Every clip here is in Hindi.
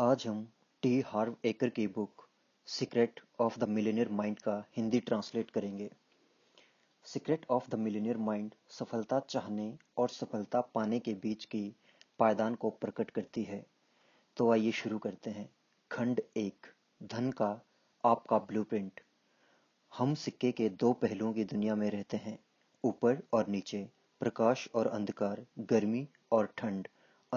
आज हम टी हार्व एकर की book secret of the millionaire mind का हिंदी ट्रांसलेट करेंगे secret of the millionaire mind सफलता चाहने और सफलता पाने के बीच की पायदान को प्रकट करती है तो आइए शुरू करते हैं खंड एक धन का आपका ब्लूप्रिंट हम सिक्के के दो पहलुओं की दुनिया में रहते हैं ऊपर और नीचे प्रकाश और अंधकार गर्मी और ठंड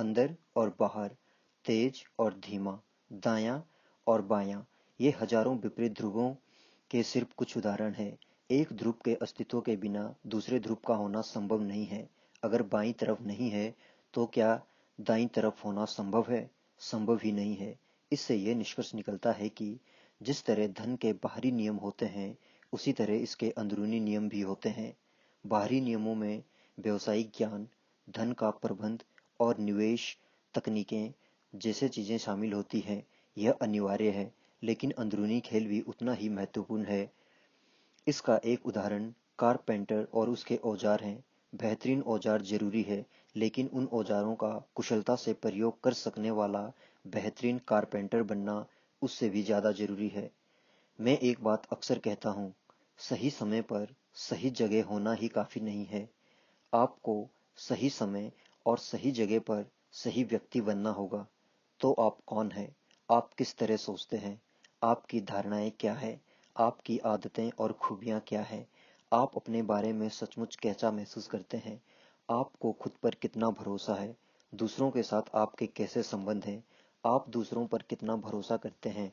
अंदर और बाहर तेज और धीमा दाया और बाया ये हजारों विपरीत ध्रुवों के सिर्फ कुछ उदाहरण हैं एक ध्रुव के अस्तित्व के बिना दूसरे ध्रुव का होना संभव नहीं है अगर बाई तरफ नहीं है तो क्या दाई तरफ होना संभव है संभव ही नहीं है इससे यह निष्कर्ष निकलता है कि जिस तरह धन के बाहरी नियम होते हैं उसी तरह इसके अंदरूनी नियम भी होते हैं बाहरी नियमों में व्यवसायिक ज्ञान धन का प्रबंध और निवेश तकनीकें जैसे चीज़ें शामिल होती हैं यह अनिवार्य है लेकिन अंदरूनी खेल भी उतना ही महत्वपूर्ण है इसका एक उदाहरण कारपेंटर और उसके औजार हैं बेहतरीन औजार जरूरी है लेकिन उन औजारों का कुशलता से प्रयोग कर सकने वाला बेहतरीन कारपेंटर बनना उससे भी ज़्यादा जरूरी है मैं एक बात अक्सर कहता हूँ सही समय पर सही जगह होना ही काफ़ी नहीं है आपको सही समय और सही जगह पर सही व्यक्ति बनना होगा तो आप कौन हैं आप किस तरह सोचते हैं आपकी धारणाएं क्या है आपकी आदतें और खूबियां क्या है आप अपने बारे में सचमुच कैसा महसूस करते हैं आपको खुद पर कितना भरोसा है दूसरों के साथ आपके कैसे संबंध हैं आप दूसरों पर कितना भरोसा करते हैं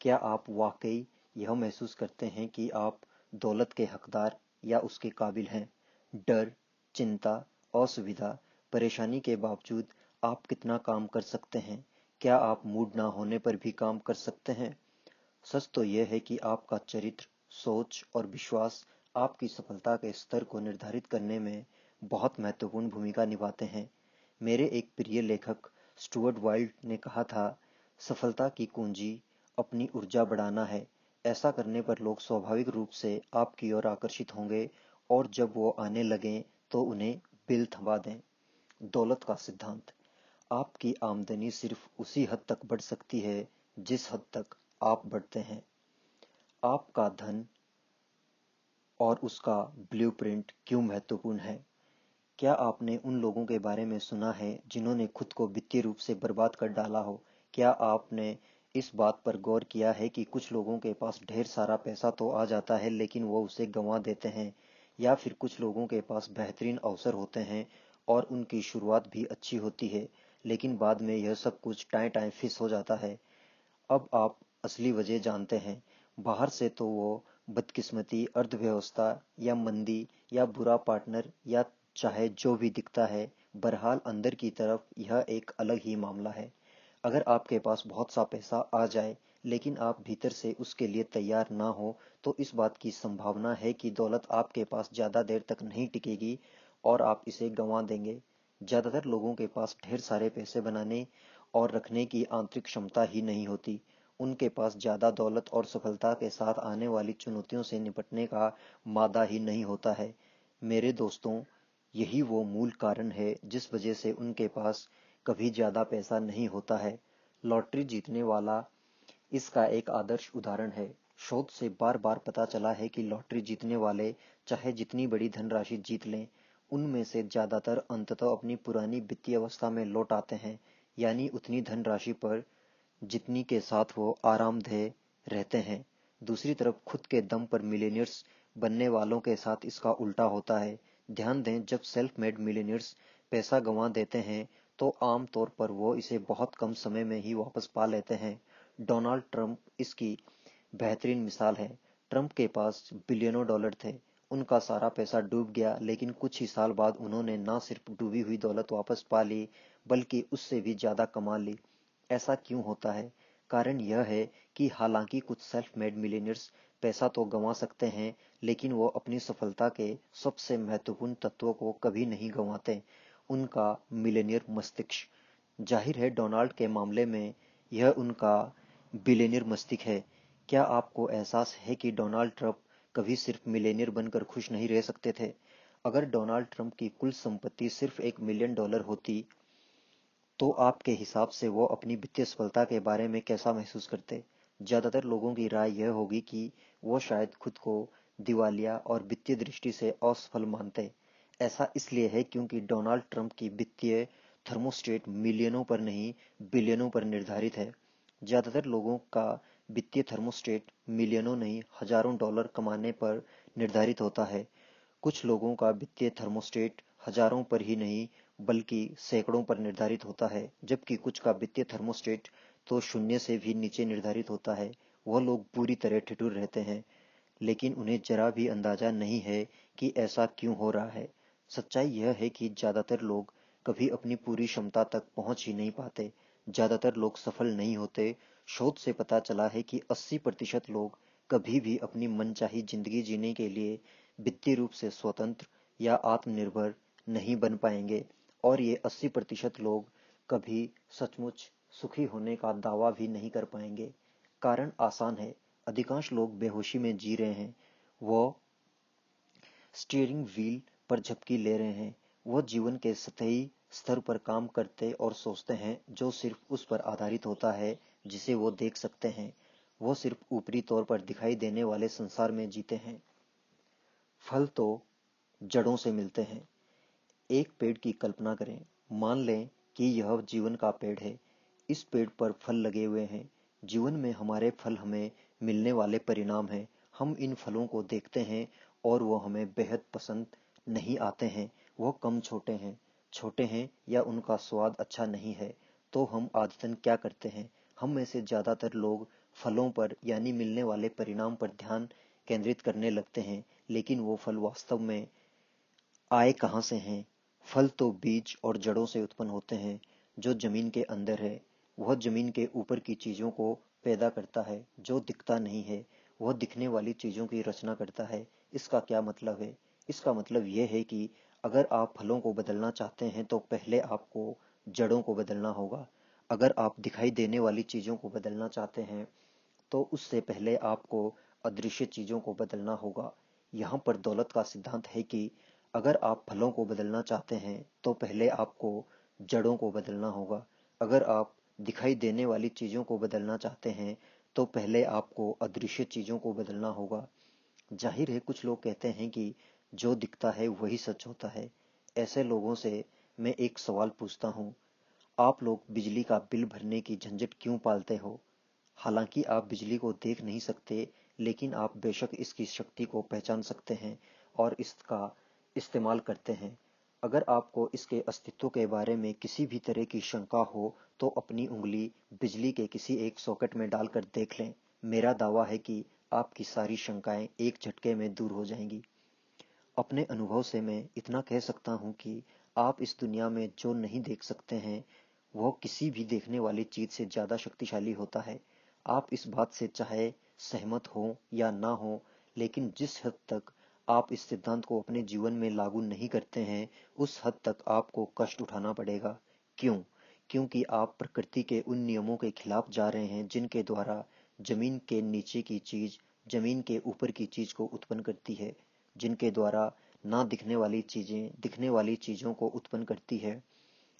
क्या आप वाकई यह महसूस करते हैं कि आप दौलत के हकदार या उसके काबिल हैं डर चिंता असुविधा परेशानी के बावजूद आप कितना काम कर सकते हैं क्या आप मूड ना होने पर भी काम कर सकते हैं सच तो यह है कि आपका चरित्र सोच और विश्वास आपकी सफलता के स्तर को निर्धारित करने में बहुत महत्वपूर्ण भूमिका निभाते हैं मेरे एक प्रिय लेखक स्टुअर्ट वाइल्ड ने कहा था सफलता की कुंजी अपनी ऊर्जा बढ़ाना है ऐसा करने पर लोग स्वाभाविक रूप से आपकी ओर आकर्षित होंगे और जब वो आने लगें तो उन्हें बिल थमा दें दौलत का सिद्धांत आपकी आमदनी सिर्फ उसी हद तक बढ़ सकती है जिस हद तक आप बढ़ते हैं आपका धन और उसका ब्लूप्रिंट क्यों महत्वपूर्ण है क्या आपने उन लोगों के बारे में सुना है जिन्होंने खुद को वित्तीय रूप से बर्बाद कर डाला हो क्या आपने इस बात पर गौर किया है कि कुछ लोगों के पास ढेर सारा पैसा तो आ जाता है लेकिन वो उसे गंवा देते हैं या फिर कुछ लोगों के पास बेहतरीन अवसर होते हैं और उनकी शुरुआत भी अच्छी होती है लेकिन बाद में यह सब कुछ टाए टाए फिस हो जाता है अब आप असली वजह जानते हैं बाहर से तो वो बदकिस्मती अर्थव्यवस्था या मंदी या बुरा पार्टनर या चाहे जो भी दिखता है बहरहाल अंदर की तरफ यह एक अलग ही मामला है अगर आपके पास बहुत सा पैसा आ जाए लेकिन आप भीतर से उसके लिए तैयार ना हो तो इस बात की संभावना है कि दौलत आपके पास ज़्यादा देर तक नहीं टिकेगी और आप इसे गंवा देंगे ज़्यादातर लोगों के पास ढेर सारे पैसे बनाने और रखने की आंतरिक क्षमता ही नहीं होती उनके पास ज़्यादा दौलत और सफलता के साथ आने वाली चुनौतियों से निपटने का मादा ही नहीं होता है मेरे दोस्तों यही वो मूल कारण है जिस वजह से उनके पास कभी ज़्यादा पैसा नहीं होता है लॉटरी जीतने वाला इसका एक आदर्श उदाहरण है शोध से बार बार पता चला है कि लॉटरी जीतने वाले चाहे जितनी बड़ी धनराशि जीत लें उनमें से ज्यादातर अंततः अपनी पुरानी वित्तीय अवस्था में लौट आते हैं यानी उतनी धनराशि पर जितनी के साथ वो आरामदेह रहते हैं दूसरी तरफ खुद के दम पर मिलेनियर्स बनने वालों के साथ इसका उल्टा होता है ध्यान दें जब सेल्फ मेड मिलेनियर्स पैसा गंवा देते हैं तो आम तौर पर वो इसे बहुत कम समय में ही वापस पा लेते हैं डोनाल्ड ट्रंप इसकी बेहतरीन मिसाल है ट्रंप के पास बिलियनों डॉलर थे उनका सारा पैसा डूब गया लेकिन कुछ ही साल बाद उन्होंने ना सिर्फ डूबी हुई दौलत वापस पा ली बल्कि उससे भी ज़्यादा कमा ली ऐसा क्यों होता है कारण यह है कि हालांकि कुछ सेल्फ मेड मिलीनियर्स पैसा तो गंवा सकते हैं लेकिन वो अपनी सफलता के सबसे महत्वपूर्ण तत्वों को कभी नहीं गंवाते उनका मिलेनियर मस्तिष्क जाहिर है डोनाल्ड के मामले में यह उनका बिलेनियर मस्तिष्क है क्या आपको एहसास है कि डोनाल्ड ट्रंप कभी सिर्फ मिलेनियर बनकर खुश नहीं रह सकते थे अगर डोनाल्ड ट्रंप की कुल संपत्ति सिर्फ एक मिलियन डॉलर होती तो आपके हिसाब से वो अपनी वित्तीय सफलता के बारे में कैसा महसूस करते ज़्यादातर लोगों की राय यह होगी कि वो शायद खुद को दिवालिया और वित्तीय दृष्टि से असफल मानते ऐसा इसलिए है क्योंकि डोनाल्ड ट्रंप की वित्तीय थर्मोस्टेट मिलियनों पर नहीं बिलियनों पर निर्धारित है ज़्यादातर लोगों का वित्तीय थर्मोस्टेट मिलियनों नहीं हजारों डॉलर कमाने पर निर्धारित होता है कुछ लोगों का वित्तीय थर्मोस्टेट हजारों पर ही नहीं बल्कि सैकड़ों पर निर्धारित होता है जबकि कुछ का वित्तीय थर्मोस्टेट तो शून्य से भी नीचे निर्धारित होता है वह लोग पूरी तरह ठिठुर रहते हैं लेकिन उन्हें जरा भी अंदाजा नहीं है कि ऐसा क्यों हो रहा है सच्चाई यह है कि ज्यादातर लोग कभी अपनी पूरी क्षमता तक पहुंच ही नहीं पाते ज्यादातर लोग सफल नहीं होते शोध से पता चला है कि 80 प्रतिशत लोग कभी भी अपनी मनचाही जिंदगी जीने के लिए वित्तीय रूप से स्वतंत्र या आत्मनिर्भर नहीं बन पाएंगे और ये 80 प्रतिशत लोग कभी सचमुच सुखी होने का दावा भी नहीं कर पाएंगे कारण आसान है अधिकांश लोग बेहोशी में जी रहे हैं वो स्टीयरिंग व्हील पर झपकी ले रहे हैं वह जीवन के सतही स्तर पर काम करते और सोचते हैं जो सिर्फ उस पर आधारित होता है जिसे वो देख सकते हैं वो सिर्फ ऊपरी तौर पर दिखाई देने वाले संसार में जीते हैं फल तो जड़ों से मिलते हैं एक पेड़ की कल्पना करें मान लें कि यह जीवन का पेड़ है इस पेड़ पर फल लगे हुए हैं जीवन में हमारे फल हमें मिलने वाले परिणाम हैं हम इन फलों को देखते हैं और वो हमें बेहद पसंद नहीं आते हैं वो कम छोटे हैं छोटे हैं या उनका स्वाद अच्छा नहीं है तो हम आदतन क्या करते हैं हम में से ज्यादातर लोग फलों पर यानी मिलने वाले परिणाम पर ध्यान केंद्रित करने लगते हैं लेकिन वो फल वास्तव में आए कहाँ से हैं फल तो बीज और जड़ों से उत्पन्न होते हैं जो जमीन के अंदर है वह जमीन के ऊपर की चीजों को पैदा करता है जो दिखता नहीं है वह दिखने वाली चीजों की रचना करता है इसका क्या मतलब है इसका मतलब यह है कि अगर आप फलों को बदलना चाहते हैं तो पहले आपको जड़ों को बदलना होगा अगर आप दिखाई देने वाली चीज़ों को बदलना चाहते हैं तो उससे पहले आपको अदृश्य चीज़ों को बदलना होगा यहाँ पर दौलत का सिद्धांत है कि अगर आप फलों को बदलना चाहते हैं तो पहले आपको जड़ों को बदलना होगा अगर आप दिखाई देने वाली चीज़ों को बदलना चाहते हैं तो पहले आपको अदृश्य चीज़ों को बदलना होगा जाहिर है कुछ लोग कहते हैं कि जो दिखता है वही सच होता है ऐसे लोगों से मैं एक सवाल पूछता हूँ आप लोग बिजली का बिल भरने की झंझट क्यों पालते हो हालांकि आप बिजली को देख नहीं सकते लेकिन आप बेशक इसकी शक्ति को पहचान सकते हैं और इसका इस्तेमाल करते हैं अगर आपको इसके अस्तित्व के बारे में किसी भी तरह की शंका हो तो अपनी उंगली बिजली के किसी एक सॉकेट में डालकर देख लें मेरा दावा है कि आपकी सारी शंकाएं एक झटके में दूर हो जाएंगी अपने अनुभव से मैं इतना कह सकता हूं कि आप इस दुनिया में जो नहीं देख सकते हैं वह किसी भी देखने वाली चीज से ज्यादा शक्तिशाली होता है आप इस बात से चाहे सहमत हो या ना हो लेकिन जिस हद तक आप इस सिद्धांत को अपने जीवन में लागू नहीं करते हैं उस हद तक आपको कष्ट उठाना पड़ेगा क्यों क्योंकि आप प्रकृति के उन नियमों के खिलाफ जा रहे हैं जिनके द्वारा जमीन के नीचे की चीज जमीन के ऊपर की चीज को उत्पन्न करती है जिनके द्वारा ना दिखने वाली चीजें दिखने वाली चीजों को उत्पन्न करती है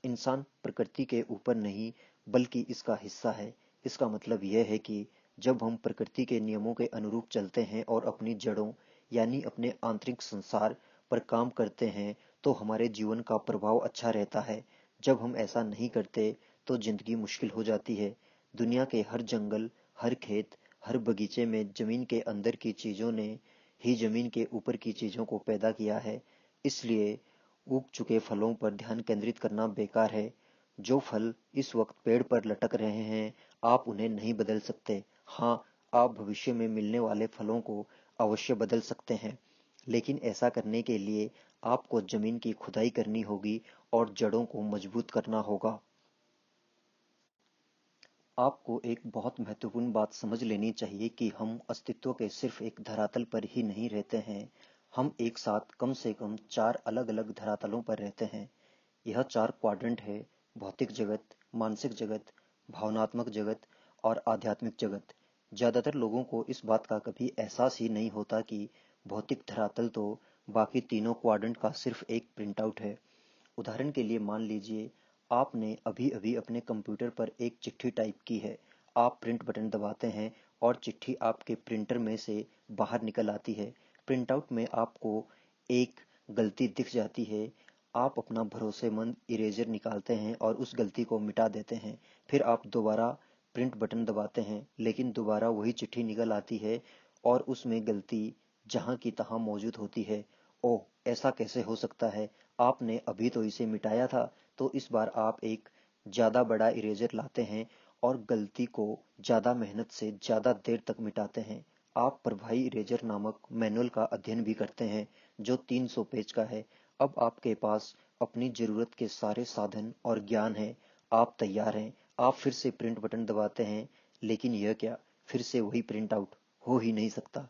इंसान प्रकृति के ऊपर नहीं बल्कि इसका हिस्सा है इसका मतलब यह है कि जब हम प्रकृति के नियमों के अनुरूप चलते हैं और अपनी जड़ों यानी अपने आंतरिक संसार पर काम करते हैं तो हमारे जीवन का प्रभाव अच्छा रहता है जब हम ऐसा नहीं करते तो जिंदगी मुश्किल हो जाती है दुनिया के हर जंगल हर खेत हर बगीचे में जमीन के अंदर की चीजों ने ही जमीन के ऊपर की चीजों को पैदा किया है इसलिए उग चुके फलों पर ध्यान केंद्रित करना बेकार है जो फल इस वक्त पेड़ पर लटक रहे हैं आप उन्हें नहीं बदल सकते हाँ आप भविष्य में मिलने वाले फलों को अवश्य बदल सकते हैं लेकिन ऐसा करने के लिए आपको जमीन की खुदाई करनी होगी और जड़ों को मजबूत करना होगा आपको एक बहुत महत्वपूर्ण बात समझ लेनी चाहिए कि हम अस्तित्व के सिर्फ एक धरातल पर ही नहीं रहते हैं हम एक साथ कम से कम चार अलग अलग धरातलों पर रहते हैं यह चार क्वाड्रेंट है भौतिक जगत मानसिक जगत भावनात्मक जगत और आध्यात्मिक जगत ज़्यादातर लोगों को इस बात का कभी एहसास ही नहीं होता कि भौतिक धरातल तो बाकी तीनों क्वाड्रेंट का सिर्फ एक प्रिंटआउट है उदाहरण के लिए मान लीजिए आपने अभी अभी अपने कंप्यूटर पर एक चिट्ठी टाइप की है आप प्रिंट बटन दबाते हैं और चिट्ठी आपके प्रिंटर में से बाहर निकल आती है प्रिंटआउट में आपको एक गलती दिख जाती है आप अपना भरोसेमंद इरेजर निकालते हैं और उस गलती को मिटा देते हैं फिर आप दोबारा प्रिंट बटन दबाते हैं लेकिन दोबारा वही चिट्ठी निकल आती है और उसमें गलती जहाँ की तहाँ मौजूद होती है ओह ऐसा कैसे हो सकता है आपने अभी तो इसे मिटाया था तो इस बार आप एक ज़्यादा बड़ा इरेजर लाते हैं और गलती को ज़्यादा मेहनत से ज़्यादा देर तक मिटाते हैं आप प्रभाई रेजर नामक मैनुअल का अध्ययन भी करते हैं जो 300 पेज का है अब आपके पास अपनी जरूरत के सारे साधन और ज्ञान है आप तैयार हैं आप फिर से प्रिंट बटन दबाते हैं लेकिन यह क्या फिर से वही प्रिंट आउट हो ही नहीं सकता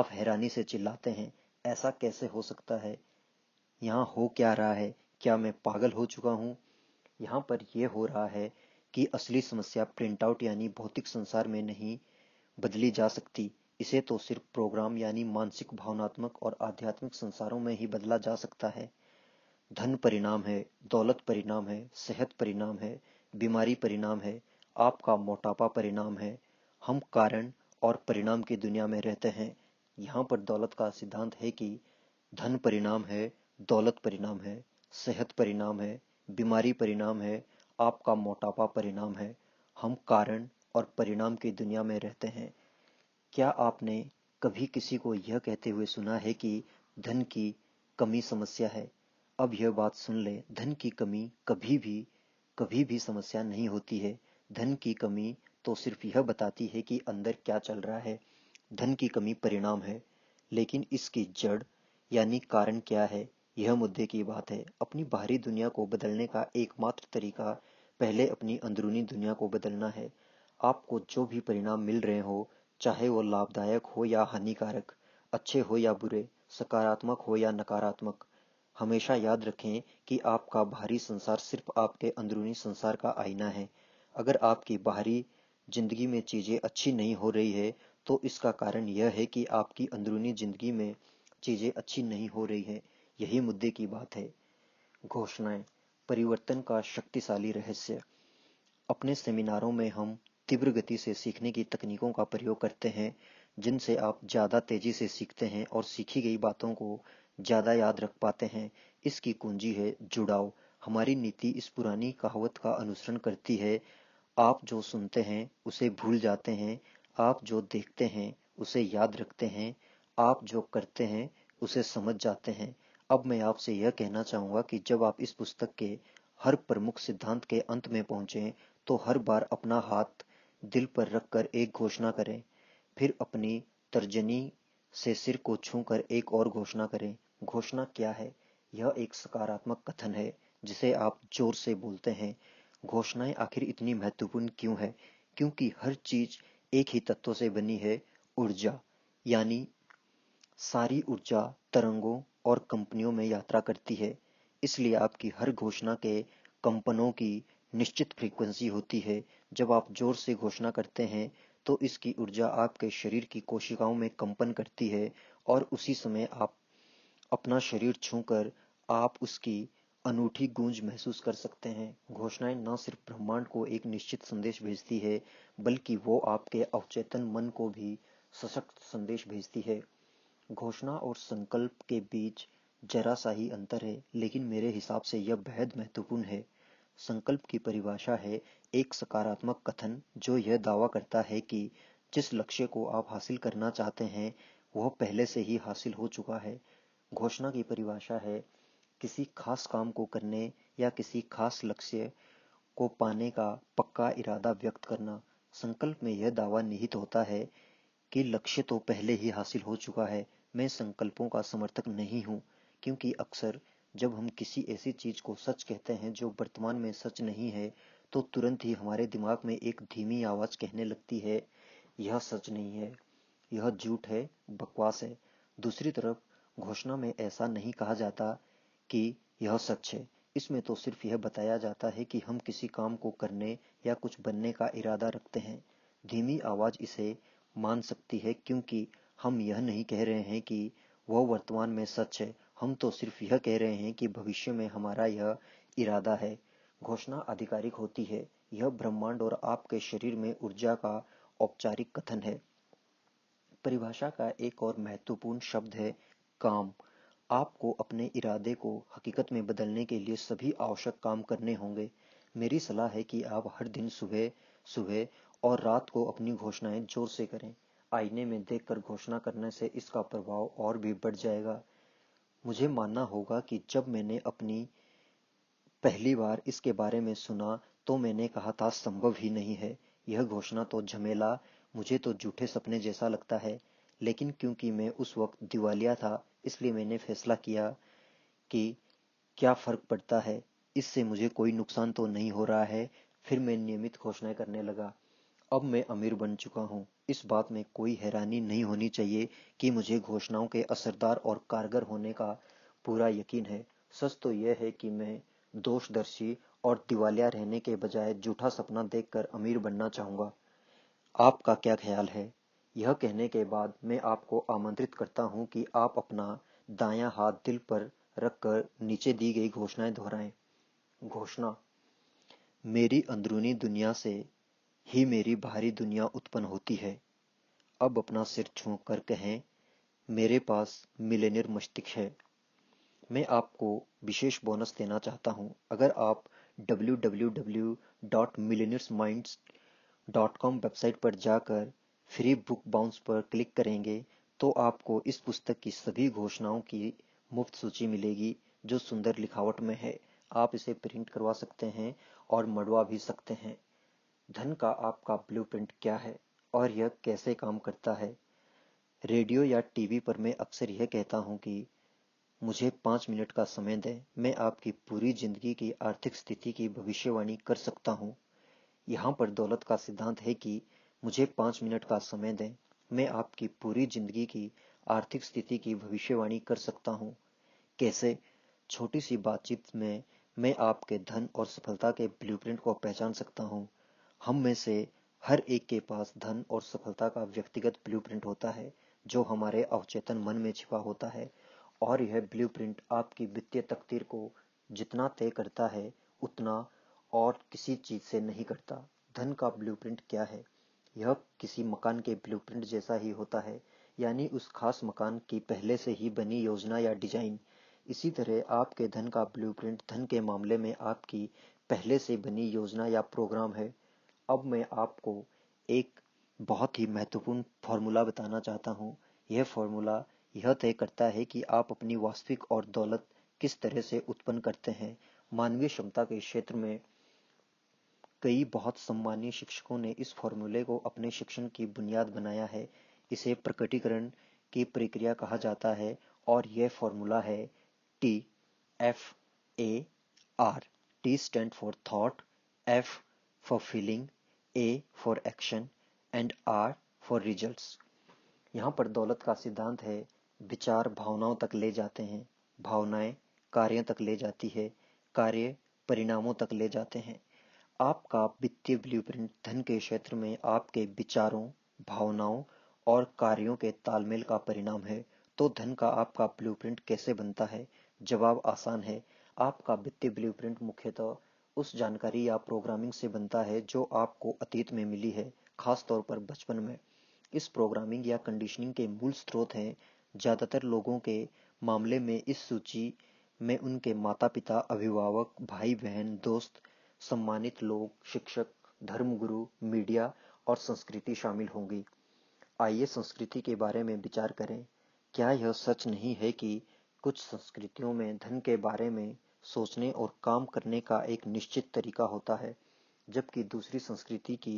आप हैरानी से चिल्लाते हैं ऐसा कैसे हो सकता है यहाँ हो क्या रहा है क्या मैं पागल हो चुका हूँ यहाँ पर यह हो रहा है कि असली समस्या प्रिंट आउट यानी भौतिक संसार में नहीं बदली जा सकती इसे तो सिर्फ प्रोग्राम यानी मानसिक भावनात्मक और आध्यात्मिक संसारों में ही बदला जा सकता है धन परिणाम है दौलत परिणाम है सेहत परिणाम है बीमारी परिणाम है आपका मोटापा परिणाम है हम कारण और परिणाम की दुनिया में रहते हैं यहाँ पर दौलत का सिद्धांत है कि धन परिणाम है दौलत परिणाम है सेहत परिणाम है बीमारी परिणाम है आपका मोटापा परिणाम है हम कारण और परिणाम की दुनिया में रहते हैं क्या आपने कभी किसी को यह कहते हुए सुना है कि धन की कमी समस्या है अब यह बात सुन ले धन की कमी कभी भी कभी भी समस्या नहीं होती है धन की कमी तो सिर्फ यह बताती है कि अंदर क्या चल रहा है धन की कमी परिणाम है लेकिन इसकी जड़ यानी कारण क्या है यह मुद्दे की बात है अपनी बाहरी दुनिया को बदलने का एकमात्र तरीका पहले अपनी अंदरूनी दुनिया को बदलना है आपको जो भी परिणाम मिल रहे हो चाहे वो लाभदायक हो या हानिकारक अच्छे हो या बुरे सकारात्मक हो या नकारात्मक हमेशा याद रखें कि आपका बाहरी संसार सिर्फ आपके अंदरूनी संसार का आईना है अगर आपकी बाहरी जिंदगी में चीज़ें अच्छी नहीं हो रही है तो इसका कारण यह है कि आपकी अंदरूनी जिंदगी में चीज़ें अच्छी नहीं हो रही है यही मुद्दे की बात है घोषणाएं परिवर्तन का शक्तिशाली रहस्य अपने सेमिनारों में हम तीव्र गति से सीखने की तकनीकों का प्रयोग करते हैं जिनसे आप ज़्यादा तेज़ी से सीखते हैं और सीखी गई बातों को ज़्यादा याद रख पाते हैं इसकी कुंजी है जुड़ाव हमारी नीति इस पुरानी कहावत का अनुसरण करती है आप जो सुनते हैं उसे भूल जाते हैं आप जो देखते हैं उसे याद रखते हैं आप जो करते हैं उसे समझ जाते हैं अब मैं आपसे यह कहना चाहूंगा कि जब आप इस पुस्तक के हर प्रमुख सिद्धांत के अंत में पहुंचे तो हर बार अपना हाथ दिल पर रखकर एक घोषणा करें फिर अपनी तर्जनी से सिर को छूकर एक और घोषणा करें घोषणा क्या है यह एक सकारात्मक कथन है जिसे आप जोर से बोलते हैं घोषणाएं आखिर इतनी महत्वपूर्ण क्यों है क्योंकि हर चीज एक ही तत्व से बनी है ऊर्जा यानी सारी ऊर्जा तरंगों और कंपनियों में यात्रा करती है इसलिए आपकी हर घोषणा के कंपनों की निश्चित फ्रीक्वेंसी होती है जब आप जोर से घोषणा करते हैं तो इसकी ऊर्जा आपके शरीर की कोशिकाओं में कंपन करती है और उसी समय आप अपना शरीर छूकर आप उसकी अनूठी गूंज महसूस कर सकते हैं घोषणाएं न सिर्फ ब्रह्मांड को एक निश्चित संदेश भेजती है बल्कि वो आपके अवचेतन मन को भी सशक्त संदेश भेजती है घोषणा और संकल्प के बीच जरा सा ही अंतर है लेकिन मेरे हिसाब से यह बेहद महत्वपूर्ण है संकल्प की परिभाषा है एक सकारात्मक कथन जो यह दावा करता है कि जिस लक्ष्य को आप हासिल करना चाहते हैं वह पहले से ही हासिल हो चुका है घोषणा की परिभाषा है किसी खास काम को करने या किसी खास लक्ष्य को पाने का पक्का इरादा व्यक्त करना संकल्प में यह दावा निहित होता है कि लक्ष्य तो पहले ही हासिल हो चुका है मैं संकल्पों का समर्थक नहीं हूं क्योंकि अक्सर जब हम किसी ऐसी चीज को सच कहते हैं जो वर्तमान में सच नहीं है तो तुरंत ही हमारे दिमाग में एक धीमी आवाज कहने लगती है यह सच नहीं है यह झूठ है बकवास है दूसरी तरफ घोषणा में ऐसा नहीं कहा जाता कि यह सच है इसमें तो सिर्फ यह बताया जाता है कि हम किसी काम को करने या कुछ बनने का इरादा रखते हैं धीमी आवाज इसे मान सकती है क्योंकि हम यह नहीं कह रहे हैं कि वह वर्तमान में सच है हम तो सिर्फ यह कह रहे हैं कि भविष्य में हमारा यह इरादा है घोषणा आधिकारिक होती है यह ब्रह्मांड और आपके शरीर में ऊर्जा का औपचारिक कथन है परिभाषा का एक और महत्वपूर्ण शब्द है काम आपको अपने इरादे को हकीकत में बदलने के लिए सभी आवश्यक काम करने होंगे मेरी सलाह है कि आप हर दिन सुबह सुबह और रात को अपनी घोषणाएं जोर से करें आईने में देखकर घोषणा करने से इसका प्रभाव और भी बढ़ जाएगा मुझे मानना होगा कि जब मैंने अपनी पहली बार इसके बारे में सुना तो मैंने कहा था संभव ही नहीं है यह घोषणा तो झमेला मुझे तो झूठे सपने जैसा लगता है लेकिन क्योंकि मैं उस वक्त दिवालिया था इसलिए मैंने फैसला किया कि क्या फर्क पड़ता है इससे मुझे कोई नुकसान तो नहीं हो रहा है फिर मैं नियमित घोषणाएं करने लगा अब मैं अमीर बन चुका हूँ इस बात में कोई हैरानी नहीं होनी चाहिए कि मुझे घोषणाओं के असरदार और कारगर होने का पूरा यकीन है सच तो यह है कि मैं दोषदर्शी और दिवालिया रहने के बजाय झूठा सपना देखकर अमीर बनना चाहूंगा आपका क्या ख्याल है यह कहने के बाद मैं आपको आमंत्रित करता हूं कि आप अपना दायां हाथ दिल पर रखकर नीचे दी गई घोषणाएं दोहराएं घोषणा मेरी अंदरूनी दुनिया से ही मेरी भारी दुनिया उत्पन्न होती है अब अपना सिर छू कर कहें मेरे पास मिलेनियर मस्तिष्क है मैं आपको विशेष बोनस देना चाहता हूं अगर आप www.millionairesminds.com वेबसाइट पर जाकर फ्री बुक बाउंस पर क्लिक करेंगे तो आपको इस पुस्तक की सभी घोषणाओं की मुफ्त सूची मिलेगी जो सुंदर लिखावट में है आप इसे प्रिंट करवा सकते हैं और मड़वा भी सकते हैं धन का आपका ब्लूप्रिंट क्या है और यह कैसे काम करता है रेडियो या टीवी पर मैं अक्सर यह कहता हूं कि मुझे पांच मिनट का समय दें मैं आपकी पूरी जिंदगी की आर्थिक स्थिति की भविष्यवाणी कर सकता हूँ यहाँ पर दौलत का सिद्धांत है कि मुझे पांच मिनट का समय दें मैं आपकी पूरी जिंदगी की आर्थिक स्थिति की भविष्यवाणी कर सकता हूँ कैसे छोटी सी बातचीत में मैं आपके धन और सफलता के ब्लूप्रिंट को पहचान सकता हूँ हम में से हर एक के पास धन और सफलता का व्यक्तिगत ब्लूप्रिंट होता है जो हमारे अवचेतन मन में छिपा होता है और यह ब्लूप्रिंट आपकी वित्तीय तकदीर को जितना तय करता है उतना और किसी चीज से नहीं करता धन का ब्लूप्रिंट क्या है यह किसी मकान के ब्लूप्रिंट जैसा ही होता है यानी उस खास मकान की पहले से ही बनी योजना या डिजाइन इसी तरह आपके धन का ब्लूप्रिंट धन के मामले में आपकी पहले से बनी योजना या प्रोग्राम है अब मैं आपको एक बहुत ही महत्वपूर्ण फॉर्मूला बताना चाहता हूँ यह फॉर्मूला यह तय करता है कि आप अपनी वास्तविक और दौलत किस तरह से उत्पन्न करते हैं मानवीय क्षमता के क्षेत्र में कई बहुत सम्मानीय शिक्षकों ने इस फॉर्मूले को अपने शिक्षण की बुनियाद बनाया है इसे प्रकटीकरण की प्रक्रिया कहा जाता है और यह फॉर्मूला है T F A R T stand for thought F for feeling A for action and R for results यहाँ पर दौलत का सिद्धांत है विचार भावनाओं तक ले जाते हैं भावनाएं कार्यों तक ले जाती है कार्य परिणामों तक ले जाते हैं आपका वित्तीय ब्लूप्रिंट धन के क्षेत्र में आपके विचारों भावनाओं और कार्यों के तालमेल का परिणाम है तो धन का आपका ब्लूप्रिंट कैसे बनता है जवाब आसान है आपका वित्तीय ब्लूप्रिंट मुख्यतः उस जानकारी या प्रोग्रामिंग से बनता है जो आपको अतीत में मिली है खास तौर पर बचपन में इस प्रोग्रामिंग या कंडीशनिंग के मूल स्रोत हैं ज़्यादातर लोगों के मामले में इस सूची में उनके माता पिता अभिभावक भाई बहन दोस्त सम्मानित लोग शिक्षक धर्मगुरु मीडिया और संस्कृति शामिल होंगी आइए संस्कृति के बारे में विचार करें क्या यह सच नहीं है कि कुछ संस्कृतियों में धन के बारे में सोचने और काम करने का एक निश्चित तरीका होता है जबकि दूसरी संस्कृति की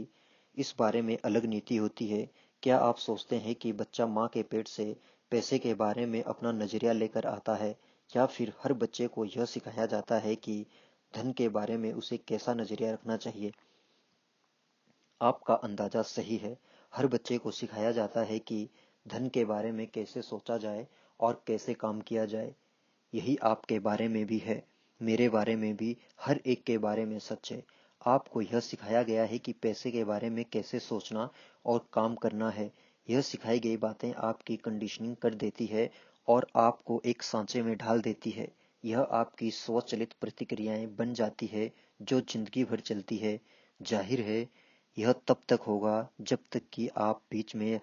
इस बारे में अलग नीति होती है क्या आप सोचते हैं कि बच्चा माँ के पेट से पैसे के बारे में अपना नजरिया लेकर आता है या फिर हर बच्चे को यह सिखाया जाता है कि धन के बारे में उसे कैसा नजरिया रखना चाहिए आपका अंदाजा सही है हर बच्चे को सिखाया जाता है कि धन के बारे में कैसे सोचा जाए और कैसे काम किया जाए यही आपके बारे में भी है मेरे बारे में भी हर एक के बारे में सच है आपको यह सिखाया गया है कि पैसे के बारे में कैसे सोचना और काम करना है यह सिखाई गई बातें आपकी कंडीशनिंग कर देती है और आपको एक सांचे में ढाल देती है यह आपकी स्वचलित प्रतिक्रियाएं बन जाती है जो जिंदगी भर चलती है जाहिर है यह तब तक होगा जब तक कि आप बीच में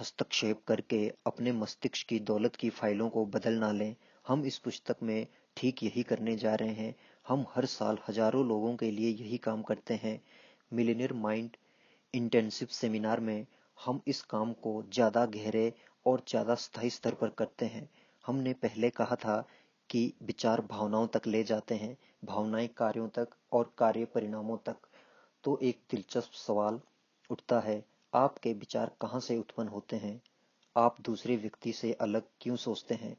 हस्तक्षेप करके अपने मस्तिष्क की दौलत की फाइलों को बदल ना लें हम इस पुस्तक में ठीक यही करने जा रहे हैं हम हर साल हजारों लोगों के लिए यही काम करते हैं मिलीनियर माइंड इंटेंसिव सेमिनार में हम इस काम को ज़्यादा गहरे और ज़्यादा स्थायी स्तर पर करते हैं हमने पहले कहा था कि विचार भावनाओं तक ले जाते हैं भावनाएं कार्यों तक और कार्य परिणामों तक तो एक दिलचस्प सवाल उठता है आपके विचार कहाँ से उत्पन्न होते हैं आप दूसरे व्यक्ति से अलग क्यों सोचते हैं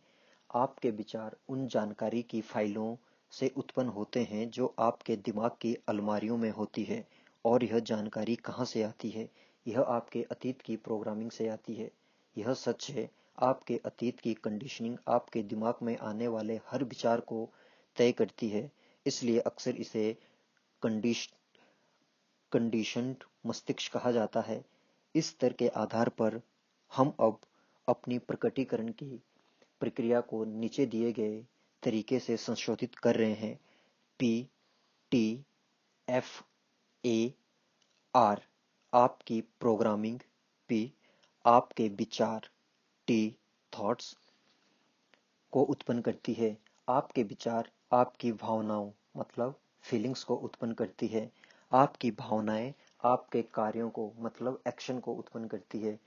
आपके विचार उन जानकारी की फाइलों से उत्पन्न होते हैं जो आपके दिमाग की अलमारियों में होती है और यह जानकारी कहाँ से आती है यह आपके अतीत की प्रोग्रामिंग से आती है यह सच है आपके अतीत की कंडीशनिंग आपके दिमाग में आने वाले हर विचार को तय करती है इसलिए अक्सर इसे कंडीश कंडीशन मस्तिष्क कहा जाता है इस स्तर के आधार पर हम अब अपनी प्रकटीकरण की प्रक्रिया को नीचे दिए गए तरीके से संशोधित कर रहे हैं P T F A R आपकी प्रोग्रामिंग पी आपके विचार टी थॉट्स को उत्पन्न करती है आपके विचार आपकी भावनाओं मतलब फीलिंग्स को उत्पन्न करती है आपकी भावनाएं आपके कार्यों को मतलब एक्शन को उत्पन्न करती है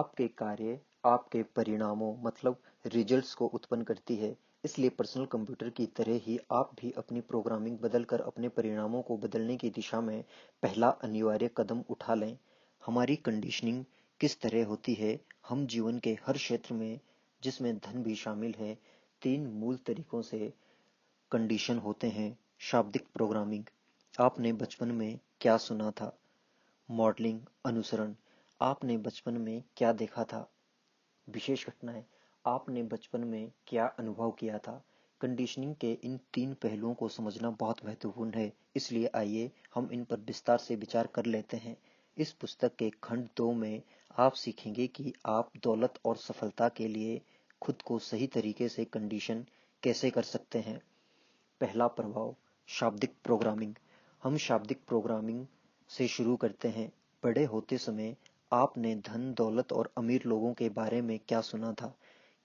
आपके कार्य आपके परिणामों मतलब रिजल्ट्स को उत्पन्न करती है इसलिए पर्सनल कंप्यूटर की तरह ही आप भी अपनी प्रोग्रामिंग बदलकर अपने परिणामों को बदलने की दिशा में पहला अनिवार्य कदम उठा लें हमारी कंडीशनिंग किस तरह होती है हम जीवन के हर क्षेत्र में जिसमें धन भी शामिल है तीन मूल तरीकों से कंडीशन होते हैं शाब्दिक प्रोग्रामिंग आपने बचपन में क्या सुना था मॉडलिंग अनुसरण आपने बचपन में क्या देखा था विशेष घटनाएं आपने बचपन में क्या अनुभव किया था कंडीशनिंग के इन तीन पहलुओं को समझना बहुत महत्वपूर्ण है इसलिए आइए हम इन पर विस्तार से विचार कर लेते हैं इस पुस्तक के खंड दो में आप सीखेंगे कि आप दौलत और सफलता के लिए खुद को सही तरीके से कंडीशन कैसे कर सकते हैं पहला प्रभाव शाब्दिक प्रोग्रामिंग हम शाब्दिक प्रोग्रामिंग से शुरू करते हैं बड़े होते समय आपने धन दौलत और अमीर लोगों के बारे में क्या सुना था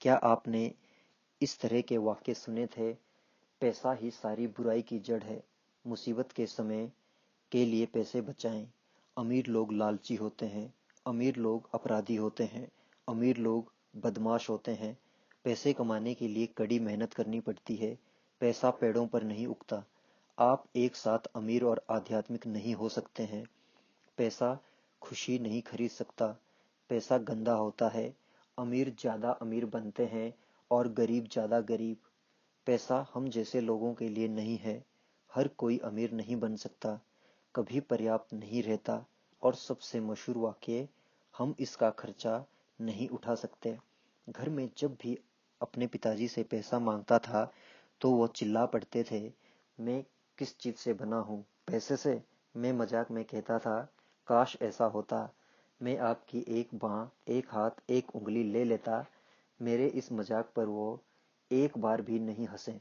क्या आपने इस तरह के वाक्य सुने थे पैसा ही सारी बुराई की जड़ है मुसीबत के समय के लिए पैसे बचाएं अमीर लोग लालची होते हैं अमीर लोग अपराधी होते हैं अमीर लोग बदमाश होते हैं पैसे कमाने के लिए कड़ी मेहनत करनी पड़ती है पैसा पेड़ों पर नहीं उगता आप एक साथ अमीर और आध्यात्मिक नहीं हो सकते हैं पैसा खुशी नहीं खरीद सकता पैसा गंदा होता है अमीर ज़्यादा अमीर बनते हैं और गरीब ज़्यादा गरीब पैसा हम जैसे लोगों के लिए नहीं है हर कोई अमीर नहीं बन सकता कभी पर्याप्त नहीं रहता और सबसे मशहूर वाक्य हम इसका खर्चा नहीं उठा सकते घर में जब भी अपने पिताजी से पैसा मांगता था तो वो चिल्ला पड़ते थे मैं किस चीज़ से बना हूँ पैसे से मैं मजाक में कहता था काश ऐसा होता मैं आपकी एक बाँ एक हाथ एक उंगली ले लेता मेरे इस मजाक पर वो एक बार भी नहीं हंसे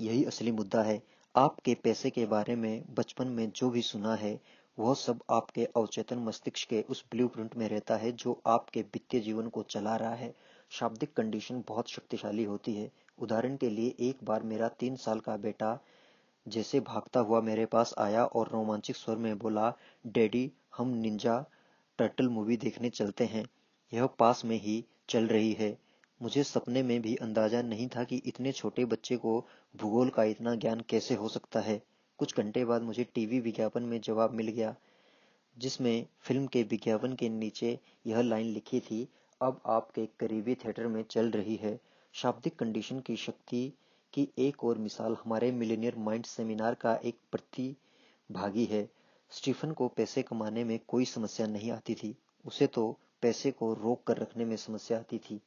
यही असली मुद्दा है आपके पैसे के बारे में बचपन में जो भी सुना है वह सब आपके अवचेतन मस्तिष्क के उस ब्लूप्रिंट में रहता है जो आपके वित्तीय जीवन को चला रहा है शाब्दिक कंडीशन बहुत शक्तिशाली होती है उदाहरण के लिए एक बार मेरा तीन साल का बेटा जैसे भागता हुआ मेरे पास आया और रोमांचिक स्वर में बोला डैडी हम निंजा टर्टल मूवी देखने चलते हैं यह पास में ही चल रही है मुझे सपने में भी अंदाजा नहीं था कि इतने छोटे बच्चे को भूगोल का इतना ज्ञान कैसे हो सकता है कुछ घंटे बाद मुझे टीवी विज्ञापन में जवाब मिल गया जिसमें फिल्म के विज्ञापन के नीचे यह लाइन लिखी थी अब आपके करीबी थिएटर में चल रही है शाब्दिक कंडीशन की शक्ति की एक और मिसाल हमारे मिलेनियर माइंड सेमिनार का एक प्रतिभागी है स्टीफन को पैसे कमाने में कोई समस्या नहीं आती थी उसे तो पैसे को रोक कर रखने में समस्या आती थी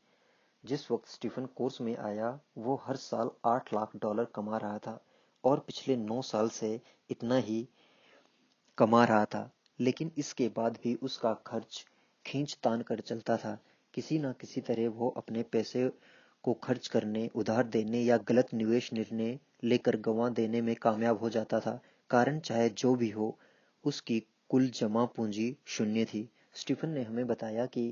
जिस वक्त स्टीफन कोर्स में आया वो हर साल आठ लाख डॉलर कमा रहा था और पिछले नौ साल से इतना ही कमा रहा था लेकिन इसके बाद भी उसका खर्च खींच तान कर चलता था किसी ना किसी तरह वो अपने पैसे को खर्च करने उधार देने या गलत निवेश निर्णय लेकर गवा देने में कामयाब हो जाता था कारण चाहे जो भी हो उसकी कुल जमा पूंजी शून्य थी स्टीफन ने हमें बताया कि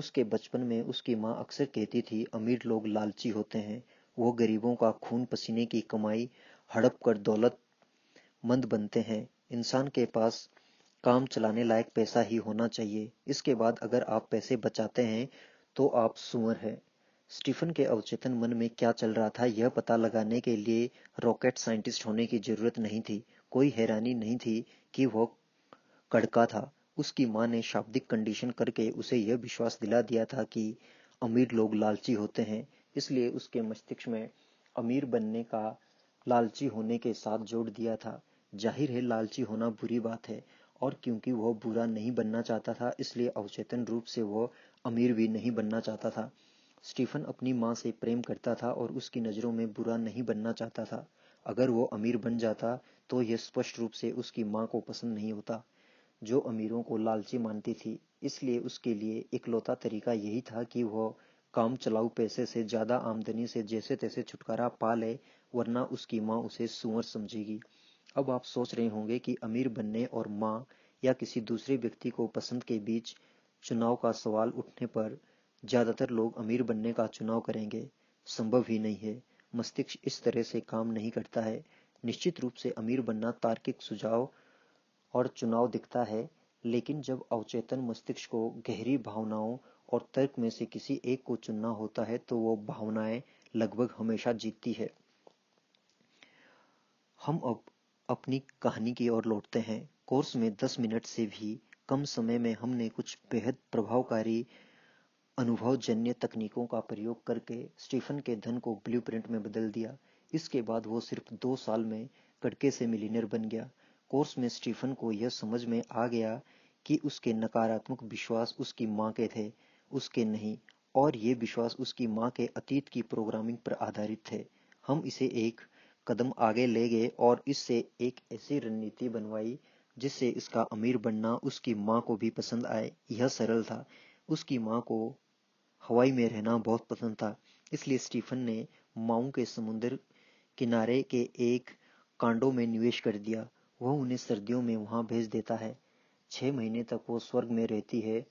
उसके बचपन में उसकी माँ अक्सर कहती थी अमीर लोग लालची होते हैं वो गरीबों का खून पसीने की कमाई हड़प कर दौलत मंद बनते हैं इंसान के पास काम चलाने लायक पैसा ही होना चाहिए इसके बाद अगर आप पैसे बचाते हैं तो आप सुअर हैं स्टीफन के अवचेतन मन में क्या चल रहा था यह पता लगाने के लिए रॉकेट साइंटिस्ट होने की जरूरत नहीं थी कोई हैरानी नहीं थी कि वह कड़का था उसकी माँ ने शाब्दिक कंडीशन करके उसे यह विश्वास दिला दिया था कि अमीर लोग लालची होते हैं इसलिए उसके मस्तिष्क में अमीर बनने का लालची होने के साथ जोड़ दिया था जाहिर है लालची होना बुरी बात है और क्योंकि वह बुरा नहीं बनना चाहता था इसलिए अवचेतन रूप से वह अमीर भी नहीं बनना चाहता था स्टीफन अपनी माँ से प्रेम करता था और उसकी नज़रों में बुरा नहीं बनना चाहता था अगर वो अमीर बन जाता तो यह स्पष्ट रूप से उसकी माँ को पसंद नहीं होता जो अमीरों को लालची मानती थी इसलिए उसके लिए इकलौता तरीका यही था कि वह काम चलाऊ पैसे से ज़्यादा आमदनी से जैसे तैसे छुटकारा पा ले वरना उसकी माँ उसे सुअर समझेगी अब आप सोच रहे होंगे कि अमीर बनने और माँ या किसी दूसरे व्यक्ति को पसंद के बीच चुनाव का सवाल उठने पर ज़्यादातर लोग अमीर बनने का चुनाव करेंगे संभव ही नहीं है मस्तिष्क इस तरह से काम नहीं करता है निश्चित रूप से अमीर बनना तार्किक सुझाव और चुनाव दिखता है लेकिन जब अवचेतन मस्तिष्क को गहरी भावनाओं और तर्क में से किसी एक को चुनना होता है तो वो भावनाएं लगभग हमेशा जीतती है हम अब अपनी कहानी की ओर लौटते हैं कोर्स में 10 मिनट से भी कम समय में हमने कुछ बेहद प्रभावकारी अनुभवजन्य तकनीकों का प्रयोग करके स्टीफन के धन को ब्लूप्रिंट में बदल दिया इसके बाद वो सिर्फ दो साल में कड़के से मिलीनियर बन गया कोर्स में स्टीफन को यह समझ में आ गया कि उसके नकारात्मक विश्वास उसकी माँ के थे उसके नहीं और ये विश्वास उसकी माँ के अतीत की प्रोग्रामिंग पर आधारित थे हम इसे एक कदम आगे ले गए और इससे एक ऐसी रणनीति बनवाई जिससे इसका अमीर बनना उसकी माँ को भी पसंद आए यह सरल था उसकी माँ को हवाई में रहना बहुत पसंद था इसलिए स्टीफन ने माऊ के समुद्र किनारे के एक कांडो में निवेश कर दिया वह उन्हें सर्दियों में वहां भेज देता है छह महीने तक वो स्वर्ग में रहती है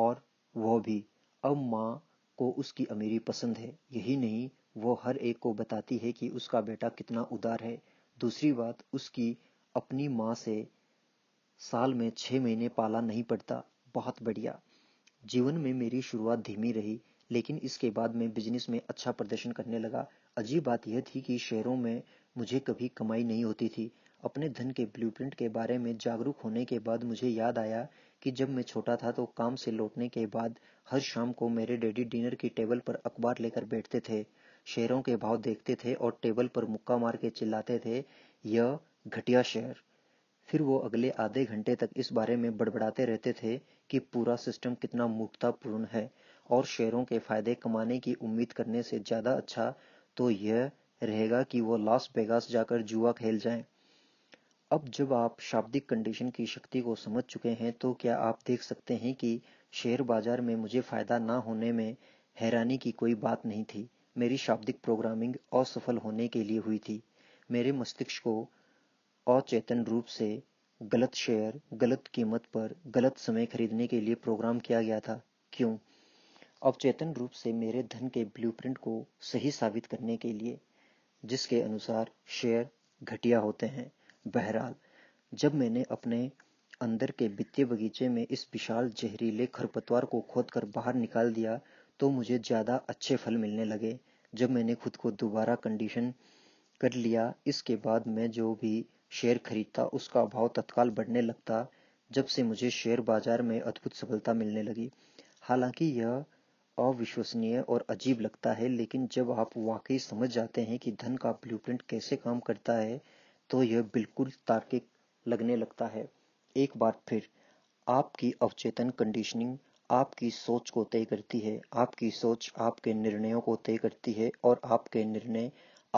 और वह भी अब माँ को उसकी अमीरी पसंद है यही नहीं वो हर एक को बताती है कि उसका बेटा कितना उदार है दूसरी बात उसकी अपनी माँ से साल में छह महीने पाला नहीं पड़ता बहुत बढ़िया जीवन में मेरी शुरुआत धीमी रही लेकिन इसके बाद मैं बिजनेस में अच्छा प्रदर्शन करने लगा अजीब बात यह थी कि शेयरों में मुझे कभी कमाई नहीं होती थी अपने धन के ब्लूप्रिंट के बारे में जागरूक होने के बाद मुझे याद आया कि जब मैं छोटा था तो काम से लौटने के बाद हर शाम को मेरे डैडी डिनर की टेबल पर अखबार लेकर बैठते थे शेयरों के भाव देखते थे और टेबल पर मुक्का मार के चिल्लाते थे यह घटिया शेयर फिर वो अगले आधे घंटे तक इस बारे में बड़बड़ाते रहते थे कि पूरा सिस्टम कितना मूर्खतापूर्ण है और शेयरों के फायदे कमाने की उम्मीद करने से ज्यादा अच्छा तो यह रहेगा कि वो लास वेगास जाकर जुआ खेल जाएं। अब जब आप शाब्दिक कंडीशन की शक्ति को समझ चुके हैं तो क्या आप देख सकते हैं कि शेयर बाजार में मुझे फायदा ना होने में हैरानी की कोई बात नहीं थी मेरी शाब्दिक प्रोग्रामिंग असफल होने के लिए हुई थी मेरे मस्तिष्क को अचेतन रूप से गलत शेयर गलत कीमत पर गलत समय खरीदने के लिए प्रोग्राम किया गया था क्यों अवचेतन रूप से मेरे धन के ब्लूप्रिंट को सही साबित करने के लिए जिसके अनुसार शेयर घटिया होते हैं बहरहाल जब मैंने अपने अंदर के वित्तीय बगीचे में इस विशाल जहरीले खरपतवार को खोदकर बाहर निकाल दिया तो मुझे ज़्यादा अच्छे फल मिलने लगे जब मैंने खुद को दोबारा कंडीशन कर लिया इसके बाद मैं जो भी शेयर खरीदता उसका भाव तत्काल बढ़ने लगता जब से मुझे शेयर बाजार में अद्भुत सफलता मिलने लगी हालांकि यह अविश्वसनीय और अजीब लगता है लेकिन जब आप वाकई समझ जाते हैं कि धन का ब्लूप्रिंट कैसे काम करता है तो यह बिल्कुल तार्किक लगने लगता है एक बार फिर आपकी अवचेतन कंडीशनिंग आपकी सोच को तय करती है आपकी सोच आपके निर्णयों को तय करती है और आपके निर्णय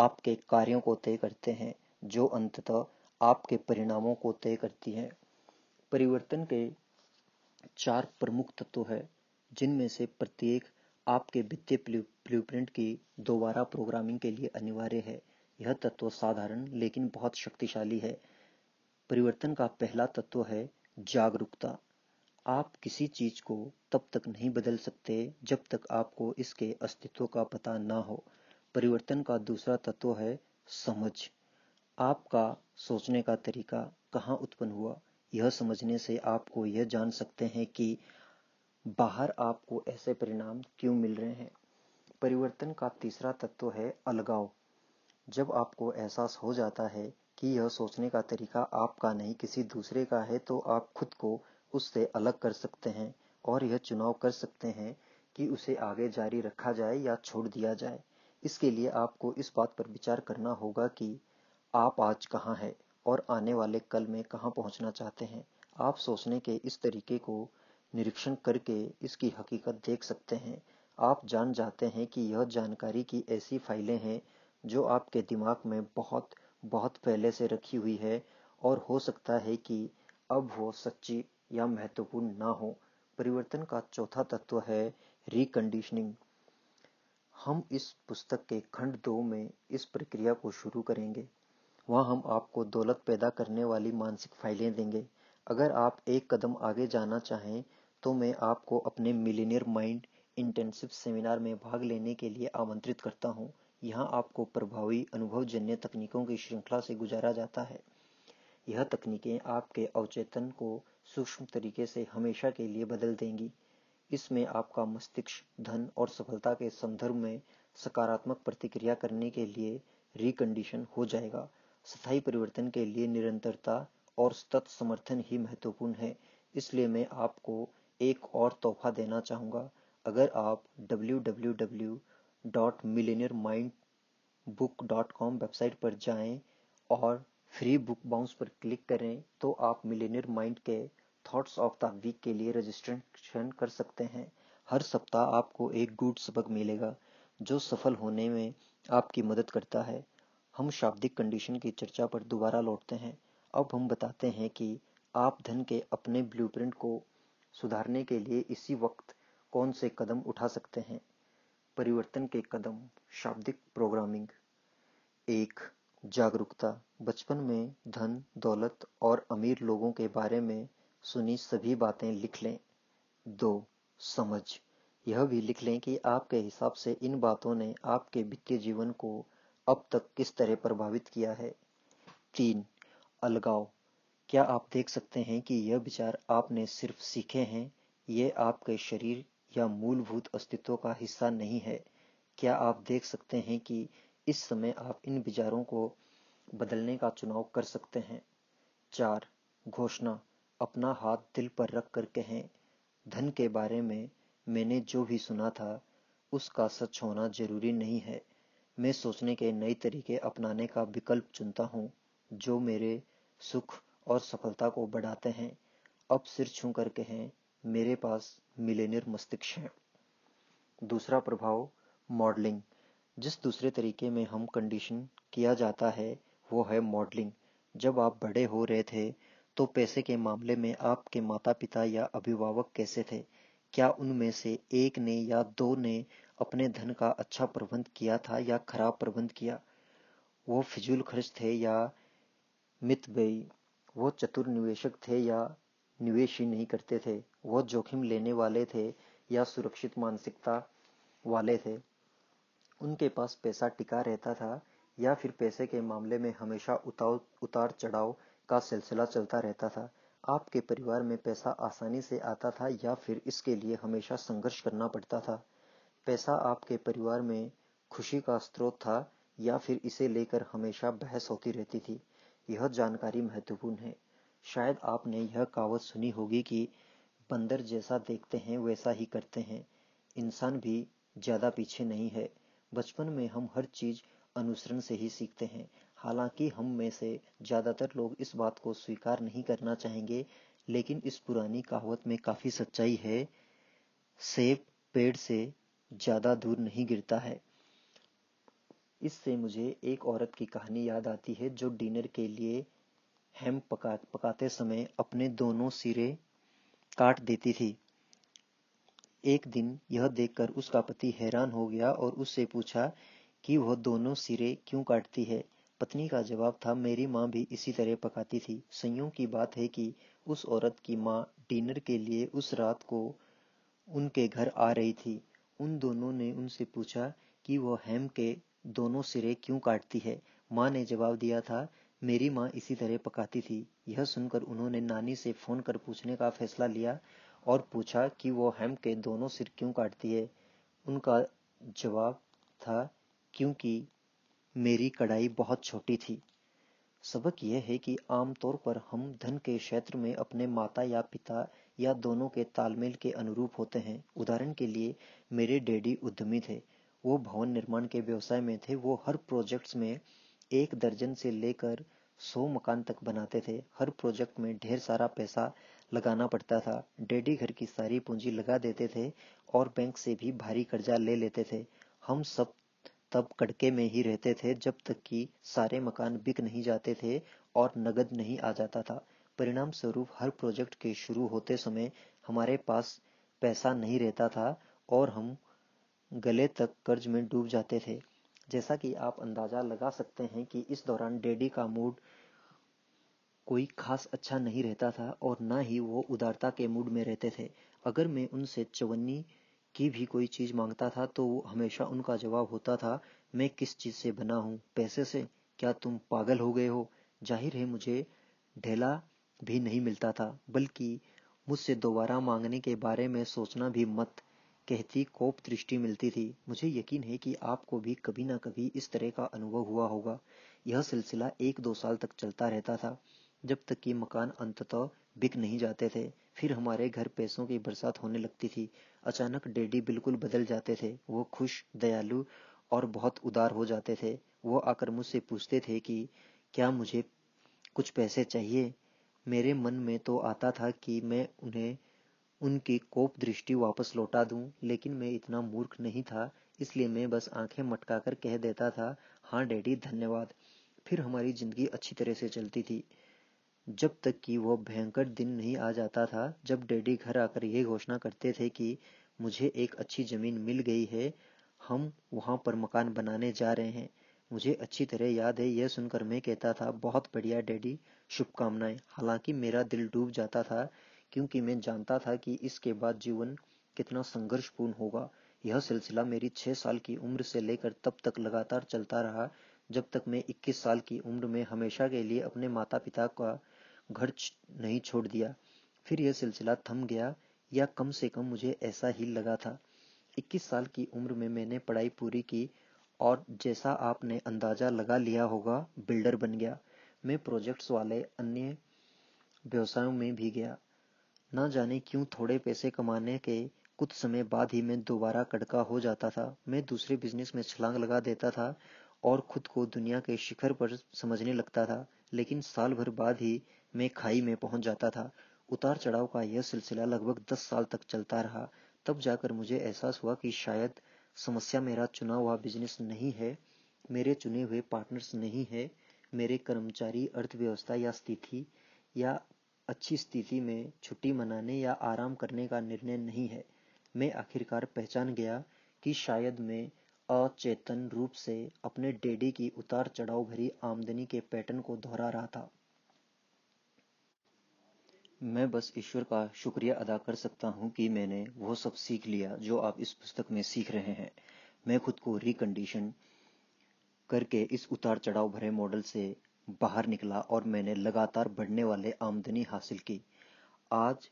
आपके कार्यों को तय करते हैं जो अंततः आपके परिणामों को तय करती है परिवर्तन के चार प्रमुख तत्व है जिनमें से प्रत्येक आपके वित्तीय ब्लूप्रिंट की दोबारा प्रोग्रामिंग के लिए अनिवार्य है यह तत्व साधारण लेकिन बहुत शक्तिशाली है परिवर्तन का पहला तत्व है जागरूकता आप किसी चीज को तब तक नहीं बदल सकते जब तक आपको इसके अस्तित्व का पता ना हो परिवर्तन का दूसरा तत्व है समझ आपका सोचने का तरीका कहाँ उत्पन्न हुआ यह समझने से आपको यह जान सकते हैं कि बाहर आपको ऐसे परिणाम क्यों मिल रहे हैं परिवर्तन का तीसरा तत्व है अलगाव जब आपको एहसास हो जाता है कि यह सोचने का तरीका आपका नहीं किसी दूसरे का है तो आप खुद को उससे अलग कर सकते हैं और यह चुनाव कर सकते हैं कि उसे आगे जारी रखा जाए या छोड़ दिया जाए इसके लिए आपको इस बात पर विचार करना होगा कि आप आज कहाँ हैं और आने वाले कल में कहाँ पहुँचना चाहते हैं आप सोचने के इस तरीके को निरीक्षण करके इसकी हकीकत देख सकते हैं आप जान जाते हैं कि यह जानकारी की ऐसी फाइलें हैं जो आपके दिमाग में बहुत बहुत पहले से रखी हुई है और हो सकता है कि अब वो सच्ची या महत्वपूर्ण ना हो परिवर्तन का चौथा तत्व है रिकंडीशनिंग हम इस पुस्तक के खंड दो में इस प्रक्रिया को शुरू करेंगे वहाँ हम आपको दौलत पैदा करने वाली मानसिक फाइलें देंगे अगर आप एक कदम आगे जाना चाहें तो मैं आपको अपने मिलीनियर माइंड इंटेंसिव सेमिनार में भाग लेने के लिए आमंत्रित करता हूं। यहां आपको प्रभावी अनुभवजन्य तकनीकों की श्रृंखला से गुजारा जाता है यह तकनीकें आपके अवचेतन को सूक्ष्म तरीके से हमेशा के लिए बदल देंगी इसमें आपका मस्तिष्क धन और सफलता के संदर्भ में सकारात्मक प्रतिक्रिया करने के लिए रिकंडीशन हो जाएगा स्थायी परिवर्तन के लिए निरंतरता और सतत समर्थन ही महत्वपूर्ण है इसलिए मैं आपको एक और तोहफा देना चाहूँगा अगर आप www.millionairemindbook.com वेबसाइट पर जाएं और फ्री बुक बाउंस पर क्लिक करें तो आप मिलेनियर माइंड के थॉट्स ऑफ द वीक के लिए रजिस्ट्रेशन कर सकते हैं हर सप्ताह आपको एक गुड सबक मिलेगा जो सफल होने में आपकी मदद करता है हम शाब्दिक कंडीशन की चर्चा पर दोबारा लौटते हैं अब हम बताते हैं कि आप धन के अपने ब्लूप्रिंट को सुधारने के लिए इसी वक्त कौन से कदम उठा सकते हैं परिवर्तन के कदम शाब्दिक प्रोग्रामिंग एक जागरूकता बचपन में धन दौलत और अमीर लोगों के बारे में सुनी सभी बातें लिख लें दो समझ यह भी लिख लें कि आपके हिसाब से इन बातों ने आपके वित्तीय जीवन को अब तक किस तरह प्रभावित किया है तीन अलगाव क्या आप देख सकते हैं कि यह विचार आपने सिर्फ सीखे हैं ये आपके शरीर या मूलभूत अस्तित्व का हिस्सा नहीं है क्या आप देख सकते हैं कि इस समय आप इन विचारों को बदलने का चुनाव कर सकते हैं चार घोषणा अपना हाथ दिल पर रख कर कहें धन के बारे में मैंने जो भी सुना था उसका सच होना जरूरी नहीं है मैं सोचने के नए तरीके अपनाने का विकल्प चुनता हूँ जो मेरे सुख और सफलता को बढ़ाते हैं अब सिर छू करके हैं मेरे पास मिलेनियर मस्तिष्क है दूसरा प्रभाव मॉडलिंग जिस दूसरे तरीके में हम कंडीशन किया जाता है वो है मॉडलिंग जब आप बड़े हो रहे थे तो पैसे के मामले में आपके माता पिता या अभिभावक कैसे थे क्या उनमें से एक ने या दो ने अपने धन का अच्छा प्रबंध किया था या खराब प्रबंध किया वो फिजूल खर्च थे या मितबई वो चतुर निवेशक थे या निवेश ही नहीं करते थे वो जोखिम लेने वाले थे या सुरक्षित मानसिकता वाले थे उनके पास पैसा टिका रहता था या फिर पैसे के मामले में हमेशा उतार उतार चढ़ाव का सिलसिला चलता रहता था आपके परिवार में पैसा आसानी से आता था या फिर इसके लिए हमेशा संघर्ष करना पड़ता था पैसा आपके परिवार में खुशी का स्रोत था या फिर इसे लेकर हमेशा बहस होती रहती थी यह जानकारी महत्वपूर्ण है शायद आपने यह कहावत सुनी होगी कि बंदर जैसा देखते हैं वैसा ही करते हैं इंसान भी ज़्यादा पीछे नहीं है बचपन में हम हर चीज़ अनुसरण से ही सीखते हैं हालांकि हम में से ज़्यादातर लोग इस बात को स्वीकार नहीं करना चाहेंगे लेकिन इस पुरानी कहावत में काफ़ी सच्चाई है सेब पेड़ से ज़्यादा दूर नहीं गिरता है इससे मुझे एक औरत की कहानी याद आती है जो डिनर के लिए हैम पका पकाते समय अपने दोनों सिरे काट देती थी एक दिन यह देखकर उसका पति हैरान हो गया और उससे पूछा कि वह दोनों सिरे क्यों काटती है पत्नी का जवाब था मेरी माँ भी इसी तरह पकाती थी संयोग की बात है कि उस औरत की माँ डिनर के लिए उस रात को उनके घर आ रही थी उन दोनों ने उनसे पूछा कि वह हैम के दोनों सिरे क्यों काटती है माँ ने जवाब दिया था मेरी माँ इसी तरह पकाती थी यह सुनकर उन्होंने नानी से फोन कर पूछने का फैसला लिया और पूछा कि वो हेम के दोनों सिर क्यों काटती है उनका जवाब था क्योंकि मेरी कढ़ाई बहुत छोटी थी सबक यह है कि आमतौर पर हम धन के क्षेत्र में अपने माता या पिता या दोनों के तालमेल के अनुरूप होते हैं उदाहरण के लिए मेरे डैडी उद्यमी थे वो भवन निर्माण के व्यवसाय में थे वो हर प्रोजेक्ट्स में एक दर्जन से लेकर सौ मकान तक बनाते थे हर प्रोजेक्ट में ढेर सारा पैसा लगाना पड़ता था डेडी घर की सारी पूंजी लगा देते थे और बैंक से भी भारी कर्जा ले लेते थे हम सब तब कड़के में ही रहते थे जब तक कि सारे मकान बिक नहीं जाते थे और नगद नहीं आ जाता था परिणाम स्वरूप हर प्रोजेक्ट के शुरू होते समय हमारे पास पैसा नहीं रहता था और हम गले तक कर्ज में डूब जाते थे जैसा कि आप अंदाजा लगा सकते हैं कि इस दौरान डैडी का मूड कोई खास अच्छा नहीं रहता था और ना ही वो उदारता के मूड में रहते थे अगर मैं उनसे चवन्नी की भी कोई चीज मांगता था तो हमेशा उनका जवाब होता था मैं किस चीज से बना हूं पैसे से क्या तुम पागल हो गए हो जाहिर है मुझे ढेला भी नहीं मिलता था बल्कि मुझसे दोबारा मांगने के बारे में सोचना भी मत कहती कोप दृष्टि मिलती थी मुझे यकीन है कि आपको भी कभी ना कभी इस तरह का अनुभव हुआ होगा यह सिलसिला एक दो साल तक चलता रहता था जब तक कि मकान अंततः बिक नहीं जाते थे फिर हमारे घर पैसों की बरसात होने लगती थी अचानक डैडी बिल्कुल बदल जाते थे वो खुश दयालु और बहुत उदार हो जाते थे वो आकर मुझसे पूछते थे कि क्या मुझे कुछ पैसे चाहिए मेरे मन में तो आता था कि मैं उन्हें उनकी कोप दृष्टि वापस लौटा दूं लेकिन मैं इतना मूर्ख नहीं था इसलिए मैं बस आंखें मटकाकर कह देता था हाँ डैडी धन्यवाद फिर हमारी जिंदगी अच्छी तरह से चलती थी जब तक कि वह भयंकर दिन नहीं आ जाता था जब डैडी घर आकर यह घोषणा करते थे कि मुझे एक अच्छी ज़मीन मिल गई है हम वहां पर मकान बनाने जा रहे हैं मुझे अच्छी तरह याद है यह सुनकर मैं कहता था बहुत बढ़िया डैडी शुभकामनाएं हालांकि मेरा दिल डूब जाता था क्योंकि मैं जानता था कि इसके बाद जीवन कितना संघर्षपूर्ण होगा यह सिलसिला मेरी छह साल की उम्र से लेकर तब तक लगातार चलता रहा जब तक मैं इक्कीस साल की उम्र में हमेशा के लिए अपने माता पिता का घर नहीं छोड़ दिया फिर यह सिलसिला थम गया या कम से कम मुझे ऐसा ही लगा था 21 साल की उम्र में मैंने पढ़ाई पूरी की और जैसा आपने अंदाजा लगा लिया होगा बिल्डर बन गया मैं प्रोजेक्ट्स वाले अन्य व्यवसायों में भी गया न जाने क्यों थोड़े पैसे कमाने के कुछ समय बाद ही मैं दोबारा कड़का हो जाता था मैं दूसरे बिजनेस में छलांग लगा देता था और खुद को दुनिया के शिखर पर समझने लगता था लेकिन साल भर बाद ही मैं खाई में पहुंच जाता था उतार चढ़ाव का यह सिलसिला लगभग दस साल तक चलता रहा तब जाकर मुझे एहसास हुआ कि शायद समस्या मेरा चुना हुआ बिजनेस नहीं है मेरे चुने हुए पार्टनर्स नहीं है मेरे कर्मचारी अर्थव्यवस्था या स्थिति या अच्छी स्थिति में छुट्टी मनाने या आराम करने का निर्णय नहीं है मैं आखिरकार पहचान गया कि शायद मैं अचेतन रूप से अपने डेडी की उतार चढ़ाव भरी आमदनी के पैटर्न को दोहरा रहा था मैं बस ईश्वर का शुक्रिया अदा कर सकता हूं कि मैंने वो सब सीख लिया जो आप इस पुस्तक में सीख रहे हैं मैं खुद को रिकंडीशन करके इस उतार चढ़ाव भरे मॉडल से बाहर निकला और मैंने लगातार बढ़ने वाले आमदनी हासिल की। आज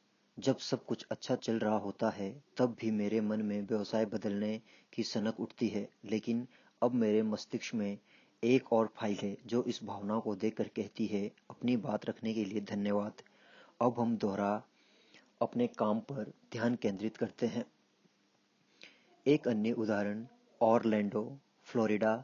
जब सब कुछ अच्छा चल रहा होता है, तब भी मेरे मन में व्यवसाय बदलने की सनक उठती है, लेकिन अब मेरे मस्तिष्क में एक और फाइल है जो इस भावना को देखकर कहती है, अपनी बात रखने के लिए धन्यवाद। अब हम दोहरा अपने काम पर ध्यान केंद्रित करते हैं। एक अन्य उदाहरण ऑरलैंडो, फ्लोरिडा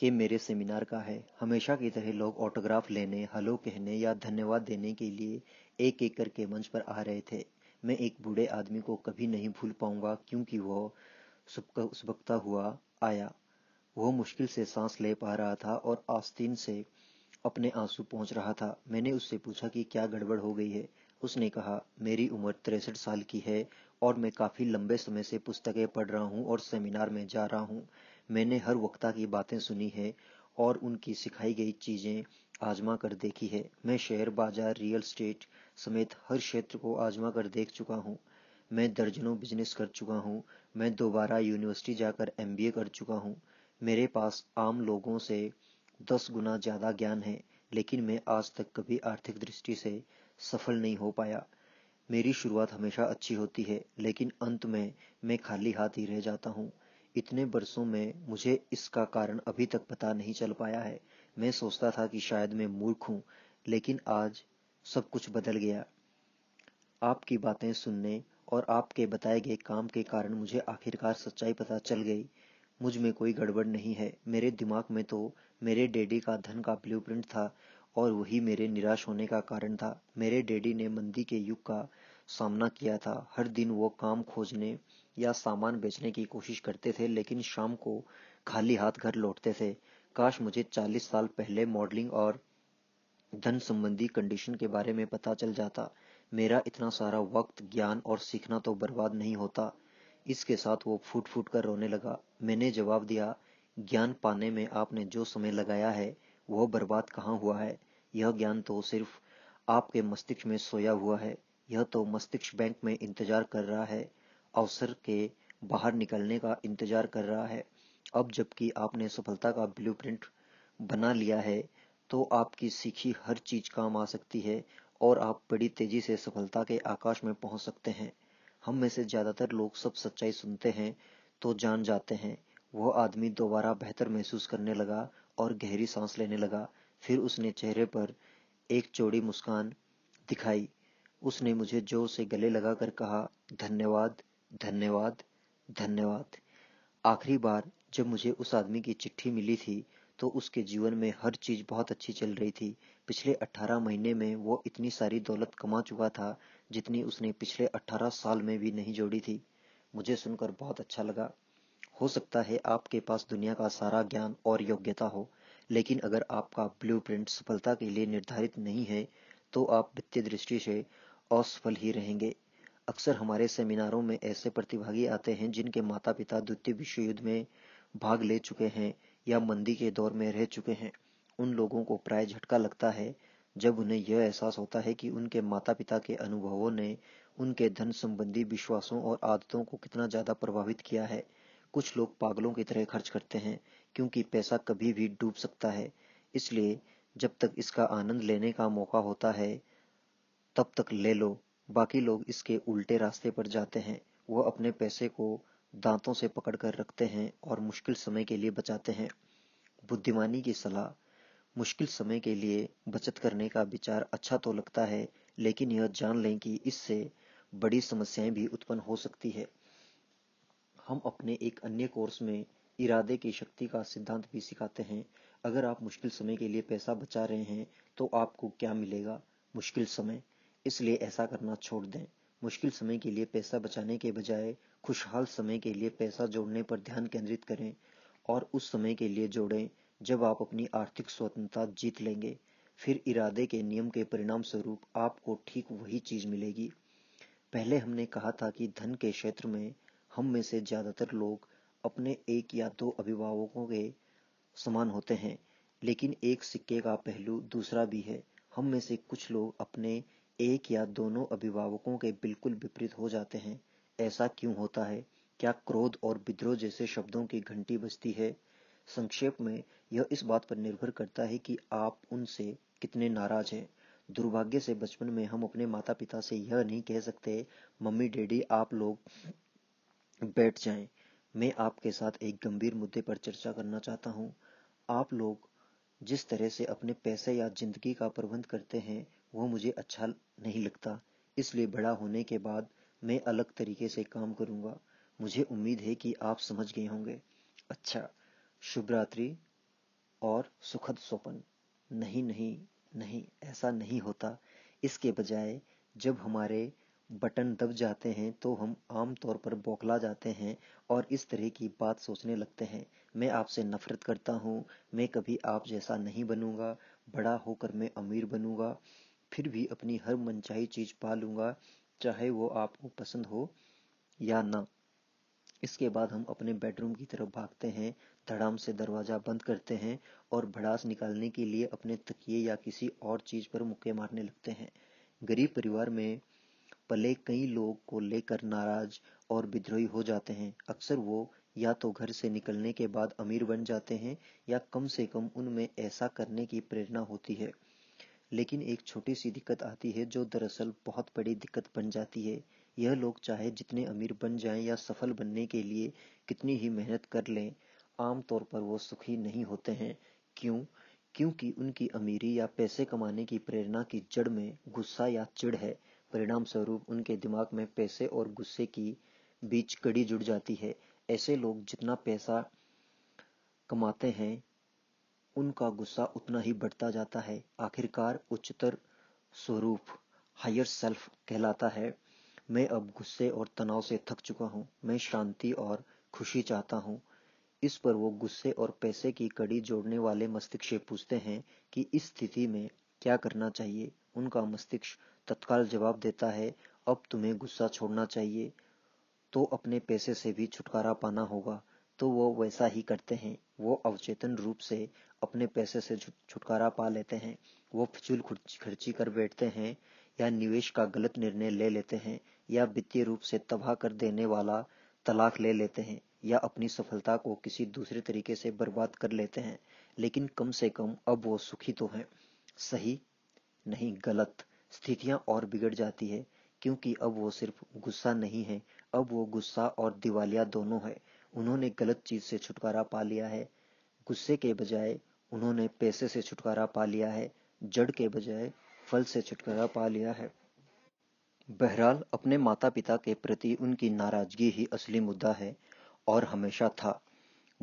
कि मेरे सेमिनार का है हमेशा की तरह लोग ऑटोग्राफ लेने हलो कहने या धन्यवाद देने के लिए एक एक करके मंच पर आ रहे थे मैं एक बूढ़े आदमी को कभी नहीं भूल पाऊंगा क्योंकि वह सुबकता हुआ आया वह मुश्किल से सांस ले पा रहा था और आस्तीन से अपने आंसू पहुंच रहा था मैंने उससे पूछा कि क्या गड़बड़ हो गई है उसने कहा मेरी उम्र तिरसठ साल की है और मैं काफ़ी लंबे समय से पुस्तकें पढ़ रहा हूँ और सेमिनार में जा रहा हूँ मैंने हर वक्ता की बातें सुनी है और उनकी सिखाई गई चीज़ें आजमा कर देखी है मैं शेयर बाजार रियल स्टेट समेत हर क्षेत्र को आजमा कर देख चुका हूँ मैं दर्जनों बिजनेस कर चुका हूँ मैं दोबारा यूनिवर्सिटी जाकर एम कर चुका हूँ मेरे पास आम लोगों से दस गुना ज़्यादा ज्ञान है लेकिन मैं आज तक कभी आर्थिक दृष्टि से सफल नहीं हो पाया मेरी शुरुआत हमेशा अच्छी होती है लेकिन अंत में मैं खाली हाथ ही रह जाता हूँ इतने बरसों में मुझे इसका कारण अभी तक पता नहीं चल पाया है मैं सोचता था कि शायद मैं मूर्ख हूं लेकिन आज सब कुछ बदल गया आपकी बातें सुनने और आपके बताए गए काम के कारण मुझे आखिरकार सच्चाई पता चल गई मुझ में कोई गड़बड़ नहीं है मेरे दिमाग में तो मेरे डैडी का धन का ब्लूप्रिंट था और वही मेरे निराश होने का कारण था मेरे डैडी ने मंदी के युग का सामना किया था हर दिन वो काम खोजने या सामान बेचने की कोशिश करते थे लेकिन शाम को खाली हाथ घर लौटते थे काश मुझे 40 साल पहले मॉडलिंग और धन संबंधी कंडीशन के बारे में पता चल जाता मेरा इतना सारा वक्त ज्ञान और सीखना तो बर्बाद नहीं होता इसके साथ वो फूट फूट कर रोने लगा मैंने जवाब दिया ज्ञान पाने में आपने जो समय लगाया है वह बर्बाद कहाँ हुआ है यह ज्ञान तो सिर्फ आपके मस्तिष्क में सोया हुआ है यह तो मस्तिष्क बैंक में इंतजार कर रहा है अवसर के बाहर निकलने का इंतजार कर रहा है अब जबकि आपने सफलता का ब्लूप्रिंट बना लिया है तो आपकी सीखी हर चीज काम आ सकती है और आप बड़ी तेजी से सफलता के आकाश में पहुंच सकते हैं हम में से ज्यादातर लोग सब सच्चाई सुनते हैं तो जान जाते हैं वह आदमी दोबारा बेहतर महसूस करने लगा और गहरी सांस लेने लगा फिर उसने चेहरे पर एक चौड़ी मुस्कान दिखाई उसने मुझे जोर से गले लगाकर कहा धन्यवाद धन्यवाद धन्यवाद आखिरी बार जब मुझे उस आदमी की चिट्ठी मिली थी तो उसके जीवन में हर चीज़ बहुत अच्छी चल रही थी पिछले 18 महीने में वो इतनी सारी दौलत कमा चुका था जितनी उसने पिछले 18 साल में भी नहीं जोड़ी थी मुझे सुनकर बहुत अच्छा लगा हो सकता है आपके पास दुनिया का सारा ज्ञान और योग्यता हो लेकिन अगर आपका ब्लूप्रिंट सफलता के लिए निर्धारित नहीं है तो आप वित्तीय दृष्टि से असफल ही रहेंगे अक्सर हमारे सेमिनारों में ऐसे प्रतिभागी आते हैं जिनके माता पिता द्वितीय विश्व युद्ध में भाग ले चुके हैं या मंदी के दौर में रह चुके हैं उन लोगों को प्राय झटका लगता है जब उन्हें यह एहसास होता है कि उनके माता पिता के अनुभवों ने उनके धन संबंधी विश्वासों और आदतों को कितना ज़्यादा प्रभावित किया है कुछ लोग पागलों की तरह खर्च करते हैं क्योंकि पैसा कभी भी डूब सकता है इसलिए जब तक इसका आनंद लेने का मौका होता है तब तक ले लो बाकी लोग इसके उल्टे रास्ते पर जाते हैं वह अपने पैसे को दांतों से पकड़ कर रखते हैं और मुश्किल समय के लिए बचाते हैं बुद्धिमानी की सलाह मुश्किल समय के लिए बचत करने का विचार अच्छा तो लगता है लेकिन यह जान लें कि इससे बड़ी समस्याएं भी उत्पन्न हो सकती है हम अपने एक अन्य कोर्स में इरादे की शक्ति का सिद्धांत भी सिखाते हैं अगर आप मुश्किल समय के लिए पैसा बचा रहे हैं तो आपको क्या मिलेगा मुश्किल समय इसलिए ऐसा करना छोड़ दें मुश्किल समय के लिए पैसा बचाने के बजाय खुशहाल समय के लिए पैसा जोड़ने पर ध्यान केंद्रित करें और उस समय के लिए जोड़ें जब आप अपनी आर्थिक स्वतंत्रता जीत लेंगे फिर इरादे के नियम के परिणाम स्वरूप आपको ठीक वही चीज मिलेगी पहले हमने कहा था कि धन के क्षेत्र में हम में से ज्यादातर लोग अपने एक या दो अभिभावकों के समान होते हैं लेकिन एक सिक्के का पहलू दूसरा भी है हम में से कुछ लोग अपने एक या दोनों अभिभावकों के बिल्कुल विपरीत हो जाते हैं ऐसा क्यों होता है क्या क्रोध और विद्रोह जैसे शब्दों की घंटी बजती है संक्षेप में यह इस बात पर निर्भर करता है कि आप उनसे कितने नाराज हैं दुर्भाग्य से बचपन में हम अपने माता पिता से यह नहीं कह सकते मम्मी डैडी आप लोग बैठ जाएं मैं आपके साथ एक गंभीर मुद्दे पर चर्चा करना चाहता हूं आप लोग जिस तरह से अपने पैसे या जिंदगी का प्रबंध करते हैं वो मुझे अच्छा नहीं लगता इसलिए बड़ा होने के बाद मैं अलग तरीके से काम करूंगा मुझे उम्मीद है कि आप समझ गए होंगे अच्छा शुभ रात्रि और सुखद स्वपन नहीं नहीं नहीं ऐसा नहीं होता इसके बजाय जब हमारे बटन दब जाते हैं तो हम आम तौर पर बौखला जाते हैं और इस तरह की बात सोचने लगते हैं मैं आपसे नफरत करता हूँ मैं कभी आप जैसा नहीं बनूंगा बड़ा होकर मैं अमीर बनूंगा फिर भी अपनी हर मनचाही चीज पा लूंगा चाहे वो आपको पसंद हो या ना इसके बाद हम अपने बेडरूम की तरफ भागते हैं धड़ाम से दरवाजा बंद करते हैं और भड़ास निकालने के लिए अपने तकिए या किसी और चीज पर मुक्के मारने लगते हैं गरीब परिवार में पले कई लोग को लेकर नाराज और विद्रोही हो जाते हैं अक्सर वो या तो घर से निकलने के बाद अमीर बन जाते हैं या कम से कम उनमें ऐसा करने की प्रेरणा होती है लेकिन एक छोटी सी दिक्कत आती है जो दरअसल बहुत बड़ी दिक्कत बन जाती है यह लोग चाहे जितने अमीर बन जाएं या सफल बनने के लिए कितनी ही मेहनत कर लें आमतौर पर वो सुखी नहीं होते हैं क्यों क्योंकि उनकी अमीरी या पैसे कमाने की प्रेरणा की जड़ में गुस्सा या चिड़ है परिणाम स्वरूप उनके दिमाग में पैसे और गुस्से की बीच कड़ी जुड़ जाती है ऐसे लोग जितना पैसा कमाते हैं उनका गुस्सा उतना ही बढ़ता जाता है आखिरकार उच्चतर स्वरूप हायर सेल्फ कहलाता है मैं अब गुस्से और तनाव से थक चुका हूँ मैं शांति और खुशी चाहता हूँ इस पर वो गुस्से और पैसे की कड़ी जोड़ने वाले मस्तिष्क से पूछते हैं कि इस स्थिति में क्या करना चाहिए उनका मस्तिष्क तत्काल जवाब देता है अब तुम्हें गुस्सा छोड़ना चाहिए तो अपने पैसे से भी छुटकारा पाना होगा तो वो वैसा ही करते हैं वो अवचेतन रूप से अपने पैसे से छुटकारा पा लेते हैं वो फिजूल खर्ची कर बैठते हैं या निवेश का गलत निर्णय ले लेते हैं या वित्तीय रूप से तबाह कर देने वाला तलाक ले लेते हैं या अपनी सफलता को किसी दूसरे तरीके से बर्बाद कर लेते हैं लेकिन कम से कम अब वो सुखी तो हैं सही नहीं गलत स्थितियां और बिगड़ जाती है क्योंकि अब वो सिर्फ गुस्सा नहीं है अब वो गुस्सा और दिवालिया दोनों है उन्होंने गलत चीज से छुटकारा पा लिया है गुस्से के बजाय उन्होंने पैसे से छुटकारा पा लिया है जड़ के बजाय फल से छुटकारा पा लिया है बहरहाल अपने माता पिता के प्रति उनकी नाराजगी ही असली मुद्दा है और हमेशा था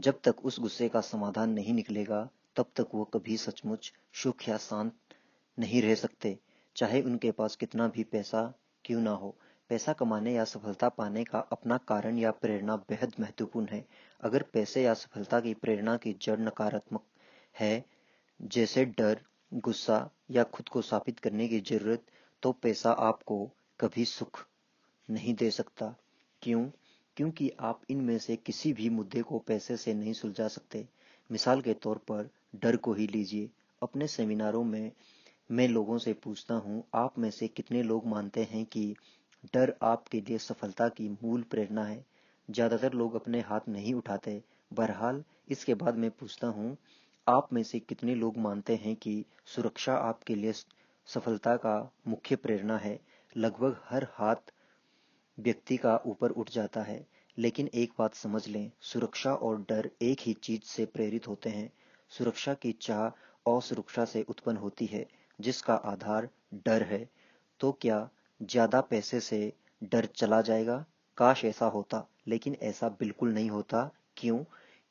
जब तक उस गुस्से का समाधान नहीं निकलेगा तब तक वो कभी सचमुच सुख या शांत नहीं रह सकते चाहे उनके पास कितना भी पैसा क्यों ना हो पैसा कमाने या सफलता पाने का अपना कारण या प्रेरणा बेहद महत्वपूर्ण है अगर पैसे या सफलता की प्रेरणा की जड़ नकारात्मक है जैसे डर गुस्सा या खुद को साबित करने की जरूरत तो पैसा आपको कभी सुख नहीं दे सकता क्यों क्योंकि आप इनमें से किसी भी मुद्दे को पैसे से नहीं सुलझा सकते मिसाल के तौर पर डर को ही लीजिए अपने सेमिनारों में मैं लोगों से पूछता हूँ आप में से कितने लोग मानते हैं कि डर आपके लिए सफलता की मूल प्रेरणा है ज़्यादातर लोग अपने हाथ नहीं उठाते बहरहाल इसके बाद मैं पूछता हूँ आप में से कितने लोग मानते हैं कि सुरक्षा आपके लिए सफलता का मुख्य प्रेरणा है लगभग हर हाथ व्यक्ति का ऊपर उठ जाता है लेकिन एक बात समझ लें सुरक्षा और डर एक ही चीज से प्रेरित होते हैं सुरक्षा की चाह असुरक्षा से उत्पन्न होती है जिसका आधार डर है तो क्या ज्यादा पैसे से डर चला जाएगा काश ऐसा होता लेकिन ऐसा बिल्कुल नहीं होता क्यों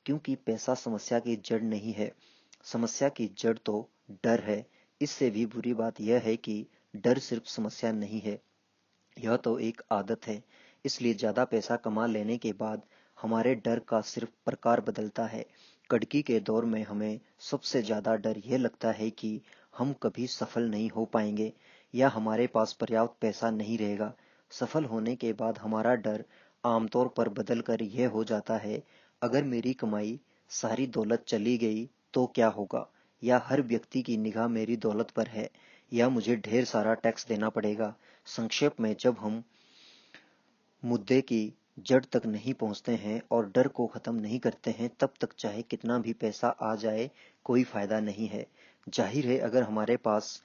क्योंकि पैसा समस्या की जड़ नहीं है समस्या की जड़ तो डर है इससे भी बुरी बात यह है कि डर सिर्फ समस्या नहीं है यह तो एक आदत है इसलिए ज़्यादा पैसा कमा लेने के बाद हमारे डर का सिर्फ प्रकार बदलता है कड़की के दौर में हमें सबसे ज़्यादा डर यह लगता है कि हम कभी सफल नहीं हो पाएंगे या हमारे पास पर्याप्त पैसा नहीं रहेगा सफल होने के बाद हमारा डर आमतौर पर बदलकर यह हो जाता है अगर मेरी कमाई सारी दौलत चली गई तो क्या होगा या हर व्यक्ति की निगाह मेरी दौलत पर है या मुझे ढेर सारा टैक्स देना पड़ेगा संक्षेप में जब हम मुद्दे की जड़ तक नहीं पहुंचते हैं और डर को खत्म नहीं करते हैं तब तक चाहे कितना भी पैसा आ जाए कोई फायदा नहीं है जाहिर है अगर हमारे पास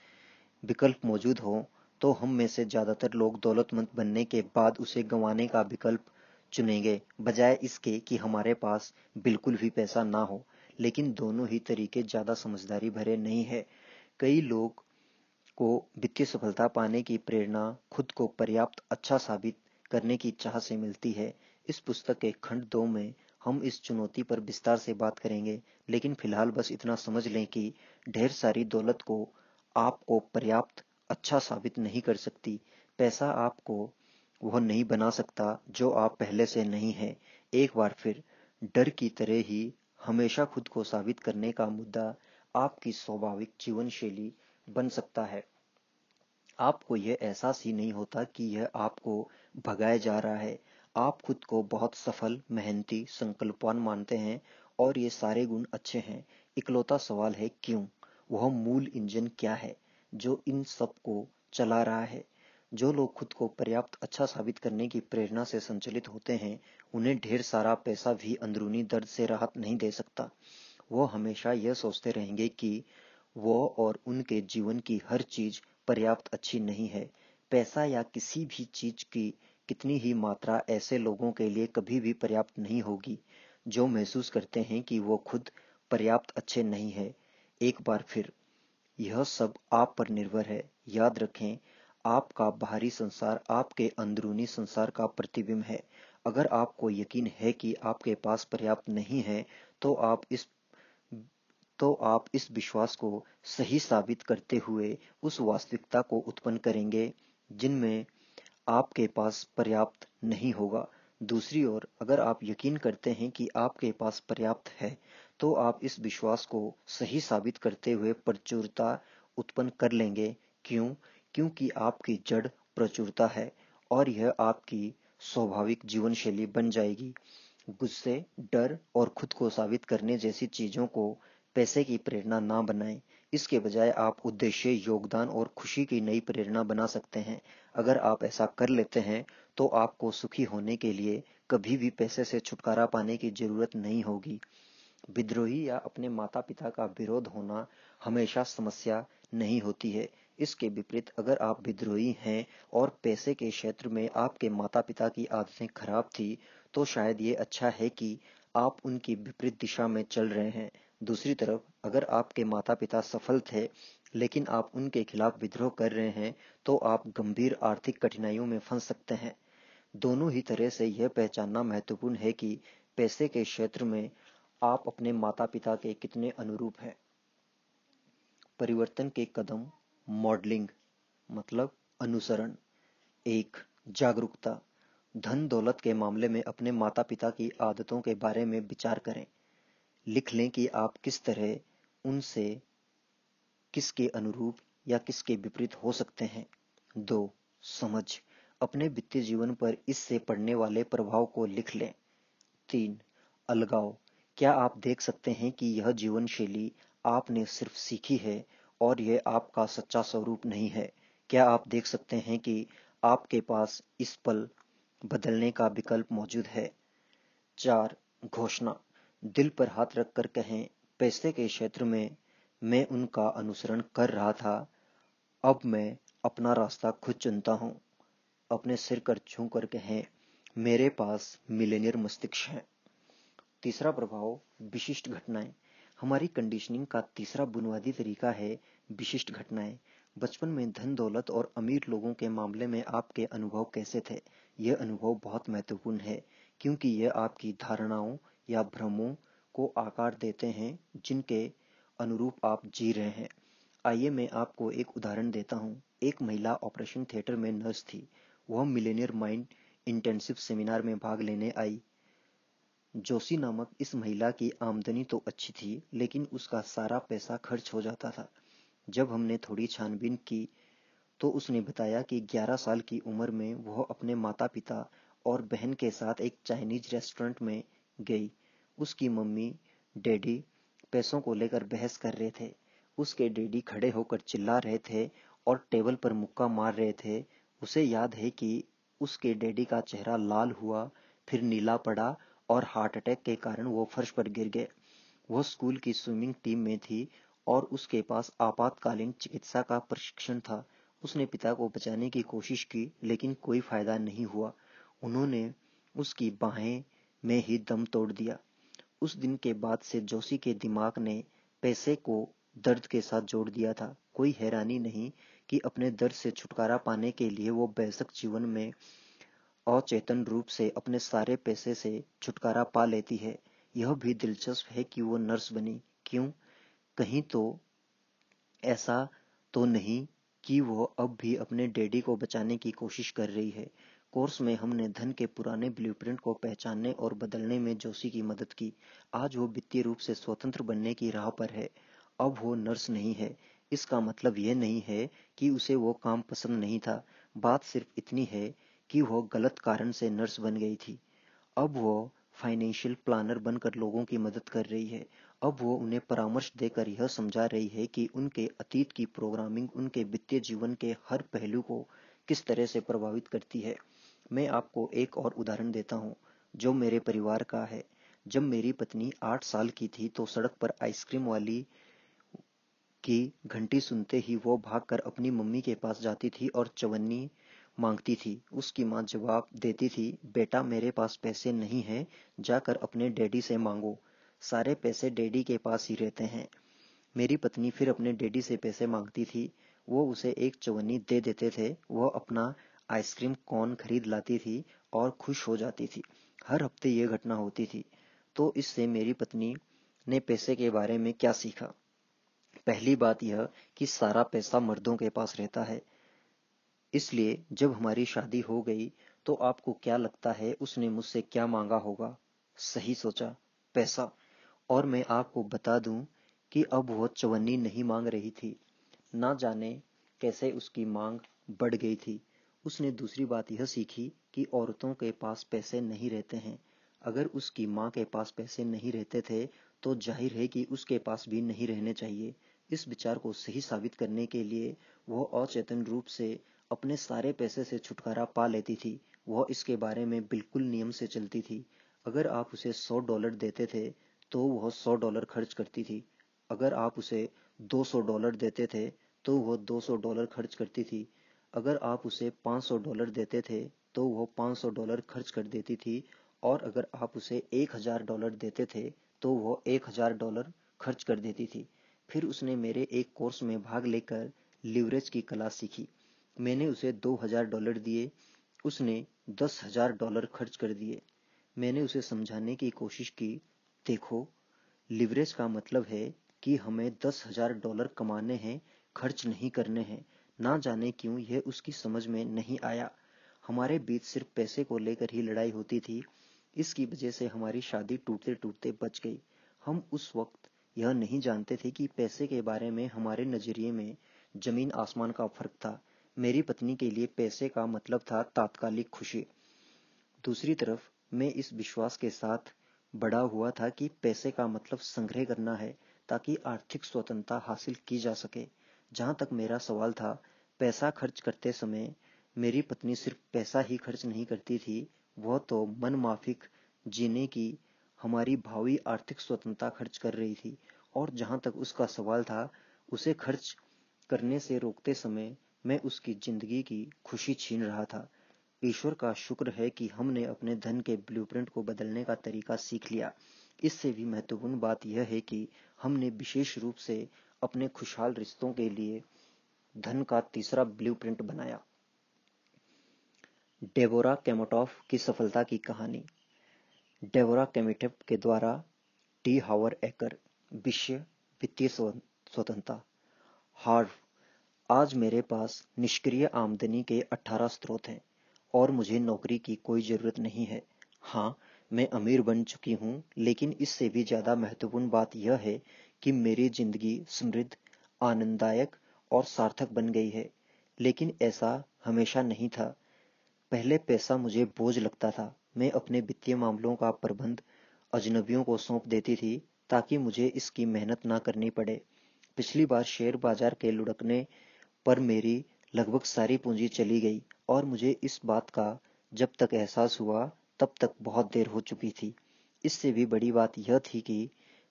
विकल्प मौजूद हो तो हम में से ज्यादातर लोग दौलतमंद बनने के बाद उसे गंवाने का विकल्प चुनेंगे बजाय इसके कि हमारे पास बिल्कुल भी पैसा ना हो लेकिन दोनों ही तरीके ज़्यादा समझदारी भरे नहीं है कई लोग को वित्तीय सफलता पाने की प्रेरणा खुद को पर्याप्त अच्छा साबित करने की चाह से मिलती है इस पुस्तक के खंड दो में हम इस चुनौती पर विस्तार से बात करेंगे लेकिन फिलहाल बस इतना समझ लें कि ढेर सारी दौलत को आपको पर्याप्त अच्छा साबित नहीं कर सकती पैसा आपको वह नहीं बना सकता जो आप पहले से नहीं हैं एक बार फिर डर की तरह ही हमेशा खुद को साबित करने का मुद्दा आपकी स्वाभाविक जीवन शैली बन सकता है आपको यह एहसास ही नहीं होता कि यह आपको भगाया जा रहा है आप खुद को बहुत सफल मेहनती संकल्पवान मानते हैं और ये सारे गुण अच्छे हैं इकलौता सवाल है क्यों वह मूल इंजन क्या है जो इन सब को चला रहा है जो लोग खुद को पर्याप्त अच्छा साबित करने की प्रेरणा से संचलित होते हैं उन्हें ढेर सारा पैसा भी अंदरूनी दर्द से राहत नहीं दे सकता वो हमेशा यह सोचते रहेंगे कि वो और उनके जीवन की हर चीज पर्याप्त अच्छी नहीं है पैसा या किसी भी चीज की कितनी ही मात्रा ऐसे लोगों के लिए कभी भी पर्याप्त नहीं होगी जो महसूस करते हैं कि वो खुद पर्याप्त अच्छे नहीं है एक बार फिर यह सब आप पर निर्भर है याद रखें आपका बाहरी संसार आपके अंदरूनी संसार का प्रतिबिंब है अगर आपको यकीन है कि आपके पास पर्याप्त नहीं है तो आप इस तो आप इस विश्वास को सही साबित करते हुए उस वास्तविकता को उत्पन्न करेंगे जिनमें आपके पास पर्याप्त नहीं होगा दूसरी ओर अगर आप यकीन करते हैं कि आपके पास पर्याप्त है तो आप इस विश्वास को सही साबित करते हुए प्रचुरता उत्पन्न कर लेंगे क्यों क्योंकि आपकी जड़ प्रचुरता है और यह आपकी स्वाभाविक जीवन शैली बन जाएगी गुस्से डर और खुद को साबित करने जैसी चीजों को पैसे की प्रेरणा ना बनाएं इसके बजाय आप उद्देश्य योगदान और खुशी की नई प्रेरणा बना सकते हैं अगर आप ऐसा कर लेते हैं तो आपको सुखी होने के लिए कभी भी पैसे से छुटकारा पाने की जरूरत नहीं होगी विद्रोही या अपने माता पिता का विरोध होना हमेशा समस्या नहीं होती है इसके विपरीत अगर आप विद्रोही हैं और पैसे के क्षेत्र में आपके माता पिता की आदतें खराब थी तो शायद ये अच्छा है कि आप उनकी विपरीत दिशा में चल रहे हैं दूसरी तरफ अगर आपके माता पिता सफल थे लेकिन आप उनके खिलाफ विद्रोह कर रहे हैं तो आप गंभीर आर्थिक कठिनाइयों में फंस सकते हैं दोनों ही तरह से यह पहचानना महत्वपूर्ण है कि पैसे के क्षेत्र में आप अपने माता पिता के कितने अनुरूप हैं परिवर्तन के कदम मॉडलिंग मतलब अनुसरण एक जागरूकता धन दौलत के मामले में अपने माता पिता की आदतों के बारे में विचार करें लिख लें कि आप किस तरह उनसे किसके अनुरूप या किसके विपरीत हो सकते हैं दो समझ अपने वित्तीय जीवन पर इससे पड़ने वाले प्रभाव को लिख लें तीन अलगाव क्या आप देख सकते हैं कि यह जीवन शैली आपने सिर्फ सीखी है और ये आपका सच्चा स्वरूप नहीं है क्या आप देख सकते हैं कि आपके पास इस पल बदलने का विकल्प मौजूद है चार घोषणा दिल पर हाथ रखकर कहें पैसे के क्षेत्र में मैं उनका अनुसरण कर रहा था अब मैं अपना रास्ता खुद चुनता हूं अपने सिर कर छू कर कहें मेरे पास मिलेनियर मस्तिष्क है तीसरा प्रभाव विशिष्ट घटनाएं हमारी कंडीशनिंग का तीसरा बुनियादी तरीका है विशिष्ट घटनाएं बचपन में धन दौलत और अमीर लोगों के मामले में आपके अनुभव कैसे थे यह अनुभव बहुत महत्वपूर्ण है क्योंकि यह आपकी धारणाओं या भ्रमों को आकार देते हैं जिनके अनुरूप आप जी रहे हैं आइए मैं आपको एक उदाहरण देता हूँ एक महिला ऑपरेशन थिएटर में नर्स थी वह मिलेनियर माइंड इंटेंसिव सेमिनार में भाग लेने आई जोशी नामक इस महिला की आमदनी तो अच्छी थी लेकिन उसका सारा पैसा खर्च हो जाता था जब हमने थोड़ी छानबीन की तो उसने बताया कि 11 साल की उम्र में वह अपने माता पिता और बहन के साथ एक चाइनीज रेस्टोरेंट में गई उसकी मम्मी डैडी पैसों को लेकर बहस कर रहे थे उसके डैडी खड़े होकर चिल्ला रहे थे और टेबल पर मुक्का मार रहे थे उसे याद है कि उसके डैडी का चेहरा लाल हुआ फिर नीला पड़ा और हार्ट अटैक के कारण वो फर्श पर गिर गए वह स्कूल की स्विमिंग टीम में थी और उसके पास आपातकालीन चिकित्सा का प्रशिक्षण था उसने पिता को बचाने की कोशिश की लेकिन कोई फायदा नहीं हुआ उन्होंने उसकी बाहें में ही दम तोड़ दिया उस दिन के बाद से जोशी के दिमाग ने पैसे को दर्द के साथ जोड़ दिया था कोई हैरानी नहीं कि अपने दर्द से छुटकारा पाने के लिए वो बेसक जीवन में अचेतन रूप से अपने सारे पैसे से छुटकारा पा लेती है यह भी दिलचस्प है कि वो नर्स बनी क्यों कहीं तो ऐसा तो नहीं कि वो अब भी अपने डैडी को बचाने की कोशिश कर रही है कोर्स में हमने धन के पुराने ब्लूप्रिंट को पहचानने और बदलने में जोशी की मदद की आज वो वित्तीय रूप से स्वतंत्र बनने की राह पर है अब वो नर्स नहीं है इसका मतलब यह नहीं है कि उसे वो काम पसंद नहीं था बात सिर्फ इतनी है कि वो गलत कारण से नर्स बन गई थी अब वो फाइनेंशियल प्लानर बनकर लोगों की मदद कर रही है अब वो उन्हें परामर्श देकर यह समझा रही है कि उनके अतीत की प्रोग्रामिंग उनके वित्तीय जीवन के हर पहलू को किस तरह से प्रभावित करती है मैं आपको एक और उदाहरण देता हूँ जो मेरे परिवार का है जब मेरी पत्नी आठ साल की थी तो सड़क पर आइसक्रीम वाली की घंटी सुनते ही वो भागकर अपनी मम्मी के पास जाती थी और चवन्नी मांगती थी उसकी माँ जवाब देती थी बेटा मेरे पास पैसे नहीं हैं जाकर अपने डैडी से मांगो सारे पैसे डैडी के पास ही रहते हैं मेरी पत्नी फिर अपने डैडी से पैसे मांगती थी वो उसे एक चवन्नी दे देते थे वह अपना आइसक्रीम कौन खरीद लाती थी और खुश हो जाती थी हर हफ्ते ये घटना होती थी तो इससे मेरी पत्नी ने पैसे के बारे में क्या सीखा पहली बात यह कि सारा पैसा मर्दों के पास रहता है इसलिए जब हमारी शादी हो गई तो आपको क्या लगता है उसने मुझसे क्या मांगा होगा सही सोचा पैसा और मैं आपको बता दूं कि अब वह चवन्नी नहीं मांग रही थी ना जाने कैसे उसकी मांग बढ़ गई थी उसने दूसरी बात यह सीखी कि औरतों के पास पैसे नहीं रहते हैं अगर उसकी माँ के पास पैसे नहीं रहते थे तो जाहिर है कि उसके पास भी नहीं रहने चाहिए इस विचार को सही साबित करने के लिए वह अचेतन रूप से अपने सारे पैसे से छुटकारा पा लेती थी वह इसके बारे में बिल्कुल नियम से चलती थी अगर आप उसे सौ डॉलर देते थे तो वह सौ डॉलर खर्च करती थी अगर आप उसे दो सौ डॉलर देते थे तो वह दो सौ डॉलर खर्च करती थी अगर आप उसे पाँच सौ डॉलर देते थे तो वह पाँच सौ डॉलर खर्च कर देती थी और अगर आप उसे एक हजार डॉलर देते थे तो वह एक हजार डॉलर खर्च कर देती थी फिर उसने मेरे एक कोर्स में भाग लेकर लिवरेज की कला सीखी मैंने उसे दो हजार डॉलर दिए उसने दस हजार डॉलर खर्च कर दिए मैंने उसे समझाने की कोशिश की देखो लिवरेज का मतलब है कि हमें दस हजार डॉलर कमाने हैं खर्च नहीं करने हैं ना जाने क्यों यह उसकी समझ में नहीं आया हमारे बीच सिर्फ पैसे को लेकर ही लड़ाई होती थी इसकी वजह से हमारी शादी टूटते टूटते बच गई हम उस वक्त यह नहीं जानते थे कि पैसे के बारे में हमारे नजरिए में जमीन आसमान का फर्क था मेरी पत्नी के लिए पैसे का मतलब था तात्कालिक खुशी दूसरी तरफ मैं इस विश्वास के साथ बड़ा हुआ था कि पैसे का मतलब संग्रह करना है ताकि आर्थिक स्वतंत्रता हासिल की जा सके जहां तक मेरा सवाल था पैसा खर्च करते समय मेरी पत्नी सिर्फ पैसा ही खर्च नहीं करती थी वह तो मन माफिक जीने की हमारी भावी आर्थिक स्वतंत्रता खर्च कर रही थी और जहां तक उसका सवाल था उसे खर्च करने से रोकते समय मैं उसकी जिंदगी की खुशी छीन रहा था ईश्वर का शुक्र है कि हमने अपने धन के ब्लूप्रिंट को बदलने का तरीका सीख लिया इससे भी महत्वपूर्ण बात यह है कि हमने विशेष रूप से अपने खुशहाल रिश्तों के लिए धन का तीसरा ब्लूप्रिंट बनाया डेबोरा केमोटॉफ की सफलता की कहानी डेबोरा केमिटफ के द्वारा टी हावर एकर विश्व वित्तीय स्वतंत्रता हार्व आज मेरे पास निष्क्रिय आमदनी के 18 स्रोत हैं और मुझे नौकरी की कोई जरूरत नहीं है हाँ मैं अमीर बन चुकी हूँ लेकिन इससे भी ज़्यादा महत्वपूर्ण बात यह है कि मेरी जिंदगी समृद्ध आनंददायक और सार्थक बन गई है लेकिन ऐसा हमेशा नहीं था पहले पैसा मुझे बोझ लगता था मैं अपने वित्तीय मामलों का प्रबंध अजनबियों को सौंप देती थी ताकि मुझे इसकी मेहनत ना करनी पड़े पिछली बार शेयर बाजार के लुढ़कने पर मेरी लगभग सारी पूंजी चली गई और मुझे इस बात का जब तक एहसास हुआ तब तक बहुत देर हो चुकी थी इससे भी बड़ी बात यह थी कि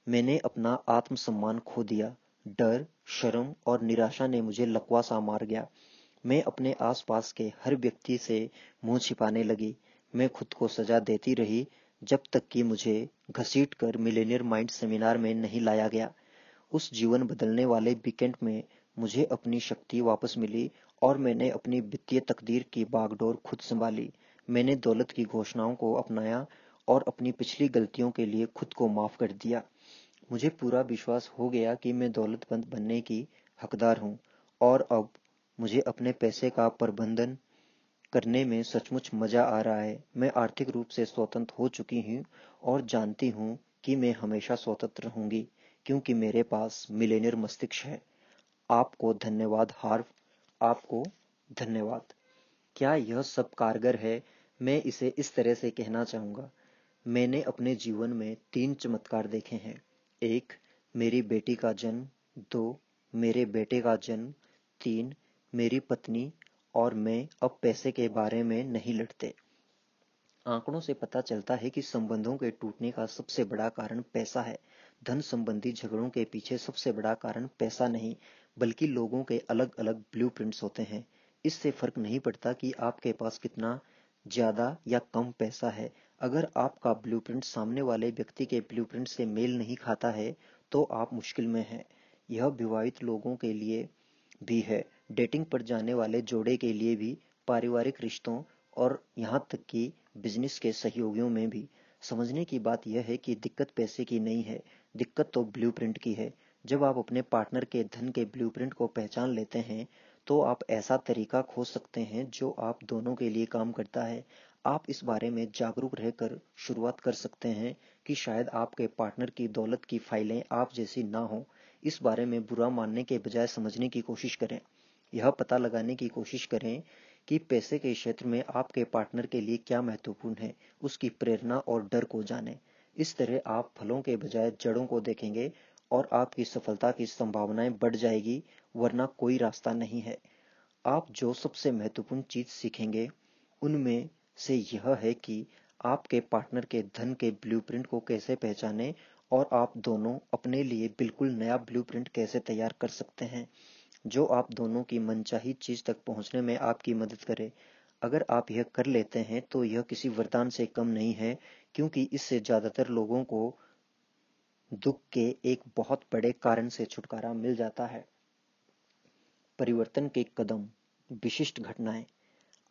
मैंने अपना आत्मसम्मान खो दिया डर शर्म और निराशा ने मुझे लकवा सा मार गया मैं अपने आसपास के हर व्यक्ति से मुंह छिपाने लगी मैं खुद को सजा देती रही जब तक कि मुझे घसीट कर मिलेनियर माइंड सेमिनार में नहीं लाया गया उस जीवन बदलने वाले वीकेंड में मुझे अपनी शक्ति वापस मिली और मैंने अपनी वित्तीय तकदीर की बागडोर खुद संभाली मैंने दौलत की घोषणाओं को अपनाया और अपनी पिछली गलतियों के लिए खुद को माफ कर दिया मुझे पूरा विश्वास हो गया कि मैं दौलतमंद बनने की हकदार हूँ और अब मुझे अपने पैसे का प्रबंधन करने में सचमुच मजा आ रहा है मैं आर्थिक रूप से स्वतंत्र हो चुकी हूँ और जानती हूँ कि मैं हमेशा स्वतंत्र रहूंगी क्योंकि मेरे पास मिलेनियर मस्तिष्क है आपको धन्यवाद हार्फ आपको धन्यवाद क्या यह सब कारगर है मैं इसे इस तरह से कहना चाहूंगा मैंने अपने जीवन में तीन चमत्कार देखे हैं एक मेरी बेटी का जन्म दो मेरे बेटे का जन्म तीन मेरी पत्नी और मैं अब पैसे के बारे में नहीं लड़ते आंकड़ों से पता चलता है कि संबंधों के टूटने का सबसे बड़ा कारण पैसा है धन संबंधी झगड़ों के पीछे सबसे बड़ा कारण पैसा नहीं बल्कि लोगों के अलग अलग ब्लू होते हैं इससे फर्क नहीं पड़ता कि आपके पास कितना ज्यादा या कम पैसा है अगर आपका ब्लूप्रिंट सामने वाले व्यक्ति के ब्लूप्रिंट से मेल नहीं खाता है तो आप मुश्किल में हैं यह विवाहित लोगों के लिए भी है डेटिंग पर जाने वाले जोड़े के लिए भी पारिवारिक रिश्तों और यहाँ तक कि बिजनेस के सहयोगियों में भी समझने की बात यह है कि दिक्कत पैसे की नहीं है दिक्कत तो ब्लूप्रिंट की है जब आप अपने पार्टनर के धन के ब्लूप्रिंट को पहचान लेते हैं तो आप ऐसा तरीका खोज सकते हैं जो आप दोनों के लिए काम करता है आप इस बारे में जागरूक रहकर शुरुआत कर सकते हैं कि शायद आपके पार्टनर की दौलत की फाइलें आप जैसी ना हो इस बारे में बुरा मानने के बजाय समझने की कोशिश करें यह पता लगाने की कोशिश करें कि पैसे के क्षेत्र में आपके पार्टनर के लिए क्या महत्वपूर्ण है उसकी प्रेरणा और डर को जानें इस तरह आप फलों के बजाय जड़ों को देखेंगे और आपकी सफलता की संभावनाएं बढ़ जाएगी वरना कोई रास्ता नहीं है आप जो सबसे महत्वपूर्ण चीज सीखेंगे उनमें से यह है कि आपके पार्टनर के धन के ब्लूप्रिंट को कैसे पहचाने और आप दोनों अपने लिए बिल्कुल नया ब्लूप्रिंट कैसे तैयार कर सकते हैं जो आप दोनों की मनचाही चीज तक पहुंचने में आपकी मदद करे अगर आप यह कर लेते हैं तो यह किसी वरदान से कम नहीं है क्योंकि इससे ज्यादातर लोगों को दुख के एक बहुत बड़े कारण से छुटकारा मिल जाता है परिवर्तन के कदम विशिष्ट घटनाएं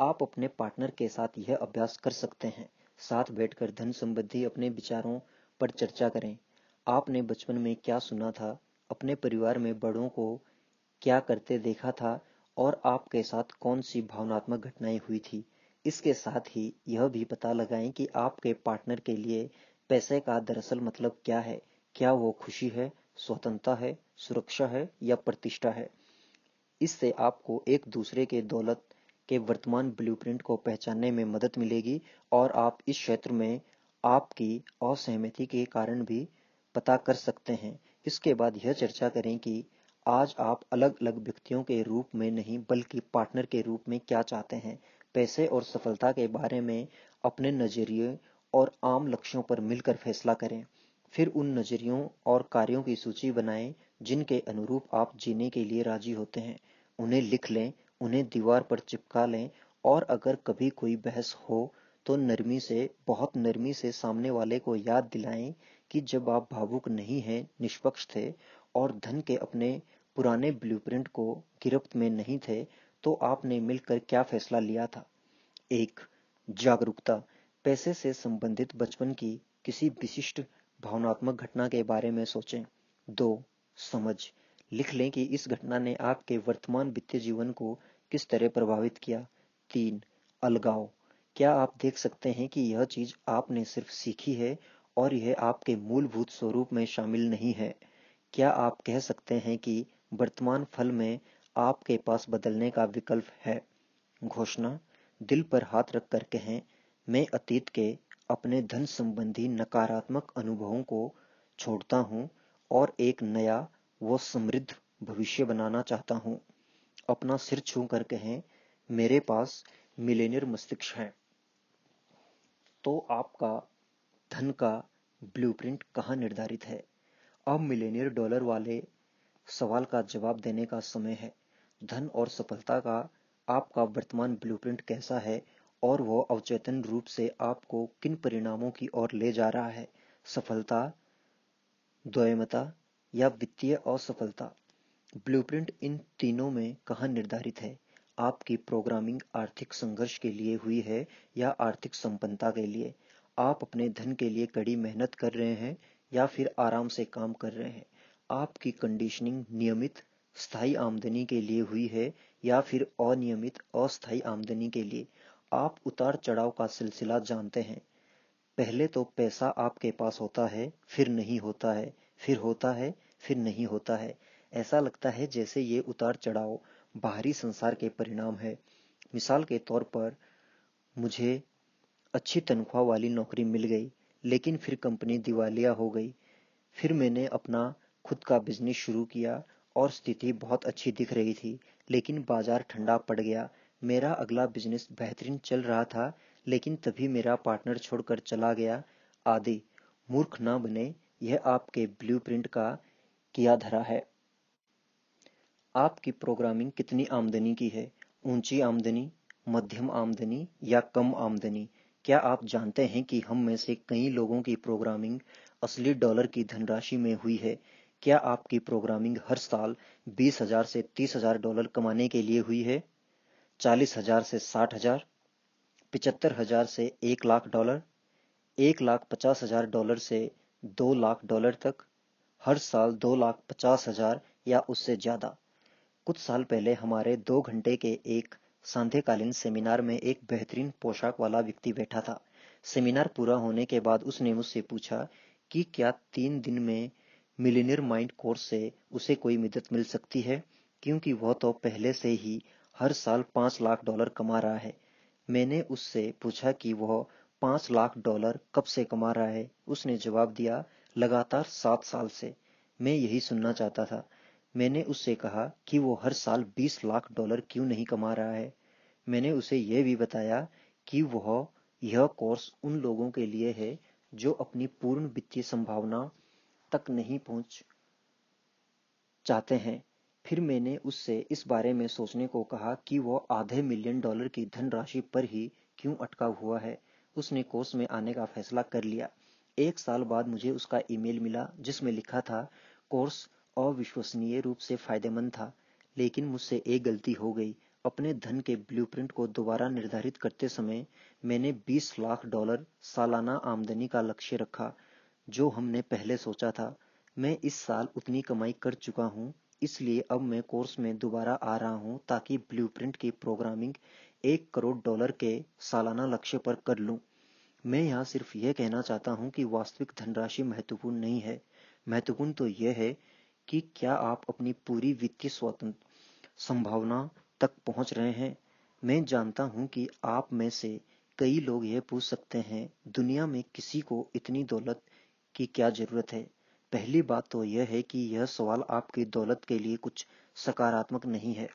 आप अपने पार्टनर के साथ यह अभ्यास कर सकते हैं साथ बैठकर धन संबंधी अपने विचारों पर चर्चा करें आपने बचपन में क्या सुना था अपने परिवार में बड़ों को क्या करते देखा था और आपके साथ कौन सी भावनात्मक घटनाएं हुई थी इसके साथ ही यह भी पता लगाएं कि आपके पार्टनर के लिए पैसे का दरअसल मतलब क्या है क्या वो खुशी है स्वतंत्रता है सुरक्षा है या प्रतिष्ठा है इससे आपको एक दूसरे के दौलत के वर्तमान ब्लूप्रिंट को पहचानने में मदद मिलेगी और आप इस क्षेत्र में आपकी असहमति के कारण भी पता कर सकते हैं इसके बाद यह चर्चा करें कि आज आप अलग अलग व्यक्तियों के रूप में नहीं बल्कि पार्टनर के रूप में क्या चाहते हैं पैसे और सफलता के बारे में अपने नजरिए और आम लक्ष्यों पर मिलकर फैसला करें फिर उन नजरियों और कार्यों की सूची बनाएं जिनके अनुरूप आप जीने के लिए राजी होते हैं उन्हें लिख लें उन्हें दीवार पर चिपका लें और अगर कभी कोई बहस हो तो नरमी से बहुत नरमी से सामने वाले को याद दिलाएं कि जब आप भावुक नहीं हैं निष्पक्ष थे और धन के अपने पुराने ब्लूप्रिंट को गिरफ्त में नहीं थे तो आपने मिलकर क्या फैसला लिया था एक जागरूकता पैसे से संबंधित बचपन की किसी विशिष्ट भावनात्मक घटना के बारे में सोचें दो समझ लिख लें कि इस घटना ने आपके वर्तमान वित्तीय जीवन को किस तरह प्रभावित किया तीन अलगाव क्या आप देख सकते हैं कि यह चीज आपने सिर्फ सीखी है और यह आपके मूलभूत स्वरूप में शामिल नहीं है क्या आप कह सकते हैं कि वर्तमान फल में आपके पास बदलने का विकल्प है घोषणा दिल पर हाथ रख कर कहें मैं अतीत के अपने धन संबंधी नकारात्मक अनुभवों को छोड़ता हूं और एक नया व समृद्ध भविष्य बनाना चाहता हूं अपना सिर छू कर कहें मेरे पास मिलेनियर मस्तिष्क है तो आपका धन का ब्लूप्रिंट कहाँ निर्धारित है अब मिलेनियर डॉलर वाले सवाल का जवाब देने का समय है धन और सफलता का आपका वर्तमान ब्लूप्रिंट कैसा है और वो अवचेतन रूप से आपको किन परिणामों की ओर ले जा रहा है सफलता द्वयमता या वित्तीय असफलता ब्लूप्रिंट इन तीनों में कहा निर्धारित है आपकी प्रोग्रामिंग आर्थिक संघर्ष के लिए हुई है या आर्थिक संपन्नता के लिए आप अपने धन के लिए कड़ी मेहनत कर रहे हैं या फिर आराम से काम कर रहे हैं आपकी कंडीशनिंग नियमित स्थायी आमदनी के लिए हुई है या फिर अनियमित अस्थायी आमदनी के लिए आप उतार चढ़ाव का सिलसिला जानते हैं पहले तो पैसा आपके पास होता है फिर नहीं होता है फिर होता है फिर नहीं होता है ऐसा लगता है जैसे ये उतार चढ़ाव बाहरी संसार के परिणाम है मिसाल के तौर पर मुझे अच्छी तनख्वाह वाली नौकरी मिल गई लेकिन फिर कंपनी दिवालिया हो गई फिर मैंने अपना खुद का बिजनेस शुरू किया और स्थिति बहुत अच्छी दिख रही थी लेकिन बाजार ठंडा पड़ गया मेरा अगला बिजनेस बेहतरीन चल रहा था लेकिन तभी मेरा पार्टनर छोड़कर चला गया आदि मूर्ख ना बने यह आपके ब्लूप्रिंट का किया धरा है आपकी प्रोग्रामिंग कितनी आमदनी की है ऊंची आमदनी मध्यम आमदनी या कम आमदनी क्या आप जानते हैं कि हम में से कई लोगों की प्रोग्रामिंग असली डॉलर की धनराशि में हुई है क्या आपकी प्रोग्रामिंग हर साल बीस हजार से तीस हजार डॉलर कमाने के लिए हुई है चालीस हजार से साठ हजार पिचहत्तर हजार से एक लाख डॉलर एक लाख पचास हजार डॉलर से दो लाख डॉलर तक हर साल दो लाख पचास हजार या उससे ज़्यादा कुछ साल पहले हमारे दो घंटे के एक सांध्यकालीन सेमिनार में एक बेहतरीन पोशाक वाला व्यक्ति बैठा था सेमिनार पूरा होने के बाद उसने मुझसे पूछा कि क्या तीन दिन में मिलीनियर माइंड कोर्स से उसे कोई मदद मिल सकती है क्योंकि वह तो पहले से ही हर साल पाँच लाख डॉलर कमा रहा है मैंने उससे पूछा कि वह पाँच लाख डॉलर कब से कमा रहा है उसने जवाब दिया लगातार सात साल से मैं यही सुनना चाहता था मैंने उससे कहा कि वो हर साल बीस लाख डॉलर क्यों नहीं कमा रहा है मैंने उसे यह भी बताया कि वह यह कोर्स उन लोगों के लिए है जो अपनी पूर्ण वित्तीय संभावना तक नहीं पहुंच चाहते हैं फिर मैंने उससे इस बारे में सोचने को कहा कि वो आधे मिलियन डॉलर की धनराशि पर ही क्यों अटका हुआ है उसने कोर्स में आने का फैसला कर लिया एक साल बाद मुझे उसका ईमेल मिला जिसमें लिखा था कोर्स अविश्वसनीय रूप से फायदेमंद था लेकिन मुझसे एक गलती हो गई अपने धन के ब्लूप्रिंट को दोबारा निर्धारित करते समय मैंने 20 लाख डॉलर सालाना आमदनी का लक्ष्य रखा जो हमने पहले सोचा था मैं इस साल उतनी कमाई कर चुका हूँ इसलिए अब मैं कोर्स में दोबारा आ रहा हूं ताकि ब्लूप्रिंट की प्रोग्रामिंग एक करोड़ डॉलर के सालाना लक्ष्य पर कर लूं मैं यहां सिर्फ यह कहना चाहता हूं कि वास्तविक धनराशि महत्वपूर्ण नहीं है महत्वपूर्ण तो यह है कि क्या आप अपनी पूरी वित्तीय स्वतंत्र संभावना तक पहुंच रहे हैं मैं जानता हूं कि आप में से कई लोग यह पूछ सकते हैं दुनिया में किसी को इतनी दौलत की क्या जरूरत है पहली बात तो यह है कि यह सवाल आपकी दौलत के लिए कुछ सकारात्मक नहीं है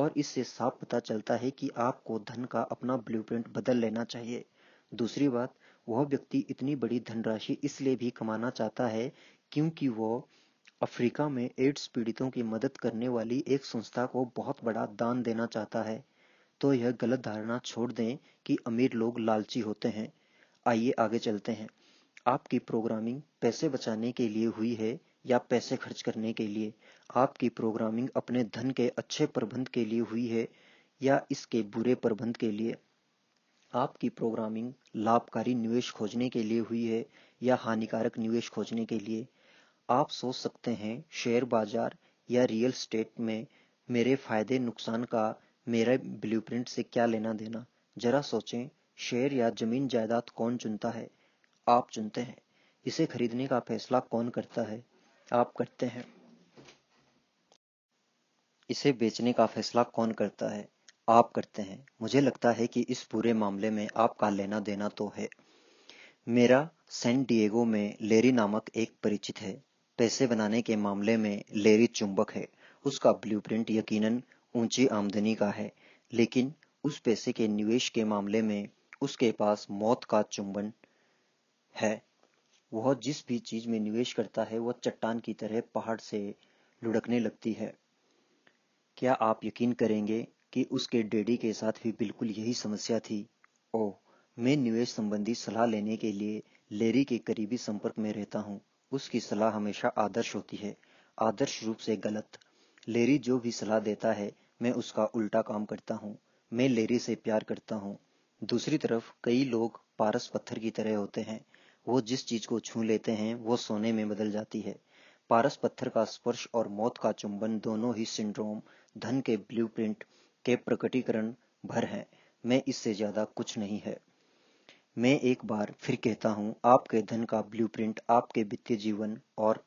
और इससे साफ पता चलता है कि आपको धन का अपना ब्लूप्रिंट बदल लेना चाहिए दूसरी बात वह व्यक्ति इतनी बड़ी धनराशि इसलिए भी कमाना चाहता है क्योंकि वह अफ्रीका में एड्स पीड़ितों की मदद करने वाली एक संस्था को बहुत बड़ा दान देना चाहता है तो यह गलत धारणा छोड़ दें कि अमीर लोग लालची होते हैं आइए आगे चलते हैं आपकी प्रोग्रामिंग पैसे बचाने के लिए हुई है या पैसे खर्च करने के लिए आपकी प्रोग्रामिंग अपने धन के अच्छे प्रबंध के लिए हुई है या इसके बुरे प्रबंध के लिए आपकी प्रोग्रामिंग लाभकारी निवेश खोजने के लिए हुई है या हानिकारक निवेश खोजने के लिए आप सोच सकते हैं शेयर बाजार या रियल स्टेट में मेरे फायदे नुकसान का मेरे ब्लूप्रिंट से क्या लेना देना जरा सोचें शेयर या जमीन जायदाद कौन चुनता है आप चुनते हैं इसे खरीदने का फैसला कौन करता है आप करते हैं इसे बेचने का फैसला कौन करता है आप करते हैं मुझे लगता है कि इस पूरे मामले में आपका लेना देना तो है मेरा सैन डिएगो में लेरी नामक एक परिचित है पैसे बनाने के मामले में लेरी चुंबक है उसका ब्लूप्रिंट यकीनन ऊंची आमदनी का है लेकिन उस पैसे के निवेश के मामले में उसके पास मौत का चुंबन है वह जिस भी चीज में निवेश करता है वह चट्टान की तरह पहाड़ से लुढ़कने लगती है क्या आप यकीन करेंगे कि उसके डैडी के साथ भी बिल्कुल यही समस्या थी ओ मैं निवेश संबंधी सलाह लेने के लिए लेरी के करीबी संपर्क में रहता हूँ उसकी सलाह हमेशा आदर्श होती है आदर्श रूप से गलत लेरी जो भी सलाह देता है मैं उसका उल्टा काम करता हूँ मैं लेरी से प्यार करता हूँ दूसरी तरफ कई लोग पारस पत्थर की तरह होते हैं वो जिस चीज को छू लेते हैं वो सोने में बदल जाती है पारस पत्थर का स्पर्श और मौत का चुंबन दोनों ही सिंड्रोम धन के ब्लूप्रिंट के प्रकटीकरण भर हैं मैं इससे ज्यादा कुछ नहीं है मैं एक बार फिर कहता हूं आपके धन का ब्लूप्रिंट आपके वित्तीय जीवन और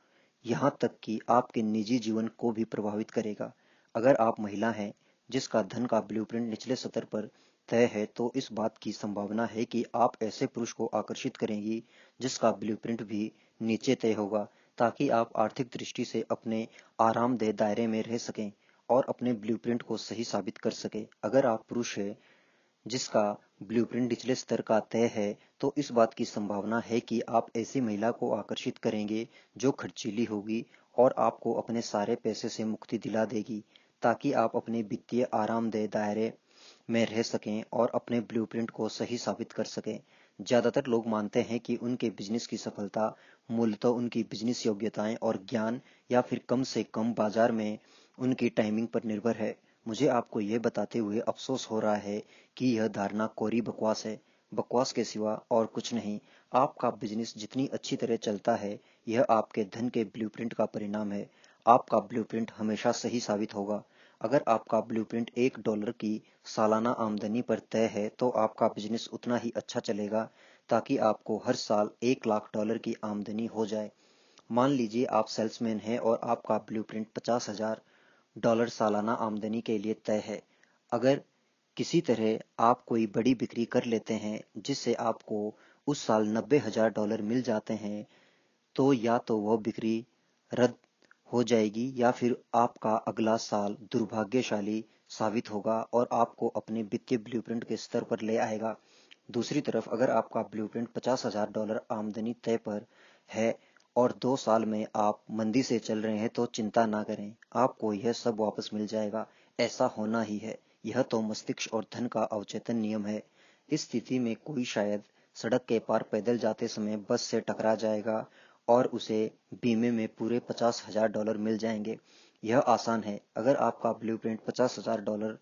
यहां तक कि आपके निजी जीवन को भी प्रभावित करेगा अगर आप महिला हैं जिसका धन का ब्लूप्रिंट निचले सतर पर तय है तो इस बात की संभावना है कि आप ऐसे पुरुष को आकर्षित करेंगी जिसका ब्लूप्रिंट भी नीचे तय होगा ताकि आप आर्थिक दृष्टि से अपने आरामदेह दायरे में रह सकें और अपने ब्लूप्रिंट को सही साबित कर सके अगर आप पुरुष है जिसका ब्लूप्रिंट निचले स्तर का तय है तो इस बात की संभावना है कि आप ऐसी महिला को आकर्षित करेंगे जो खर्चीली होगी और आपको अपने सारे पैसे से मुक्ति दिला देगी ताकि आप अपने वित्तीय आरामदेह दायरे में रह सकें और अपने ब्लूप्रिंट को सही साबित कर सकें ज़्यादातर लोग मानते हैं कि उनके बिजनेस की सफलता मूलतः उनकी बिजनेस योग्यताएं और ज्ञान या फिर कम से कम बाजार में उनकी टाइमिंग पर निर्भर है मुझे आपको यह बताते हुए अफसोस हो रहा है कि यह धारणा कोरी बकवास है बकवास के सिवा और कुछ नहीं आपका बिजनेस जितनी अच्छी तरह चलता है यह आपके धन के ब्लूप्रिंट का परिणाम है आपका ब्लूप्रिंट हमेशा सही साबित होगा अगर आपका ब्लू प्रिंट एक डॉलर की सालाना आमदनी पर तय है तो आपका बिजनेस उतना ही अच्छा चलेगा ताकि आपको हर साल एक लाख डॉलर की आमदनी हो जाए मान लीजिए आप सेल्समैन हैं और आपका ब्लू प्रिंट पचास हजार डॉलर सालाना आमदनी के लिए तय है अगर किसी तरह आप कोई बड़ी बिक्री कर लेते हैं जिससे आपको उस साल नब्बे हजार डॉलर मिल जाते हैं तो या तो वह बिक्री रद्द हो जाएगी या फिर आपका अगला साल दुर्भाग्यशाली साबित होगा और आपको अपने वित्तीय ब्लूप्रिंट के स्तर पर ले आएगा दूसरी तरफ अगर आपका ब्लूप्रिंट पचास हजार डॉलर आमदनी तय पर है और दो साल में आप मंदी से चल रहे हैं तो चिंता ना करें आपको यह सब वापस मिल जाएगा ऐसा होना ही है यह तो मस्तिष्क और धन का अवचेतन नियम है इस स्थिति में कोई शायद सड़क के पार पैदल जाते समय बस से टकरा जाएगा और उसे बीमे में पूरे पचास हजार डॉलर मिल जाएंगे यह आसान है अगर आपका ब्लू प्रिंट पचास हजार डॉलर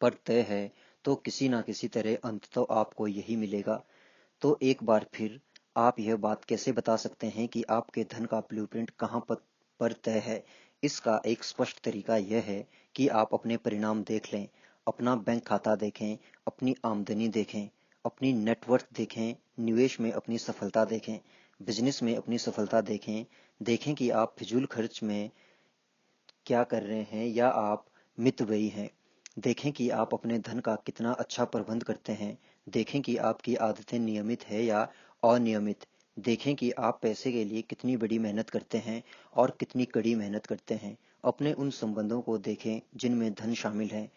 पर तय है तो किसी ना किसी तरह अंत तो आपको यही मिलेगा तो एक बार फिर आप यह बात कैसे बता सकते हैं कि आपके धन का ब्लू प्रिंट कहाँ पर तय है इसका एक स्पष्ट तरीका यह है कि आप अपने परिणाम देख लें अपना बैंक खाता देखें अपनी आमदनी देखें अपनी नेटवर्थ देखें निवेश में अपनी सफलता देखें बिजनेस में अपनी सफलता देखें देखें कि आप फिजूल खर्च में क्या कर रहे हैं या आप मितव्ययी हैं देखें कि आप अपने धन का कितना अच्छा प्रबंध करते हैं देखें कि आपकी आदतें नियमित है या अनियमित देखें कि आप पैसे के लिए कितनी बड़ी मेहनत करते हैं और कितनी कड़ी मेहनत करते हैं अपने उन संबंधों को देखें जिनमें धन शामिल है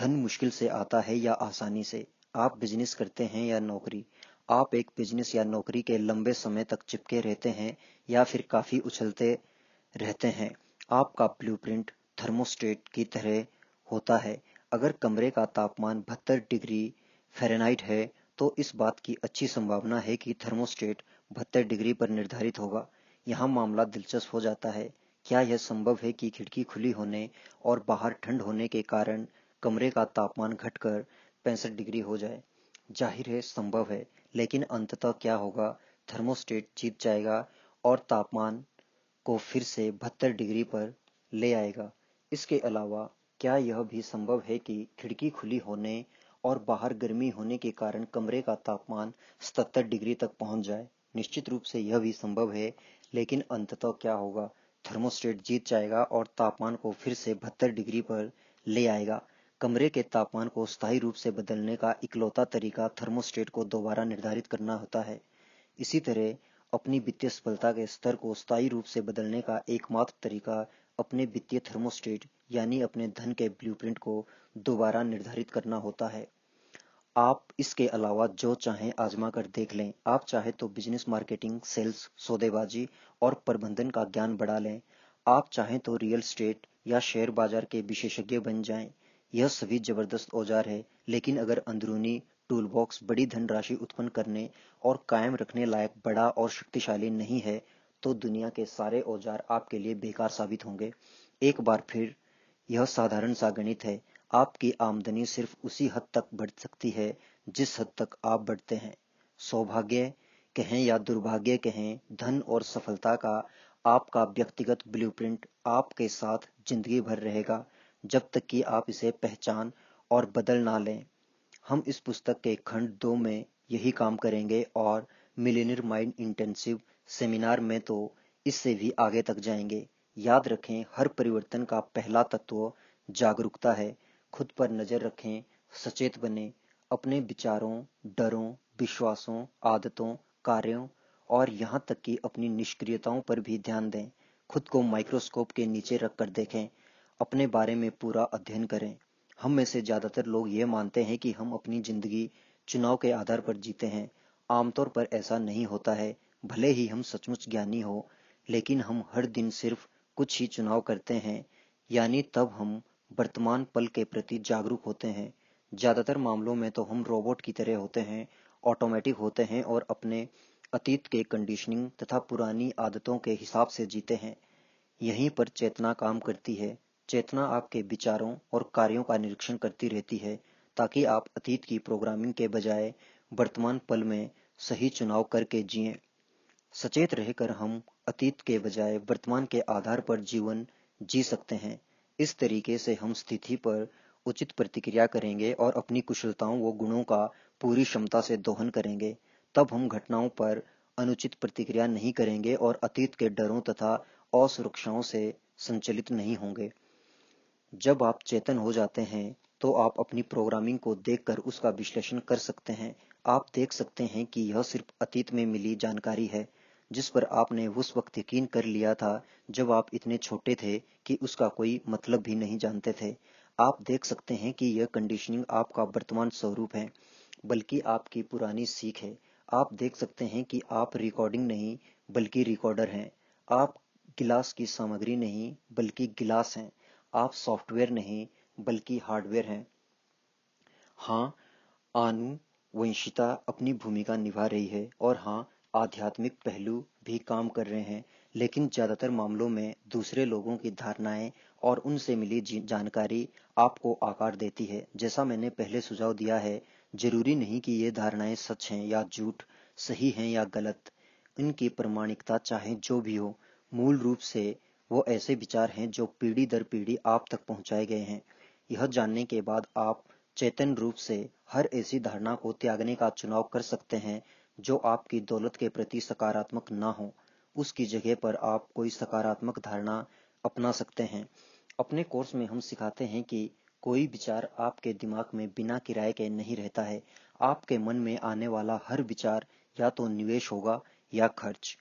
धन मुश्किल से आता है या आसानी से आप बिजनेस करते हैं या नौकरी आप एक बिजनेस या नौकरी के लंबे समय तक चिपके रहते हैं या फिर काफी उछलते रहते हैं आपका ब्लूप्रिंट थर्मोस्टेट की तरह होता है अगर कमरे का तापमान बहत्तर डिग्री फ़ारेनहाइट है तो इस बात की अच्छी संभावना है कि थर्मोस्टेट बहत्तर डिग्री पर निर्धारित होगा यहाँ मामला दिलचस्प हो जाता है क्या यह संभव है कि खिड़की खुली होने और बाहर ठंड होने के कारण कमरे का तापमान घटकर पैंसठ डिग्री हो जाए जाहिर है संभव है लेकिन अंततः क्या होगा थर्मोस्टेट जीत जाएगा और तापमान को फिर से बहत्तर डिग्री पर ले आएगा इसके अलावा क्या यह भी संभव है कि खिड़की खुली होने और बाहर गर्मी होने के कारण कमरे का तापमान 77 डिग्री तक पहुंच जाए निश्चित रूप से यह भी संभव है लेकिन अंततः क्या होगा थर्मोस्टेट जीत जाएगा और तापमान को फिर से बहत्तर डिग्री पर ले आएगा कमरे के तापमान को स्थायी रूप से बदलने का इकलौता तरीका थर्मोस्टेट को दोबारा निर्धारित करना होता है इसी तरह अपनी वित्तीय सफलता के स्तर को स्थायी रूप से बदलने का एकमात्र तरीका अपने वित्तीय थर्मोस्टेट यानी अपने धन के ब्लूप्रिंट को दोबारा निर्धारित करना होता है आप इसके अलावा जो चाहें आजमा कर देख लें आप चाहे तो बिजनेस मार्केटिंग सेल्स सौदेबाजी और प्रबंधन का ज्ञान बढ़ा लें आप चाहें तो रियल स्टेट या शेयर बाजार के विशेषज्ञ बन जाएं यह सभी जबरदस्त औजार है लेकिन अगर अंदरूनी टूलबॉक्स बड़ी धनराशि उत्पन्न करने और कायम रखने लायक बड़ा और शक्तिशाली नहीं है तो दुनिया के सारे औजार आपके लिए बेकार साबित होंगे एक बार फिर यह साधारण सा गणित है आपकी आमदनी सिर्फ उसी हद तक बढ़ सकती है जिस हद तक आप बढ़ते हैं सौभाग्य कहें या दुर्भाग्य कहें धन और सफलता का आपका व्यक्तिगत ब्लूप्रिंट आपके साथ जिंदगी भर रहेगा जब तक कि आप इसे पहचान और बदल ना लें हम इस पुस्तक के खंड दो में यही काम करेंगे और मिलेनियर माइंड इंटेंसिव सेमिनार में तो इससे भी आगे तक जाएंगे याद रखें हर परिवर्तन का पहला तत्व जागरूकता है खुद पर नजर रखें सचेत बने अपने विचारों डरों विश्वासों आदतों कार्यों और यहाँ तक कि अपनी निष्क्रियताओं पर भी ध्यान दें खुद को माइक्रोस्कोप के नीचे रखकर देखें अपने बारे में पूरा अध्ययन करें हम में से ज़्यादातर लोग ये मानते हैं कि हम अपनी ज़िंदगी चुनाव के आधार पर जीते हैं आमतौर पर ऐसा नहीं होता है भले ही हम सचमुच ज्ञानी हो लेकिन हम हर दिन सिर्फ कुछ ही चुनाव करते हैं यानी तब हम वर्तमान पल के प्रति जागरूक होते हैं ज़्यादातर मामलों में तो हम रोबोट की तरह होते हैं ऑटोमेटिक होते हैं और अपने अतीत के कंडीशनिंग तथा पुरानी आदतों के हिसाब से जीते हैं यहीं पर चेतना काम करती है चेतना आपके विचारों और कार्यों का निरीक्षण करती रहती है ताकि आप अतीत की प्रोग्रामिंग के बजाय वर्तमान पल में सही चुनाव करके जिए सचेत रहकर हम अतीत के बजाय वर्तमान के आधार पर जीवन जी सकते हैं इस तरीके से हम स्थिति पर उचित प्रतिक्रिया करेंगे और अपनी कुशलताओं व गुणों का पूरी क्षमता से दोहन करेंगे तब हम घटनाओं पर अनुचित प्रतिक्रिया नहीं करेंगे और अतीत के डरों तथा असुरक्षाओं से संचलित नहीं होंगे जब आप चेतन हो जाते हैं तो आप अपनी प्रोग्रामिंग को देखकर उसका विश्लेषण कर सकते हैं आप देख सकते हैं कि यह सिर्फ अतीत में मिली जानकारी है जिस पर आपने उस वक्त यकीन कर लिया था जब आप इतने छोटे थे कि उसका कोई मतलब भी नहीं जानते थे आप देख सकते हैं कि यह कंडीशनिंग आपका वर्तमान स्वरूप है बल्कि आपकी पुरानी सीख है आप देख सकते हैं कि आप रिकॉर्डिंग नहीं बल्कि रिकॉर्डर हैं आप गिलास की सामग्री नहीं बल्कि गिलास हैं आप सॉफ्टवेयर नहीं बल्कि हार्डवेयर हैं हाँ वंशिता अपनी भूमिका निभा रही है और हाँ आध्यात्मिक पहलू भी काम कर रहे हैं लेकिन ज्यादातर मामलों में दूसरे लोगों की धारणाएं और उनसे मिली जानकारी आपको आकार देती है जैसा मैंने पहले सुझाव दिया है जरूरी नहीं कि ये धारणाएं सच हैं या झूठ सही हैं या गलत इनकी प्रमाणिकता चाहे जो भी हो मूल रूप से वो ऐसे विचार हैं जो पीढ़ी दर पीढ़ी आप तक पहुंचाए गए हैं यह जानने के बाद आप चेतन रूप से हर ऐसी धारणा को त्यागने का चुनाव कर सकते हैं जो आपकी दौलत के प्रति सकारात्मक ना हो उसकी जगह पर आप कोई सकारात्मक धारणा अपना सकते हैं अपने कोर्स में हम सिखाते हैं कि कोई विचार आपके दिमाग में बिना किराए के नहीं रहता है आपके मन में आने वाला हर विचार या तो निवेश होगा या खर्च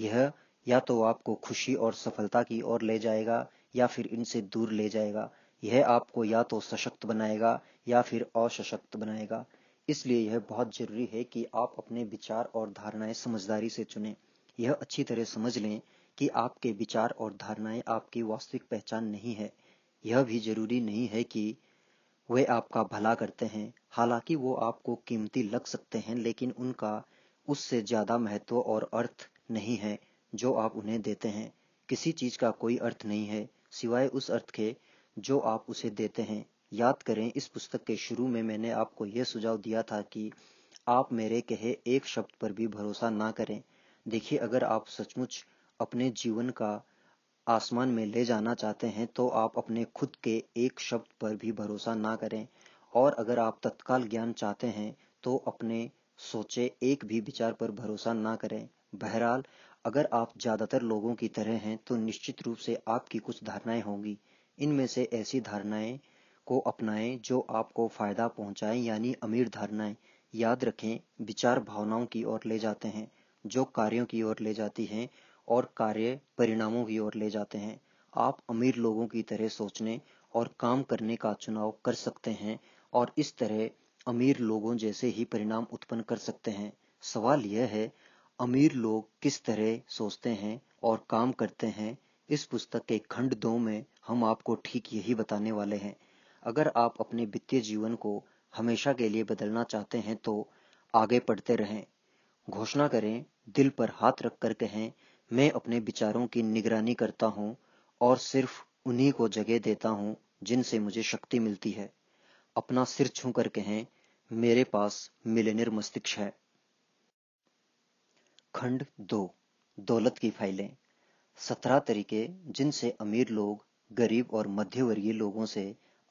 यह या तो आपको खुशी और सफलता की ओर ले जाएगा या फिर इनसे दूर ले जाएगा यह आपको या तो सशक्त बनाएगा या फिर असशक्त बनाएगा इसलिए यह बहुत जरूरी है कि आप अपने विचार और धारणाएं समझदारी से चुनें यह अच्छी तरह समझ लें कि आपके विचार और धारणाएं आपकी वास्तविक पहचान नहीं है यह भी जरूरी नहीं है कि वे आपका भला करते हैं हालांकि वो आपको कीमती लग सकते हैं लेकिन उनका उससे ज्यादा महत्व और अर्थ नहीं है जो आप उन्हें देते हैं किसी चीज का कोई अर्थ नहीं है सिवाय उस अर्थ के जो आप उसे देते हैं याद करें इस पुस्तक के शुरू में मैंने आपको यह सुझाव दिया था कि आप मेरे कहे एक शब्द पर भी भरोसा ना करें देखिए अगर आप सचमुच अपने जीवन का आसमान में ले जाना चाहते हैं तो आप अपने खुद के एक शब्द पर भी भरोसा ना करें और अगर आप तत्काल ज्ञान चाहते हैं तो अपने सोचे एक भी विचार पर भरोसा ना करें बहरहाल अगर आप ज्यादातर लोगों की तरह हैं तो निश्चित रूप से आपकी कुछ धारणाएं होंगी इनमें से ऐसी धारणाएं को अपनाएं जो आपको फायदा पहुंचाएं यानी अमीर धारणाएं याद रखें विचार भावनाओं की ओर ले जाते हैं जो कार्यों की ओर ले जाती हैं और कार्य परिणामों की ओर ले जाते हैं आप अमीर लोगों की तरह सोचने और काम करने का चुनाव कर सकते हैं और इस तरह अमीर लोगों जैसे ही परिणाम उत्पन्न कर सकते हैं सवाल यह है अमीर लोग किस तरह सोचते हैं और काम करते हैं इस पुस्तक के खंड दो में हम आपको ठीक यही बताने वाले हैं अगर आप अपने वित्तीय जीवन को हमेशा के लिए बदलना चाहते हैं तो आगे पढ़ते रहें घोषणा करें दिल पर हाथ रख कर कहें मैं अपने विचारों की निगरानी करता हूँ और सिर्फ उन्हीं को जगह देता हूँ जिनसे मुझे शक्ति मिलती है अपना सिर छू कर कहें मेरे पास मिलेनियर मस्तिष्क है खंड दो दौलत की फाइलें सत्रह तरीके जिनसे अमीर लोग गरीब और मध्यवर्गीय लोगों से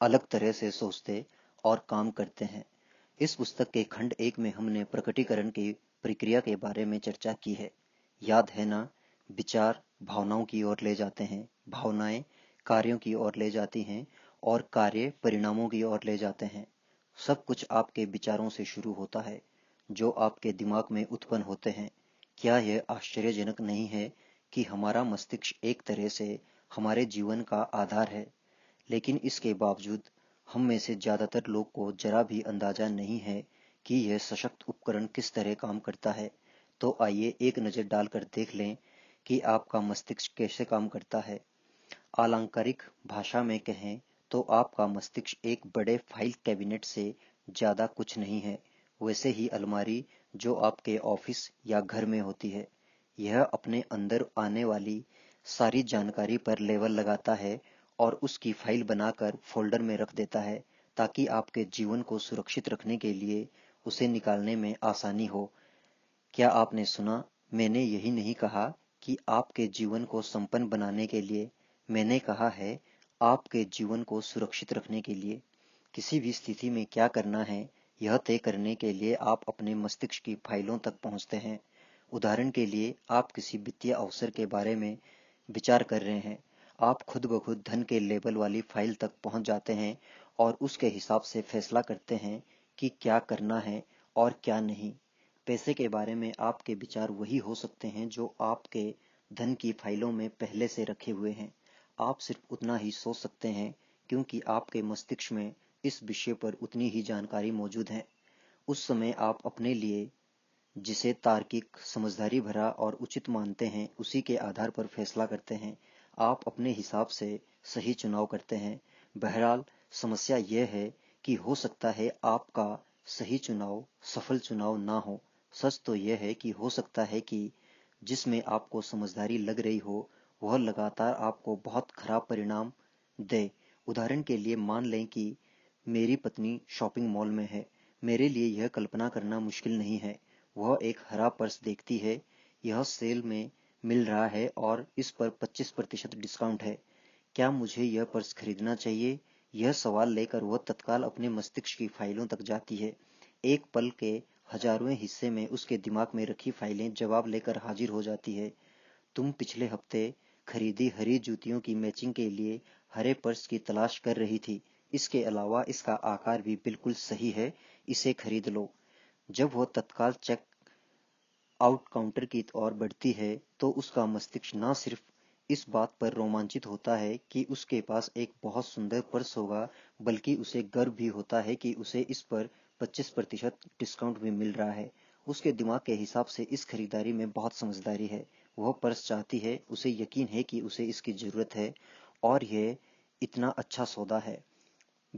अलग तरह से सोचते और काम करते हैं इस पुस्तक के खंड एक में हमने प्रकटीकरण की प्रक्रिया के बारे में चर्चा की है याद है ना विचार भावनाओं की ओर ले जाते हैं भावनाएं कार्यों की ओर ले जाती हैं और कार्य परिणामों की ओर ले जाते हैं सब कुछ आपके विचारों से शुरू होता है जो आपके दिमाग में उत्पन्न होते हैं क्या यह आश्चर्यजनक नहीं है कि हमारा मस्तिष्क एक तरह से हमारे जीवन का आधार है लेकिन इसके बावजूद हम में से ज़्यादातर लोग को जरा भी अंदाजा नहीं है कि यह सशक्त उपकरण किस तरह काम करता है तो आइए एक नज़र डालकर देख लें कि आपका मस्तिष्क कैसे काम करता है आलंकारिक भाषा में कहें तो आपका मस्तिष्क एक बड़े फाइल कैबिनेट से ज़्यादा कुछ नहीं है वैसे ही अलमारी जो आपके ऑफिस या घर में होती है यह अपने अंदर आने वाली सारी जानकारी पर लेवल लगाता है और उसकी फाइल बनाकर फोल्डर में रख देता है ताकि आपके जीवन को सुरक्षित रखने के लिए उसे निकालने में आसानी हो क्या आपने सुना मैंने यही नहीं कहा कि आपके जीवन को संपन्न बनाने के लिए मैंने कहा है आपके जीवन को सुरक्षित रखने के लिए किसी भी स्थिति में क्या करना है यह तय करने के लिए आप अपने मस्तिष्क की फाइलों तक पहुंचते हैं उदाहरण के लिए आप किसी वित्तीय अवसर के बारे में विचार कर रहे हैं आप खुद ब खुद धन के लेबल वाली फाइल तक पहुंच जाते हैं और उसके हिसाब से फैसला करते हैं कि क्या करना है और क्या नहीं पैसे के बारे में आपके विचार वही हो सकते हैं जो आपके धन की फाइलों में पहले से रखे हुए हैं आप सिर्फ उतना ही सोच सकते हैं क्योंकि आपके मस्तिष्क में इस विषय पर उतनी ही जानकारी मौजूद है उस समय आप अपने लिए जिसे तार्किक समझदारी भरा और उचित मानते हैं उसी के आधार पर फैसला करते हैं आप अपने हिसाब से सही चुनाव करते हैं बहरहाल समस्या यह है कि हो सकता है आपका सही चुनाव सफल चुनाव ना हो सच तो यह है कि हो सकता है कि जिसमें आपको समझदारी लग रही हो वह लगातार आपको बहुत खराब परिणाम दे उदाहरण के लिए मान लें कि मेरी पत्नी शॉपिंग मॉल में है मेरे लिए यह कल्पना करना मुश्किल नहीं है वह एक हरा पर्स देखती है यह सेल में मिल रहा है और इस पर 25 प्रतिशत डिस्काउंट है क्या मुझे यह पर्स खरीदना चाहिए यह सवाल लेकर वह तत्काल अपने मस्तिष्क की फाइलों तक जाती है एक पल के हजारों हिस्से में उसके दिमाग में रखी फाइलें जवाब लेकर हाजिर हो जाती है तुम पिछले हफ्ते खरीदी हरी जूतियों की मैचिंग के लिए हरे पर्स की तलाश कर रही थी इसके अलावा इसका आकार भी बिल्कुल सही है इसे खरीद लो जब वह तत्काल चेक आउट काउंटर की ओर बढ़ती है तो उसका मस्तिष्क न सिर्फ इस बात पर रोमांचित होता है कि उसके पास एक बहुत सुंदर पर्स होगा बल्कि उसे गर्व भी होता है कि उसे इस पर 25 प्रतिशत डिस्काउंट भी मिल रहा है उसके दिमाग के हिसाब से इस खरीदारी में बहुत समझदारी है वह पर्स चाहती है उसे यकीन है कि उसे इसकी जरूरत है और यह इतना अच्छा सौदा है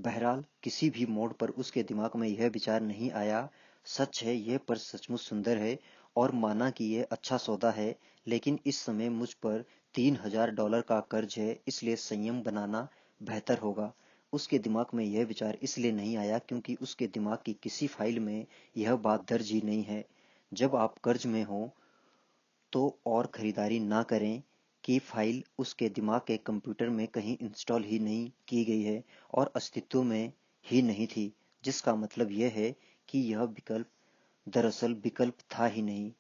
बहरहाल किसी भी मोड़ पर उसके दिमाग में यह विचार नहीं आया सच है यह पर सचमुच सुंदर है और माना कि यह अच्छा सौदा है लेकिन इस समय मुझ पर तीन हजार डॉलर का कर्ज है इसलिए संयम बनाना बेहतर होगा उसके दिमाग में यह विचार इसलिए नहीं आया क्योंकि उसके दिमाग की किसी फाइल में यह बात दर्ज ही नहीं है जब आप कर्ज में हो तो और खरीदारी ना करें की फाइल उसके दिमाग के कंप्यूटर में कहीं इंस्टॉल ही नहीं की गई है और अस्तित्व में ही नहीं थी जिसका मतलब यह है कि यह विकल्प दरअसल विकल्प था ही नहीं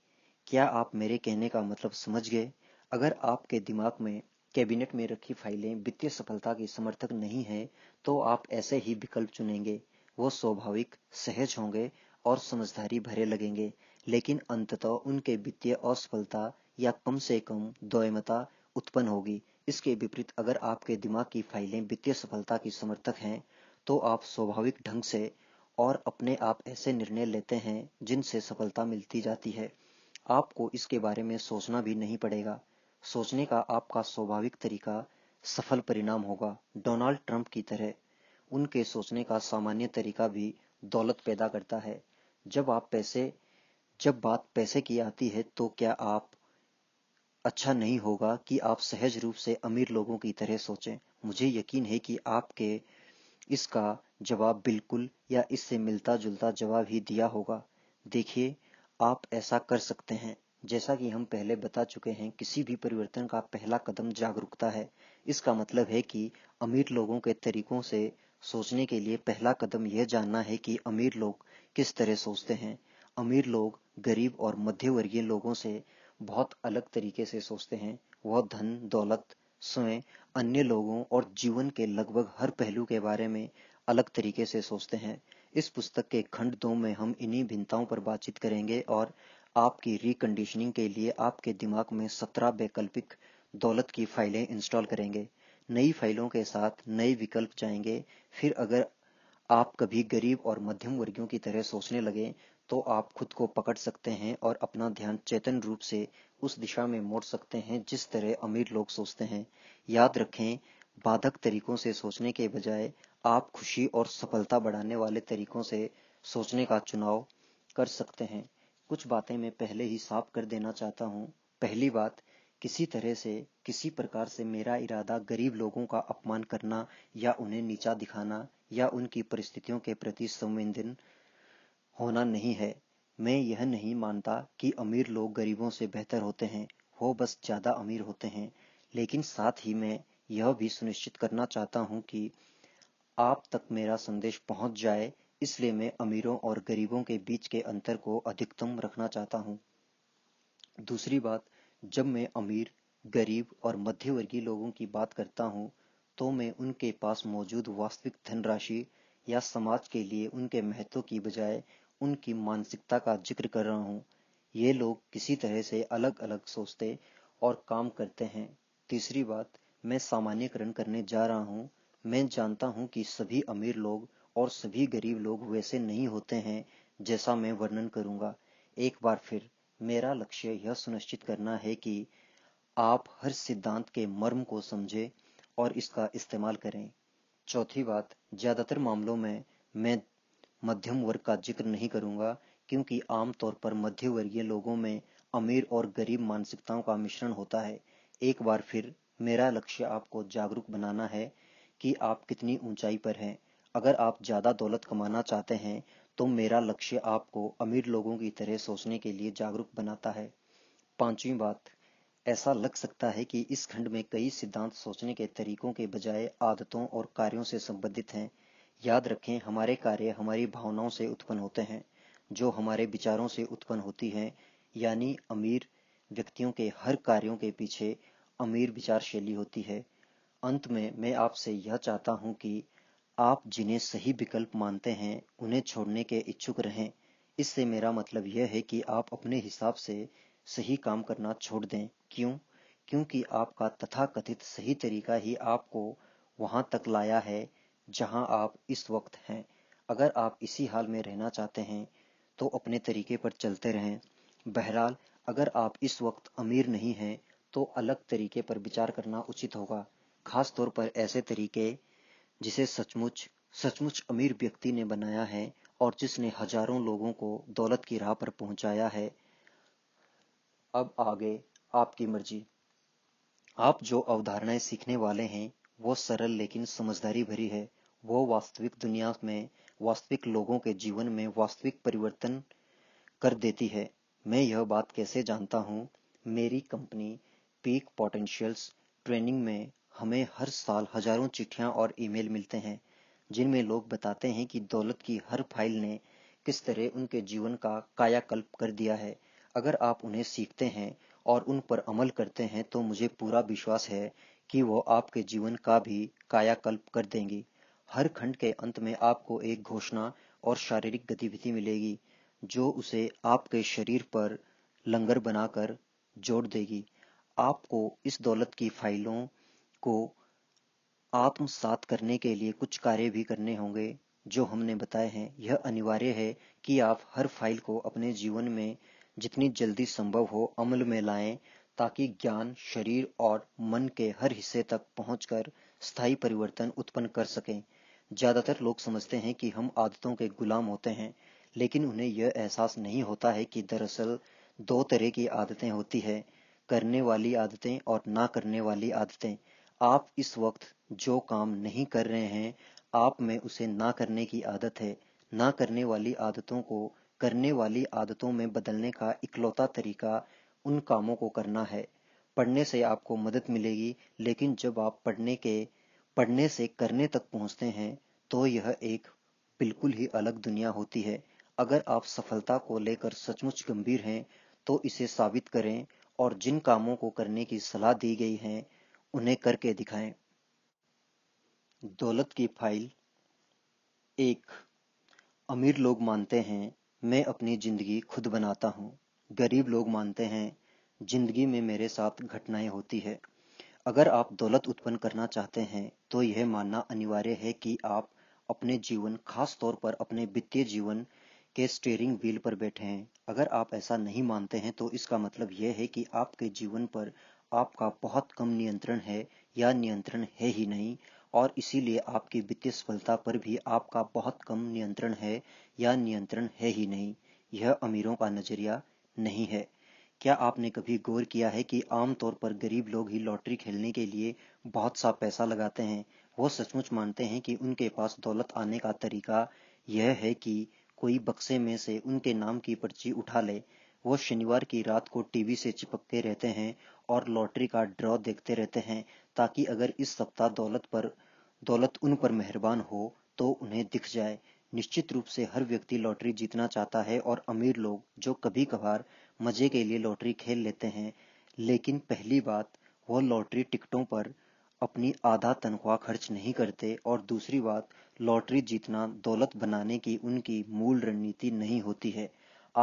क्या आप मेरे कहने का मतलब समझ गए अगर आपके दिमाग में कैबिनेट में रखी फाइलें वित्तीय सफलता के समर्थक नहीं है तो आप ऐसे ही विकल्प चुनेंगे वो स्वाभाविक सहज होंगे और समझदारी भरे लगेंगे लेकिन अंततः उनके वित्तीय असफलता या कम से कम द्वैमता उत्पन्न होगी इसके विपरीत अगर आपके दिमाग की फाइलें वित्तीय सफलता की समर्थक हैं तो आप स्वाभाविक ढंग से और अपने आप ऐसे निर्णय लेते हैं जिनसे सफलता मिलती जाती है आपको इसके बारे में सोचना भी नहीं पड़ेगा सोचने का आपका स्वाभाविक तरीका सफल परिणाम होगा डोनाल्ड ट्रंप की तरह उनके सोचने का सामान्य तरीका भी दौलत पैदा करता है जब आप पैसे जब बात पैसे की आती है तो क्या आप अच्छा नहीं होगा कि आप सहज रूप से अमीर लोगों की तरह सोचें मुझे यकीन है कि आपके इसका जवाब बिल्कुल या इससे मिलता जुलता जवाब ही दिया होगा देखिए आप ऐसा कर सकते हैं जैसा कि हम पहले बता चुके हैं किसी भी परिवर्तन का पहला कदम जागरूकता है इसका मतलब है कि अमीर लोगों के तरीकों से सोचने के लिए पहला कदम यह जानना है कि अमीर लोग किस तरह सोचते हैं अमीर लोग गरीब और मध्यवर्गीय लोगों से बहुत अलग तरीके से सोचते हैं वह धन दौलत स्वयं अन्य लोगों और जीवन के लगभग हर पहलू के बारे में अलग तरीके से सोचते हैं इस पुस्तक के खंड दो में हम इन्हीं भिन्नताओं पर बातचीत करेंगे और आपकी रिकंडीशनिंग के लिए आपके दिमाग में सत्रह वैकल्पिक दौलत की फाइलें इंस्टॉल करेंगे नई फाइलों के साथ नए विकल्प जाएंगे फिर अगर आप कभी गरीब और मध्यम वर्गियों की तरह सोचने लगे तो आप खुद को पकड़ सकते हैं और अपना ध्यान चेतन रूप से उस दिशा में मोड़ सकते हैं जिस तरह अमीर लोग सोचते हैं याद रखें बाधक तरीकों से सोचने के बजाय आप खुशी और सफलता बढ़ाने वाले तरीकों से सोचने का चुनाव कर सकते हैं कुछ बातें मैं पहले ही साफ कर देना चाहता हूँ पहली बात किसी तरह से किसी प्रकार से मेरा इरादा गरीब लोगों का अपमान करना या उन्हें नीचा दिखाना या उनकी परिस्थितियों के प्रति संवेदन होना नहीं है मैं यह नहीं मानता कि अमीर लोग गरीबों से बेहतर होते हैं वो बस ज़्यादा अमीर होते हैं लेकिन साथ ही मैं यह भी सुनिश्चित करना चाहता हूँ कि आप तक मेरा संदेश पहुंच जाए इसलिए मैं अमीरों और गरीबों के बीच के अंतर को अधिकतम रखना चाहता हूँ दूसरी बात जब मैं अमीर गरीब और मध्यवर्गीय लोगों की बात करता हूँ तो मैं उनके पास मौजूद वास्तविक धनराशि या समाज के लिए उनके महत्व की बजाय उनकी मानसिकता का जिक्र कर रहा हूं ये लोग किसी तरह से अलग अलग सोचते और काम करते हैं तीसरी बात मैं सामान्यकरण करने जा रहा हूं मैं जानता हूं कि सभी अमीर लोग और सभी गरीब लोग वैसे नहीं होते हैं जैसा मैं वर्णन करूंगा एक बार फिर मेरा लक्ष्य यह सुनिश्चित करना है कि आप हर सिद्धांत के मर्म को समझें और इसका इस्तेमाल करें चौथी बात ज़्यादातर मामलों में मैं मध्यम वर्ग का जिक्र नहीं करूंगा क्योंकि आमतौर पर मध्य वर्गीय लोगों में अमीर और गरीब मानसिकताओं का मिश्रण होता है एक बार फिर मेरा लक्ष्य आपको जागरूक बनाना है कि आप कितनी ऊंचाई पर हैं अगर आप ज़्यादा दौलत कमाना चाहते हैं तो मेरा लक्ष्य आपको अमीर लोगों की तरह सोचने के लिए जागरूक बनाता है पांचवी बात ऐसा लग सकता है कि इस खंड में कई सिद्धांत सोचने के तरीकों के बजाय आदतों और कार्यों से संबंधित हैं याद रखें हमारे कार्य हमारी भावनाओं से उत्पन्न होते हैं जो हमारे विचारों से उत्पन्न होती हैं यानी अमीर व्यक्तियों के हर कार्यों के पीछे अमीर विचार शैली होती है अंत में मैं आपसे यह चाहता हूं कि आप जिन्हें सही विकल्प मानते हैं उन्हें छोड़ने के इच्छुक रहें इससे मेरा मतलब यह है कि आप अपने हिसाब से सही काम करना छोड़ दें क्यों क्योंकि आपका तथाकथित सही तरीका ही आपको वहां तक लाया है जहां आप इस वक्त हैं अगर आप इसी हाल में रहना चाहते हैं तो अपने तरीके पर चलते रहें बहरहाल अगर आप इस वक्त अमीर नहीं हैं तो अलग तरीके पर विचार करना उचित होगा खास तौर पर ऐसे तरीके जिसे सचमुच सचमुच अमीर व्यक्ति ने बनाया है और जिसने हजारों लोगों को दौलत की राह पर पहुंचाया है अब आगे आपकी मर्जी आप जो अवधारणाएं सीखने वाले हैं वो सरल लेकिन समझदारी भरी है वो वास्तविक दुनिया में वास्तविक लोगों के जीवन में वास्तविक परिवर्तन कर देती है मैं यह बात कैसे जानता हूँ मेरी कंपनी पीक पोटेंशियल्स ट्रेनिंग में हमें हर साल हजारों चिट्ठियां और ईमेल मिलते हैं जिनमें लोग बताते हैं कि दौलत की हर फाइल ने किस तरह उनके जीवन का कायाकल्प कर दिया है अगर आप उन्हें सीखते हैं और उन पर अमल करते हैं तो मुझे पूरा विश्वास है कि वो आपके जीवन का भी कायाकल्प कर देंगी हर खंड के अंत में आपको एक घोषणा और शारीरिक गतिविधि मिलेगी जो उसे आपके शरीर पर लंगर बनाकर जोड़ देगी आपको इस दौलत की फाइलों को आत्मसात करने के लिए कुछ कार्य भी करने होंगे जो हमने बताए हैं यह अनिवार्य है कि आप हर फाइल को अपने जीवन में जितनी जल्दी संभव हो अमल में लाएं ताकि ज्ञान शरीर और मन के हर हिस्से तक पहुंचकर स्थायी परिवर्तन उत्पन्न कर सकें ज्यादातर लोग समझते हैं कि हम आदतों के गुलाम होते हैं लेकिन उन्हें यह एहसास नहीं होता है कि दरअसल दो तरह की आदतें होती है करने वाली आदतें और ना करने वाली आदतें आप इस वक्त जो काम नहीं कर रहे हैं आप में उसे ना करने की आदत है ना करने वाली आदतों को करने वाली आदतों में बदलने का इकलौता तरीका उन कामों को करना है पढ़ने से आपको मदद मिलेगी लेकिन जब आप पढ़ने के पढ़ने से करने तक पहुंचते हैं तो यह एक बिल्कुल ही अलग दुनिया होती है अगर आप सफलता को लेकर सचमुच गंभीर हैं तो इसे साबित करें और जिन कामों को करने की सलाह दी गई है उन्हें करके दिखाएं दौलत की फाइल एक अमीर लोग मानते हैं मैं अपनी जिंदगी खुद बनाता हूं गरीब लोग मानते हैं जिंदगी में मेरे साथ घटनाएं होती है अगर आप दौलत उत्पन्न करना चाहते हैं तो यह मानना अनिवार्य है कि आप अपने जीवन खास तौर पर अपने वित्तीय जीवन के स्टेयरिंग व्हील पर बैठे हैं अगर आप ऐसा नहीं मानते हैं तो इसका मतलब यह है कि आपके जीवन पर आपका बहुत कम नियंत्रण है या नियंत्रण है ही नहीं और इसीलिए आपकी वित्तीय सफलता पर भी आपका बहुत कम नियंत्रण है या नियंत्रण है ही नहीं यह अमीरों का नजरिया नहीं है क्या आपने कभी गौर किया है कि आमतौर पर गरीब लोग ही लॉटरी खेलने के लिए बहुत सा पैसा लगाते हैं वो सचमुच मानते हैं कि उनके पास दौलत आने का तरीका यह है कि कोई बक्से में से उनके नाम की पर्ची उठा ले वो शनिवार की रात को टीवी से चिपकते रहते हैं और लॉटरी का ड्रॉ देखते रहते हैं ताकि अगर इस सप्ताह दौलत पर दौलत उन पर मेहरबान हो तो उन्हें दिख जाए निश्चित रूप से हर व्यक्ति लॉटरी जीतना चाहता है और अमीर लोग जो कभी कभार मजे के लिए लॉटरी खेल लेते हैं लेकिन पहली बात वह लॉटरी टिकटों पर अपनी आधा तनख्वाह खर्च नहीं करते और दूसरी बात लॉटरी जीतना दौलत बनाने की उनकी मूल रणनीति नहीं होती है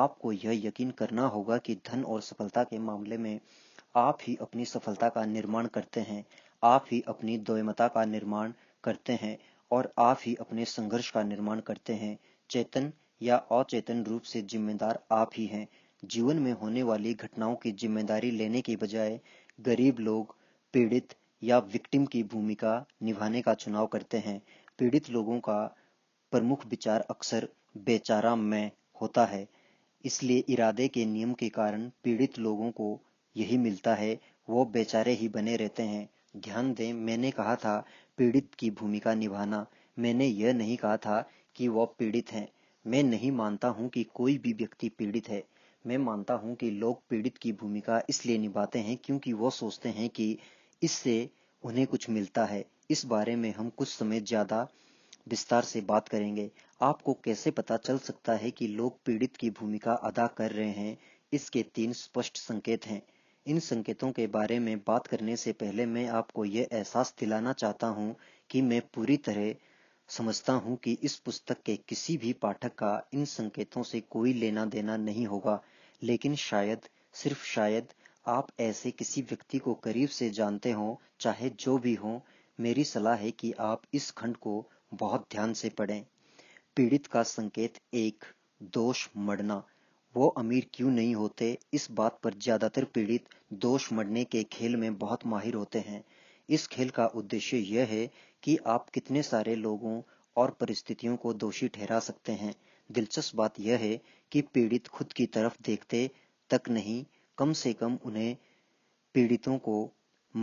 आपको यह यकीन करना होगा कि धन और सफलता के मामले में आप ही अपनी सफलता का निर्माण करते हैं आप ही अपनी द्वैमता का निर्माण करते हैं और आप ही अपने संघर्ष का निर्माण करते हैं चेतन या अचेतन रूप से जिम्मेदार आप ही हैं जीवन में होने वाली घटनाओं की जिम्मेदारी लेने के बजाय गरीब लोग पीड़ित या विक्टिम की भूमिका निभाने का चुनाव करते हैं पीड़ित लोगों का प्रमुख विचार अक्सर बेचारा मैं होता है इसलिए इरादे के नियम के कारण पीड़ित लोगों को यही मिलता है वो बेचारे ही बने रहते हैं ध्यान दें मैंने कहा था पीड़ित की भूमिका निभाना मैंने यह नहीं कहा था कि वह पीड़ित हैं मैं नहीं मानता हूं कि कोई भी व्यक्ति पीड़ित है मैं मानता हूं कि लोग पीड़ित की भूमिका इसलिए निभाते हैं क्योंकि वो सोचते हैं कि इससे उन्हें कुछ मिलता है इस बारे में हम कुछ समय ज्यादा विस्तार से बात करेंगे आपको कैसे पता चल सकता है कि लोग पीड़ित की भूमिका अदा कर रहे हैं इसके तीन स्पष्ट संकेत हैं इन संकेतों के बारे में बात करने से पहले मैं आपको यह एहसास दिलाना चाहता हूं कि मैं पूरी तरह समझता हूं कि इस पुस्तक के किसी भी पाठक का इन संकेतों से कोई लेना देना नहीं होगा लेकिन शायद सिर्फ शायद आप ऐसे किसी व्यक्ति को करीब से जानते हों चाहे जो भी हो मेरी सलाह है कि आप इस खंड को बहुत ध्यान से पढ़ें पीड़ित का संकेत एक दोष मरना वो अमीर क्यों नहीं होते इस बात पर ज्यादातर पीड़ित दोष मढ़ने के खेल में बहुत माहिर होते हैं इस खेल का उद्देश्य यह है कि आप कितने सारे लोगों और परिस्थितियों को दोषी ठहरा सकते हैं दिलचस्प बात यह है कि पीड़ित खुद की तरफ देखते तक नहीं कम से कम उन्हें पीड़ितों को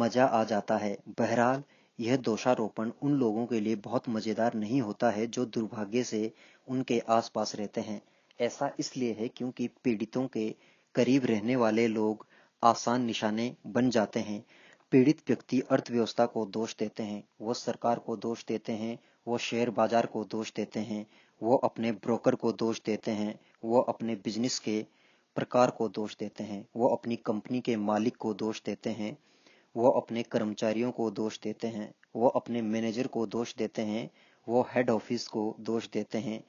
मजा आ जाता है बहरहाल यह दोषारोपण उन लोगों के लिए बहुत मजेदार नहीं होता है जो दुर्भाग्य से उनके आसपास रहते हैं ऐसा इसलिए है क्योंकि पीड़ितों के करीब रहने वाले लोग आसान निशाने बन जाते हैं पीड़ित व्यक्ति अर्थव्यवस्था को दोष देते हैं वो सरकार को दोष देते हैं वो शेयर बाजार को दोष देते हैं वो अपने ब्रोकर को दोष देते हैं वो अपने बिजनेस के प्रकार को दोष देते हैं वो अपनी कंपनी के मालिक को दोष देते हैं वो अपने कर्मचारियों को दोष देते हैं वो अपने मैनेजर को दोष देते हैं वो हेड ऑफिस को दोष देते हैं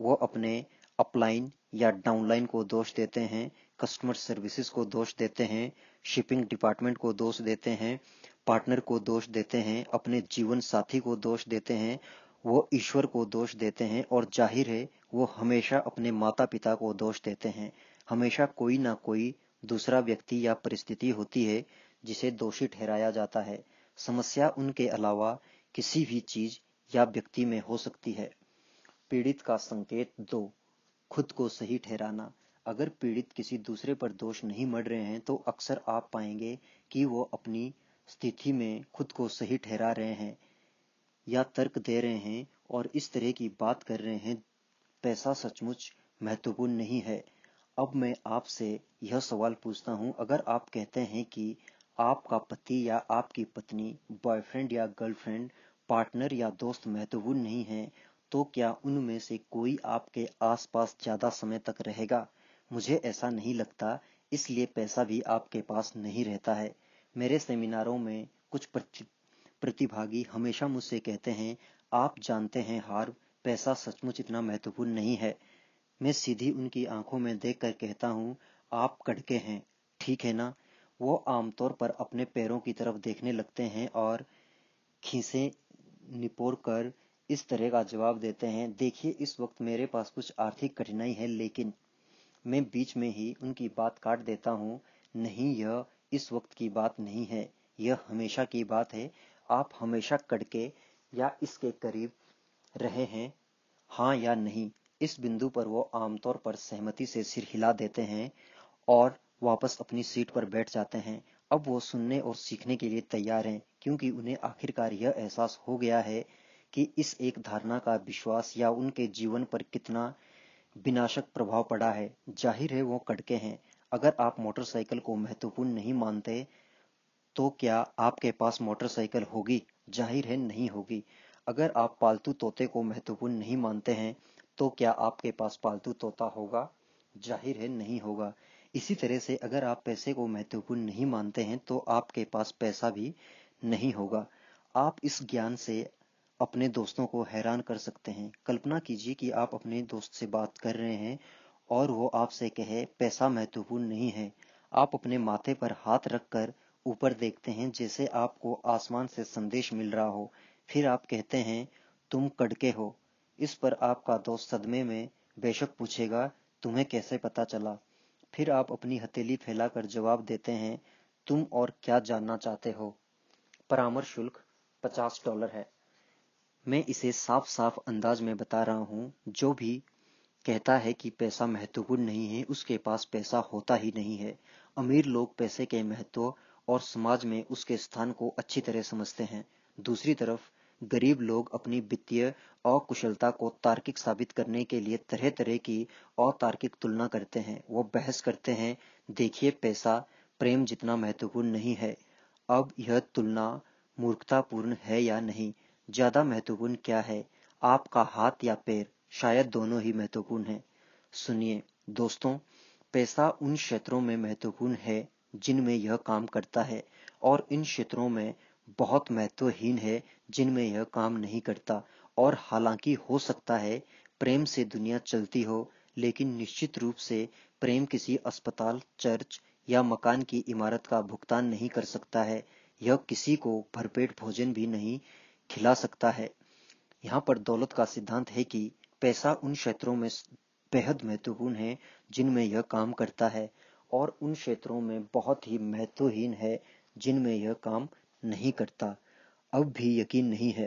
वो अपने अपलाइन या डाउनलाइन को दोष देते हैं कस्टमर सर्विसेज को दोष देते हैं शिपिंग डिपार्टमेंट को दोष देते हैं पार्टनर को दोष देते हैं अपने जीवन साथी को दोष देते हैं वो ईश्वर को दोष देते हैं और जाहिर है वो हमेशा अपने माता पिता को दोष देते हैं हमेशा कोई ना कोई दूसरा व्यक्ति या परिस्थिति होती है जिसे दोषी ठहराया जाता है समस्या उनके अलावा किसी भी चीज या व्यक्ति में हो सकती है पीड़ित का संकेत दो खुद को सही ठहराना अगर पीड़ित किसी दूसरे पर दोष नहीं मढ़ रहे हैं तो अक्सर आप पाएंगे कि वो अपनी स्थिति में खुद को सही ठहरा रहे हैं या तर्क दे रहे हैं और इस तरह की बात कर रहे हैं पैसा सचमुच महत्वपूर्ण नहीं है अब मैं आपसे यह सवाल पूछता हूं अगर आप कहते हैं कि आपका पति या आपकी पत्नी बॉयफ्रेंड या गर्लफ्रेंड पार्टनर या दोस्त महत्वपूर्ण नहीं है तो क्या उनमें से कोई आपके आसपास ज्यादा समय तक रहेगा मुझे ऐसा नहीं लगता इसलिए पैसा भी आपके पास नहीं रहता है मेरे सेमिनारों में कुछ प्रतिभागी हमेशा मुझसे कहते हैं आप जानते हैं हार पैसा सचमुच इतना महत्वपूर्ण नहीं है मैं सीधी उनकी आंखों में कर कहता हूँ आप कड़के हैं ठीक है ना वो आमतौर पर अपने पैरों की तरफ देखने लगते हैं और खीसे निपोर कर इस तरह का जवाब देते हैं देखिए इस वक्त मेरे पास कुछ आर्थिक कठिनाई है लेकिन मैं बीच में ही उनकी बात काट देता हूँ नहीं यह इस वक्त की बात नहीं है यह हमेशा की बात है आप हमेशा कड़के या इसके करीब रहे हैं हाँ या नहीं इस बिंदु पर वो आमतौर पर सहमति से सिर हिला देते हैं और वापस अपनी सीट पर बैठ जाते हैं अब वो सुनने और सीखने के लिए तैयार हैं क्योंकि उन्हें आखिरकार यह एहसास हो गया है कि इस एक धारणा का विश्वास या उनके जीवन पर कितना विनाशक प्रभाव पड़ा है जाहिर है वो कड़के हैं अगर आप मोटरसाइकिल को महत्वपूर्ण नहीं मानते तो क्या आपके पास मोटरसाइकिल होगी जाहिर है नहीं होगी अगर आप पालतू तोते को महत्वपूर्ण नहीं मानते हैं तो क्या आपके पास पालतू तोता होगा जाहिर है नहीं होगा इसी तरह से अगर आप पैसे को महत्वपूर्ण नहीं मानते हैं तो आपके पास पैसा भी नहीं होगा आप इस ज्ञान से अपने दोस्तों को हैरान कर सकते हैं कल्पना कीजिए कि आप अपने दोस्त से बात कर रहे हैं और वो आपसे कहे पैसा महत्वपूर्ण नहीं है आप अपने माथे पर हाथ रखकर ऊपर देखते हैं जैसे आपको आसमान से संदेश मिल रहा हो फिर आप कहते हैं तुम कड़के हो इस पर आपका दोस्त सदमे में बेशक पूछेगा तुम्हें कैसे पता चला फिर आप अपनी हथेली फैलाकर जवाब देते हैं तुम और क्या जानना चाहते हो परामर्श शुल्क पचास डॉलर है मैं इसे साफ साफ अंदाज में बता रहा हूँ जो भी कहता है कि पैसा महत्वपूर्ण नहीं है उसके पास पैसा होता ही नहीं है अमीर लोग पैसे के महत्व और समाज में उसके स्थान को अच्छी तरह समझते हैं दूसरी तरफ गरीब लोग अपनी वित्तीय अकुशलता को तार्किक साबित करने के लिए तरह तरह की अतार्किक तुलना करते हैं वो बहस करते हैं देखिए पैसा प्रेम जितना महत्वपूर्ण नहीं है अब यह तुलना मूर्खतापूर्ण है या नहीं ज्यादा महत्वपूर्ण क्या है आपका हाथ या पैर शायद दोनों ही महत्वपूर्ण है सुनिए दोस्तों पैसा उन क्षेत्रों में महत्वपूर्ण है जिनमें यह काम करता है और इन क्षेत्रों में बहुत महत्वहीन है जिनमें यह काम नहीं करता और हालांकि हो सकता है प्रेम से दुनिया चलती हो लेकिन निश्चित रूप से प्रेम किसी अस्पताल चर्च या मकान की इमारत का भुगतान नहीं कर सकता है यह किसी को भरपेट भोजन भी नहीं खिला सकता है यहाँ पर दौलत का सिद्धांत है कि पैसा उन क्षेत्रों में बेहद महत्वपूर्ण है जिनमें यह काम करता है और उन क्षेत्रों में बहुत ही महत्वहीन है जिनमें यह काम नहीं करता अब भी यकीन नहीं है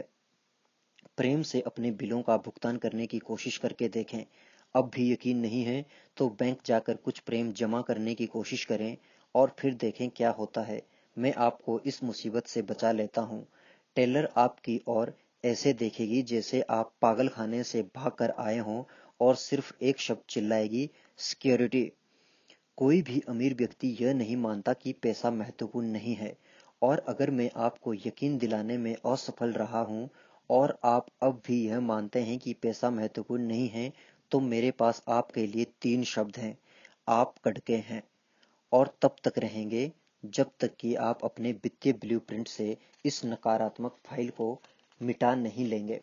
प्रेम से अपने बिलों का भुगतान करने की कोशिश करके देखें अब भी यकीन नहीं है तो बैंक जाकर कुछ प्रेम जमा करने की कोशिश करें और फिर देखें क्या होता है मैं आपको इस मुसीबत से बचा लेता हूँ टेलर आपकी और ऐसे देखेगी जैसे आप पागलखाने से भागकर आए हों और सिर्फ एक शब्द चिल्लाएगी सिक्योरिटी कोई भी अमीर व्यक्ति यह नहीं मानता कि पैसा महत्वपूर्ण नहीं है और अगर मैं आपको यकीन दिलाने में असफल रहा हूं और आप अब भी यह मानते हैं कि पैसा महत्वपूर्ण नहीं है तो मेरे पास आपके लिए तीन शब्द हैं आप कटके हैं और तब तक रहेंगे जब तक कि आप अपने वित्तीय ब्लूप्रिंट से इस नकारात्मक फाइल को मिटा नहीं लेंगे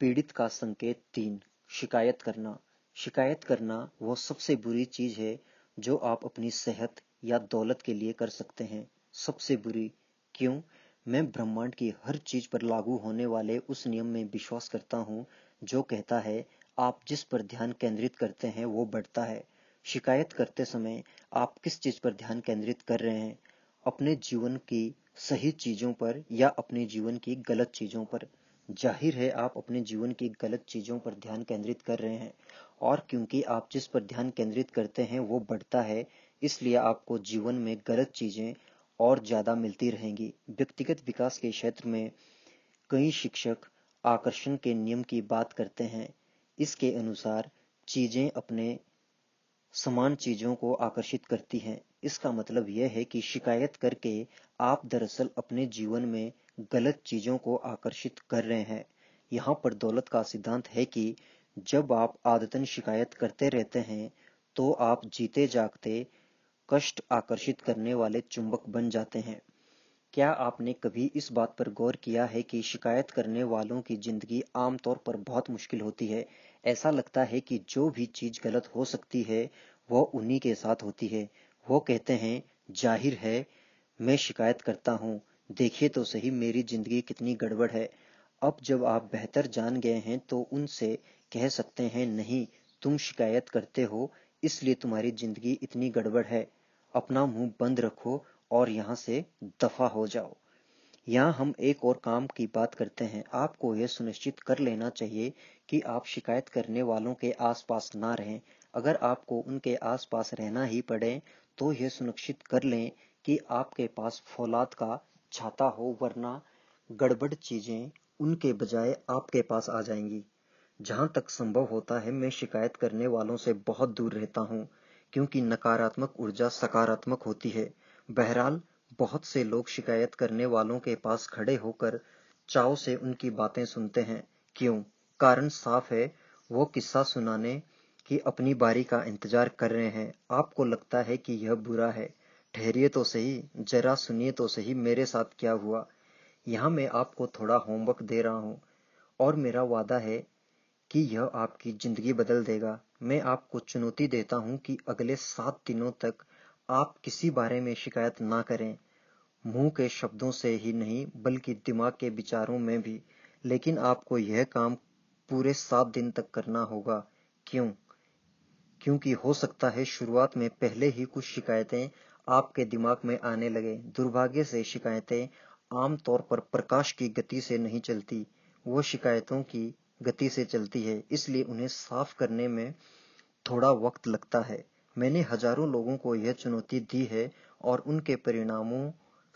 पीड़ित का संकेत तीन शिकायत करना शिकायत करना वह सबसे बुरी चीज है जो आप अपनी सेहत या दौलत के लिए कर सकते हैं सबसे बुरी क्यों मैं ब्रह्मांड की हर चीज पर लागू होने वाले उस नियम में विश्वास करता हूँ जो कहता है आप जिस पर ध्यान केंद्रित करते हैं वो बढ़ता है शिकायत करते समय आप किस चीज पर ध्यान केंद्रित कर रहे हैं अपने जीवन की सही चीजों पर या अपने जीवन की गलत चीजों पर जाहिर है आप अपने जीवन की गलत चीजों पर ध्यान केंद्रित कर रहे हैं और क्योंकि आप जिस पर ध्यान केंद्रित करते हैं वो बढ़ता है इसलिए आपको जीवन में गलत चीजें और ज्यादा मिलती रहेंगी व्यक्तिगत विकास के क्षेत्र में कई शिक्षक आकर्षण के नियम की बात करते हैं इसके अनुसार चीजें अपने समान चीजों को आकर्षित करती हैं इसका मतलब यह है कि शिकायत करके आप दरअसल अपने जीवन में गलत चीजों को आकर्षित कर रहे हैं यहाँ पर दौलत का सिद्धांत है कि जब आप आदतन शिकायत करते रहते हैं तो आप जीते जागते कष्ट आकर्षित करने वाले चुंबक बन जाते हैं क्या आपने कभी इस बात पर गौर किया है कि शिकायत करने वालों की जिंदगी आमतौर पर बहुत मुश्किल होती है ऐसा लगता है कि जो भी चीज गलत हो सकती है वो उन्हीं के साथ होती है वो कहते हैं जाहिर है मैं शिकायत करता हूँ देखिए तो सही मेरी जिंदगी कितनी गड़बड़ है अब जब आप बेहतर जान गए हैं तो उनसे कह सकते हैं नहीं तुम शिकायत करते हो इसलिए तुम्हारी जिंदगी इतनी गड़बड़ है अपना मुंह बंद रखो और यहां से दफा हो जाओ यहाँ हम एक और काम की बात करते हैं आपको यह सुनिश्चित कर लेना चाहिए कि आप शिकायत करने वालों के आसपास ना रहें अगर आपको उनके आसपास रहना ही पड़े तो यह सुनिश्चित कर लें कि आपके पास फौलाद का छाता हो वरना गड़बड़ चीजें उनके बजाय आपके पास आ जाएंगी जहां तक संभव होता है मैं शिकायत करने वालों से बहुत दूर रहता हूं क्योंकि नकारात्मक ऊर्जा सकारात्मक होती है बहरहाल बहुत से लोग शिकायत करने वालों के पास खड़े होकर चाव से उनकी बातें सुनते हैं क्यों कारण साफ है वो किस्सा सुनाने की अपनी बारी का इंतजार कर रहे हैं आपको लगता है कि यह बुरा है ठहरिए तो सही जरा सुनिए तो सही मेरे साथ क्या हुआ यहां मैं आपको थोड़ा होमवर्क दे रहा हूं और मेरा वादा है कि यह आपकी जिंदगी बदल देगा मैं आपको चुनौती देता हूं कि अगले सात दिनों तक आप किसी बारे में शिकायत ना करें मुंह के शब्दों से ही नहीं बल्कि दिमाग के विचारों में भी लेकिन आपको यह काम पूरे सात दिन तक करना होगा क्यों क्योंकि हो सकता है शुरुआत में पहले ही कुछ शिकायतें आपके दिमाग में आने लगे दुर्भाग्य से शिकायतें आमतौर पर प्रकाश की गति से नहीं चलती वो शिकायतों की गति से चलती है इसलिए उन्हें साफ करने में थोड़ा वक्त लगता है मैंने हजारों लोगों को यह चुनौती दी है और उनके परिणामों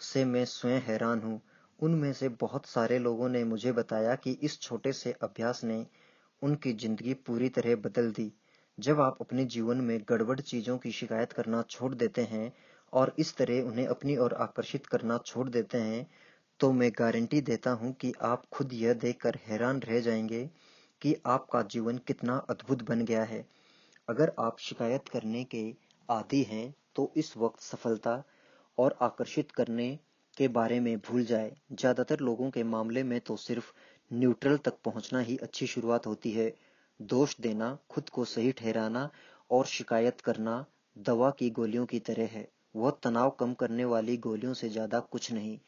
से मैं स्वयं हैरान हूं उनमें से बहुत सारे लोगों ने मुझे बताया कि इस छोटे से अभ्यास ने उनकी जिंदगी पूरी तरह बदल दी जब आप अपने जीवन में गड़बड़ चीजों की शिकायत करना छोड़ देते हैं और इस तरह उन्हें अपनी ओर आकर्षित करना छोड़ देते हैं तो मैं गारंटी देता हूं कि आप खुद यह देखकर हैरान रह जाएंगे कि आपका जीवन कितना अद्भुत बन गया है अगर आप शिकायत करने के आदि हैं तो इस वक्त सफलता और आकर्षित करने के बारे में भूल जाए ज्यादातर लोगों के मामले में तो सिर्फ न्यूट्रल तक पहुंचना ही अच्छी शुरुआत होती है दोष देना खुद को सही ठहराना और शिकायत करना दवा की गोलियों की तरह है वह तनाव कम करने वाली गोलियों से ज्यादा कुछ नहीं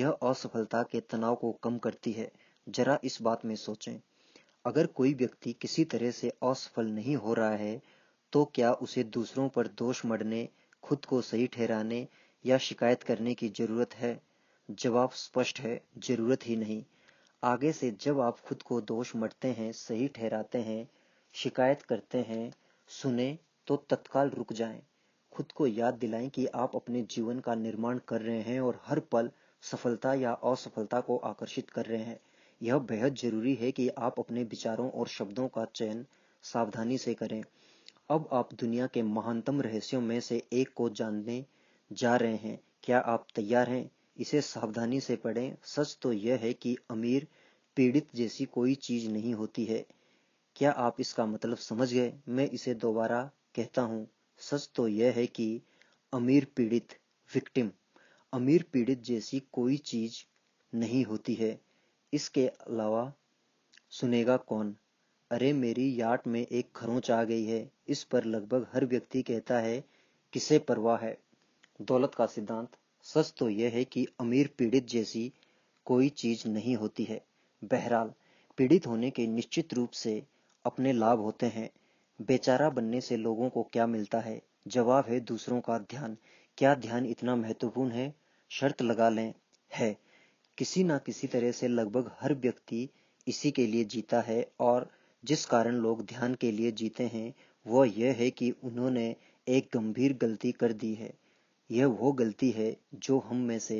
यह असफलता के तनाव को कम करती है जरा इस बात में सोचें अगर कोई व्यक्ति किसी तरह से असफल नहीं हो रहा है तो क्या उसे दूसरों पर दोष मढ़ने खुद को सही ठहराने या शिकायत करने की जरूरत है जवाब स्पष्ट है जरूरत ही नहीं आगे से जब आप खुद को दोष मटते हैं सही ठहराते हैं शिकायत करते हैं सुने तो तत्काल रुक जाएं खुद को याद दिलाएं कि आप अपने जीवन का निर्माण कर रहे हैं और हर पल सफलता या असफलता को आकर्षित कर रहे हैं यह बेहद जरूरी है कि आप अपने विचारों और शब्दों का चयन सावधानी से करें अब आप दुनिया के महानतम रहस्यों में से एक को जानने जा रहे हैं क्या आप तैयार हैं इसे सावधानी से पढ़ें सच तो यह है कि अमीर पीड़ित जैसी कोई चीज नहीं होती है क्या आप इसका मतलब समझ गए मैं इसे दोबारा कहता हूं सच तो यह है कि अमीर पीड़ित विक्टिम अमीर पीड़ित जैसी कोई चीज नहीं होती है इसके अलावा सुनेगा कौन अरे मेरी याट में एक खरोंच आ गई है इस पर लगभग हर व्यक्ति कहता है किसे परवाह है दौलत का सिद्धांत सच तो यह है कि अमीर पीड़ित जैसी कोई चीज नहीं होती है बहरहाल पीड़ित होने के निश्चित रूप से अपने लाभ होते हैं बेचारा बनने से लोगों को क्या मिलता है जवाब है दूसरों का ध्यान क्या ध्यान इतना महत्वपूर्ण है शर्त लगा लें है किसी ना किसी तरह से लगभग हर व्यक्ति इसी के लिए जीता है और जिस कारण लोग ध्यान के लिए जीते हैं वह यह है कि उन्होंने एक गंभीर गलती कर दी है यह वो गलती है जो हम में से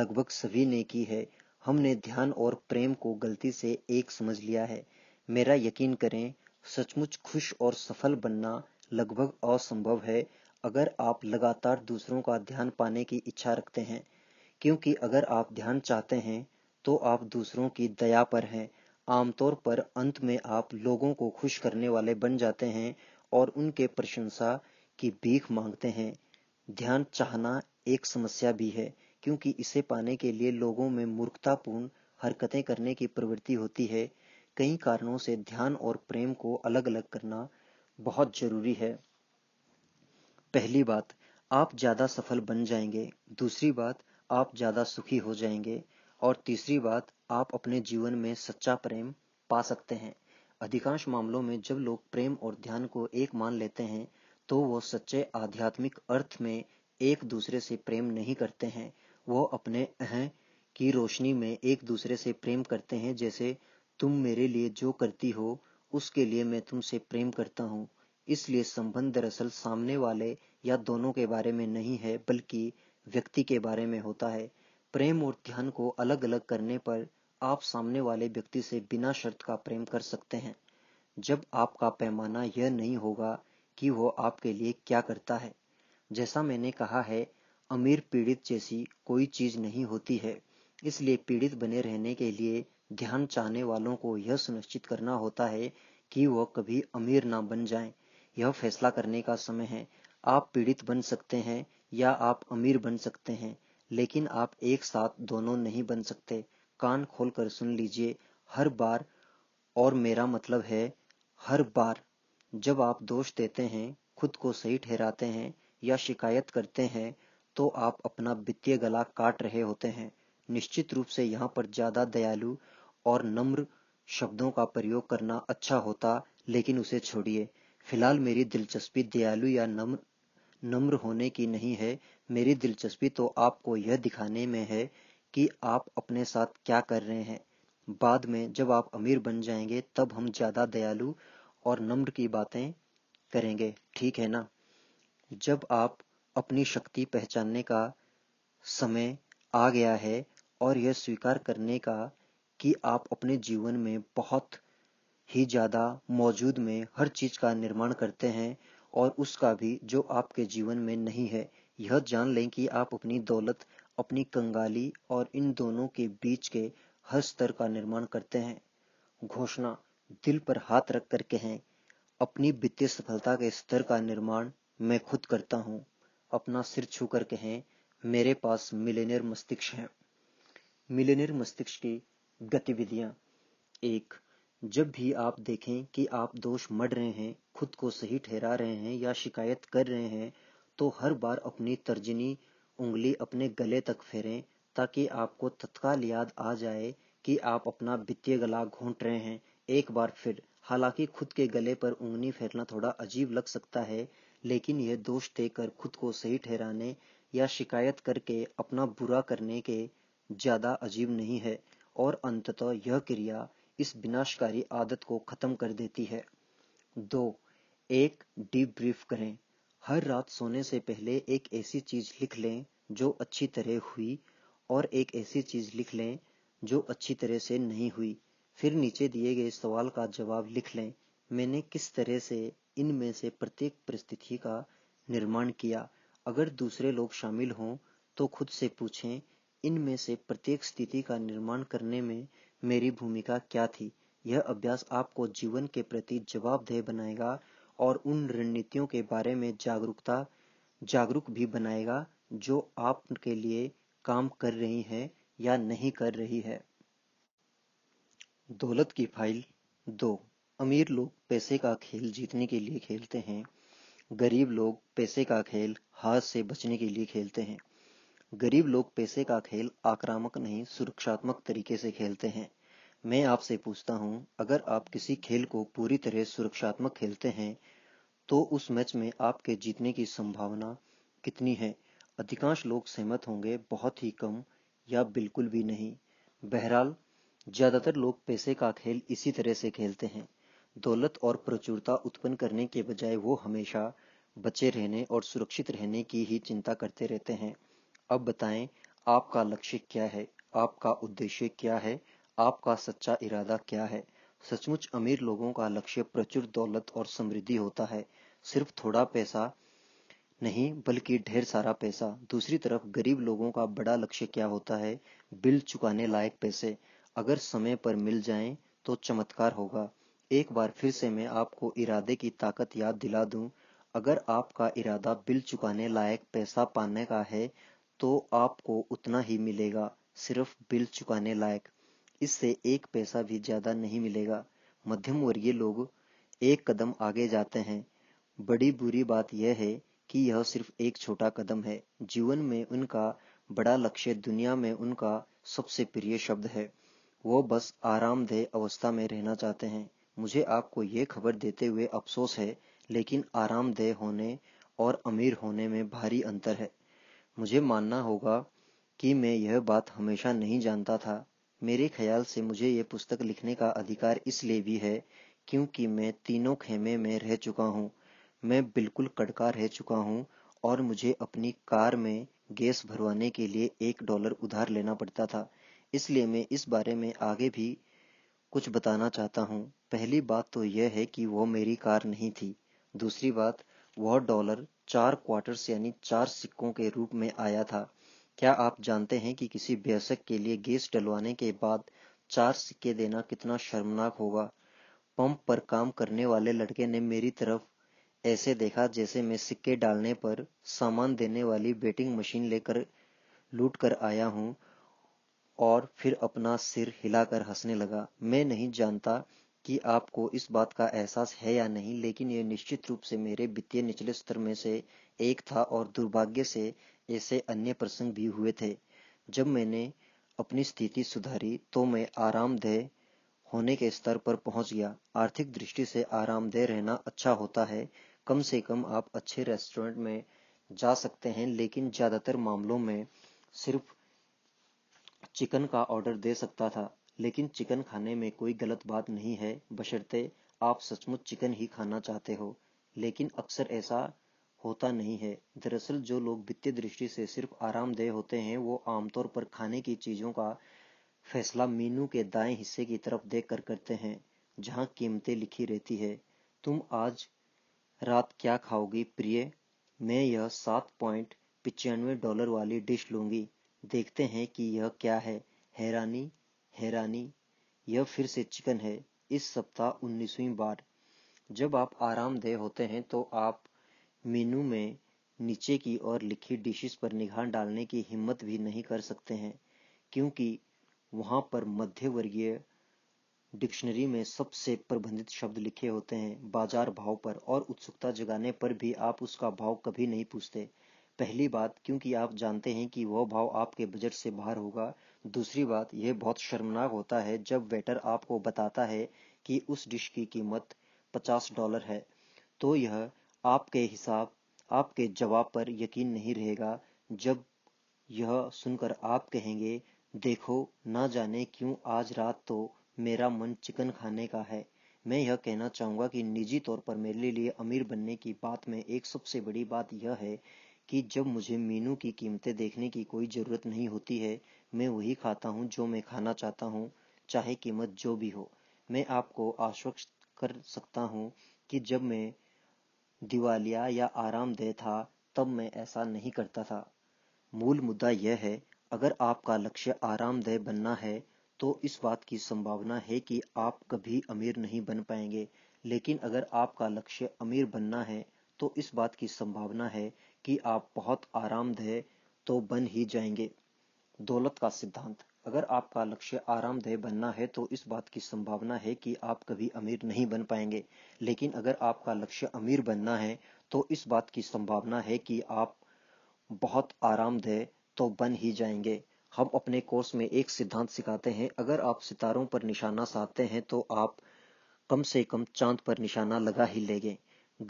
लगभग सभी ने की है हमने ध्यान और प्रेम को गलती से एक समझ लिया है मेरा यकीन करें सचमुच खुश और सफल बनना लगभग असंभव है अगर आप लगातार दूसरों का ध्यान पाने की इच्छा रखते हैं क्योंकि अगर आप ध्यान चाहते हैं तो आप दूसरों की दया पर हैं आमतौर पर अंत में आप लोगों को खुश करने वाले बन जाते हैं और उनके प्रशंसा की भीख मांगते हैं ध्यान चाहना एक समस्या भी है क्योंकि इसे पाने के लिए लोगों में मूर्खतापूर्ण हरकतें करने की प्रवृत्ति होती है कई कारणों से ध्यान और प्रेम को अलग अलग करना बहुत जरूरी है पहली बात आप ज्यादा सफल बन जाएंगे दूसरी बात आप ज्यादा सुखी हो जाएंगे और तीसरी बात आप अपने जीवन में सच्चा प्रेम पा सकते हैं अधिकांश मामलों में जब लोग प्रेम और ध्यान को एक मान लेते हैं तो वो सच्चे आध्यात्मिक अर्थ में एक दूसरे से प्रेम नहीं करते हैं वो अपने अहम की रोशनी में एक दूसरे से प्रेम करते हैं जैसे तुम मेरे लिए जो करती हो उसके लिए मैं तुमसे प्रेम करता हूँ इसलिए संबंध दरअसल सामने वाले या दोनों के बारे में नहीं है बल्कि व्यक्ति के बारे में होता है प्रेम और ध्यान को अलग अलग करने पर आप सामने वाले व्यक्ति से बिना शर्त का प्रेम कर सकते हैं जब आपका पैमाना यह नहीं होगा कि वो आपके लिए क्या करता है जैसा मैंने कहा है अमीर पीड़ित जैसी कोई चीज नहीं होती है इसलिए पीड़ित बने रहने के लिए ध्यान चाहने वालों को यह सुनिश्चित करना होता है कि वह कभी अमीर ना बन जाएं। यह फैसला करने का समय है आप पीड़ित बन सकते हैं या आप अमीर बन सकते हैं लेकिन आप एक साथ दोनों नहीं बन सकते कान खोल कर सुन लीजिए हर बार और मेरा मतलब है हर बार जब आप दोष देते हैं खुद को सही ठहराते हैं या शिकायत करते हैं तो आप अपना वित्तीय गला काट रहे होते हैं निश्चित रूप से यहाँ पर ज्यादा दयालु और नम्र शब्दों का प्रयोग करना अच्छा होता लेकिन उसे छोड़िए फिलहाल मेरी दिलचस्पी दयालु या नम्र नम्र होने की नहीं है मेरी दिलचस्पी तो आपको यह दिखाने में है कि आप अपने साथ क्या कर रहे हैं बाद में जब आप अमीर बन जाएंगे तब हम ज्यादा दयालु और नम्र की बातें करेंगे ठीक है ना जब आप अपनी शक्ति पहचानने का समय आ गया है और यह स्वीकार करने का कि आप अपने जीवन में बहुत ही ज़्यादा मौजूद में हर चीज़ का निर्माण करते हैं और उसका भी जो आपके जीवन में नहीं है यह जान लें कि आप अपनी दौलत अपनी कंगाली और इन दोनों के बीच के हर स्तर का निर्माण करते हैं घोषणा दिल पर हाथ रख कर कहें अपनी वित्तीय सफलता के स्तर का निर्माण मैं खुद करता हूं अपना सिर छू कर कहें मेरे पास मिलेनियर मस्तिष्क है मिलेनियर मस्तिष्क की गतिविधियां एक जब भी आप देखें कि आप दोष मढ़ रहे हैं खुद को सही ठहरा रहे हैं या शिकायत कर रहे हैं तो हर बार अपनी तर्जनी उंगली अपने गले तक फेरें ताकि आपको तत्काल याद आ जाए कि आप अपना वित्तीय गला घोंट रहे हैं एक बार फिर हालांकि खुद के गले पर उंगली फेरना थोड़ा अजीब लग सकता है लेकिन यह दोष देकर खुद को सही ठहराने या शिकायत करके अपना बुरा करने के ज्यादा अजीब नहीं है और अंततः यह क्रिया इस विनाशकारी आदत को खत्म कर देती है दो एक डीप ब्रीफ करें हर रात सोने से पहले एक ऐसी चीज लिख लें जो अच्छी तरह हुई और एक ऐसी चीज लिख लें जो अच्छी तरह से नहीं हुई फिर नीचे दिए गए सवाल का जवाब लिख लें मैंने किस तरह से इनमें से प्रत्येक परिस्थिति का निर्माण किया अगर दूसरे लोग शामिल हों तो खुद से पूछें इनमें से प्रत्येक स्थिति का निर्माण करने में मेरी भूमिका क्या थी यह अभ्यास आपको जीवन के प्रति जवाबदेह बनाएगा और उन रणनीतियों के बारे में जागरूकता जागरूक भी बनाएगा जो आप के लिए काम कर रही है या नहीं कर रही है दौलत की फाइल दो अमीर लोग पैसे का खेल जीतने के लिए खेलते हैं गरीब लोग पैसे का खेल हार से बचने के लिए खेलते हैं गरीब लोग पैसे का खेल आक्रामक नहीं सुरक्षात्मक तरीके से खेलते हैं मैं आपसे पूछता हूं अगर आप किसी खेल को पूरी तरह सुरक्षात्मक खेलते हैं तो उस मैच में आपके जीतने की संभावना कितनी है अधिकांश लोग सहमत होंगे बहुत ही कम या बिल्कुल भी नहीं बहरहाल ज्यादातर लोग पैसे का खेल इसी तरह से खेलते हैं दौलत और प्रचुरता उत्पन्न करने के बजाय वो हमेशा बचे रहने और सुरक्षित रहने की ही चिंता करते रहते हैं अब बताएं आपका लक्ष्य क्या है आपका उद्देश्य क्या है आपका सच्चा इरादा क्या है सचमुच अमीर लोगों का लक्ष्य प्रचुर दौलत और समृद्धि होता है सिर्फ थोड़ा पैसा नहीं बल्कि ढेर सारा पैसा दूसरी तरफ गरीब लोगों का बड़ा लक्ष्य क्या होता है बिल चुकाने लायक पैसे अगर समय पर मिल जाएं तो चमत्कार होगा एक बार फिर से मैं आपको इरादे की ताकत याद दिला दूं अगर आपका इरादा बिल चुकाने लायक पैसा पाने का है तो आपको उतना ही मिलेगा सिर्फ बिल चुकाने लायक इससे एक पैसा भी ज़्यादा नहीं मिलेगा मध्यम वर्गीय लोग एक कदम आगे जाते हैं बड़ी बुरी बात यह है कि यह सिर्फ एक छोटा कदम है जीवन में उनका बड़ा लक्ष्य दुनिया में उनका सबसे प्रिय शब्द है वो बस आरामदेह अवस्था में रहना चाहते हैं मुझे आपको ये खबर देते हुए अफसोस है लेकिन आरामदेह होने और अमीर होने में भारी अंतर है मुझे मानना होगा कि मैं यह बात हमेशा नहीं जानता था मेरे ख्याल से मुझे यह पुस्तक लिखने का अधिकार इसलिए भी है क्योंकि मैं तीनों खेमे में रह चुका हूँ मैं बिल्कुल कड़का रह चुका हूँ और मुझे अपनी कार में गैस भरवाने के लिए एक डॉलर उधार लेना पड़ता था इसलिए मैं इस बारे में आगे भी कुछ बताना चाहता हूँ पहली बात तो यह है कि वो मेरी कार नहीं थी दूसरी बात वह डॉलर चार क्वार्टर्स यानी चार सिक्कों के रूप में आया था क्या आप जानते हैं कि किसी वयस्क के लिए गैस डलवाने के बाद चार सिक्के देना कितना शर्मनाक होगा पंप पर काम करने वाले लड़के ने मेरी तरफ ऐसे देखा जैसे मैं सिक्के डालने पर सामान देने वाली बेटिंग मशीन लेकर लूट कर आया हूँ और फिर अपना सिर हिलाकर हंसने लगा मैं नहीं जानता कि आपको इस बात का एहसास है या नहीं लेकिन यह निश्चित रूप से मेरे वित्तीय निचले स्तर में से एक था और दुर्भाग्य से ऐसे अन्य प्रसंग भी हुए थे जब मैंने अपनी स्थिति सुधारी तो मैं आरामदेह होने के स्तर पर पहुंच गया आर्थिक दृष्टि से आरामदेह रहना अच्छा होता है कम से कम आप अच्छे रेस्टोरेंट में जा सकते हैं लेकिन ज़्यादातर मामलों में सिर्फ चिकन का ऑर्डर दे सकता था लेकिन चिकन खाने में कोई गलत बात नहीं है बशर्ते आप सचमुच चिकन ही खाना चाहते हो लेकिन अक्सर ऐसा होता नहीं है दरअसल जो लोग वित्तीय दृष्टि से सिर्फ आरामदेह होते हैं वो आमतौर पर खाने की चीज़ों का फैसला मीनू के दाएं हिस्से की तरफ देख कर करते हैं जहां कीमतें लिखी रहती है तुम आज रात क्या खाओगी प्रिय मैं यह सात पॉइंट पिचानवे डॉलर वाली डिश लूंगी देखते हैं कि यह क्या है हैरानी हैरानी यह फिर से चिकन है इस सप्ताह उन्नीसवीं बार जब आप आरामदेह होते हैं तो आप मेनू में नीचे की ओर लिखी डिशेस पर निगाह डालने की हिम्मत भी नहीं कर सकते हैं क्योंकि वहाँ पर मध्य वर्गीय डिक्शनरी में सबसे प्रबंधित शब्द लिखे होते हैं बाजार भाव पर और उत्सुकता जगाने पर भी आप उसका भाव कभी नहीं पूछते पहली बात क्योंकि आप जानते हैं कि वह भाव आपके बजट से बाहर होगा दूसरी बात यह बहुत शर्मनाक होता है जब वेटर आपको बताता है कि उस डिश की कीमत पचास डॉलर है तो यह आपके हिसाब आपके जवाब पर यकीन नहीं रहेगा जब यह सुनकर आप कहेंगे देखो ना जाने क्यों आज रात तो मेरा मन चिकन खाने का है मैं यह कहना चाहूंगा कि निजी तौर पर मेरे लिए अमीर बनने की बात में एक सबसे बड़ी बात यह है कि जब मुझे मीनू की कीमतें देखने की कोई ज़रूरत नहीं होती है मैं वही खाता हूँ जो मैं खाना चाहता हूँ चाहे कीमत जो भी हो मैं आपको आश्वस्त कर सकता हूँ कि जब मैं दिवालिया या आरामदेह था तब मैं ऐसा नहीं करता था मूल मुद्दा यह है अगर आपका लक्ष्य आरामदेह बनना है तो इस बात की संभावना है कि आप कभी अमीर नहीं बन पाएंगे लेकिन अगर आपका लक्ष्य अमीर बनना है तो इस बात की संभावना है कि आप बहुत आरामदेह तो बन ही जाएंगे दौलत का सिद्धांत अगर आपका लक्ष्य आरामदेह बनना है तो इस बात की संभावना है कि आप कभी अमीर नहीं बन पाएंगे लेकिन अगर आपका लक्ष्य अमीर बनना है तो इस बात की संभावना है कि आप बहुत आरामदेह तो बन ही जाएंगे हम अपने कोर्स में एक सिद्धांत सिखाते हैं अगर आप सितारों पर निशाना साधते हैं तो आप कम से कम चांद पर निशाना लगा ही लेंगे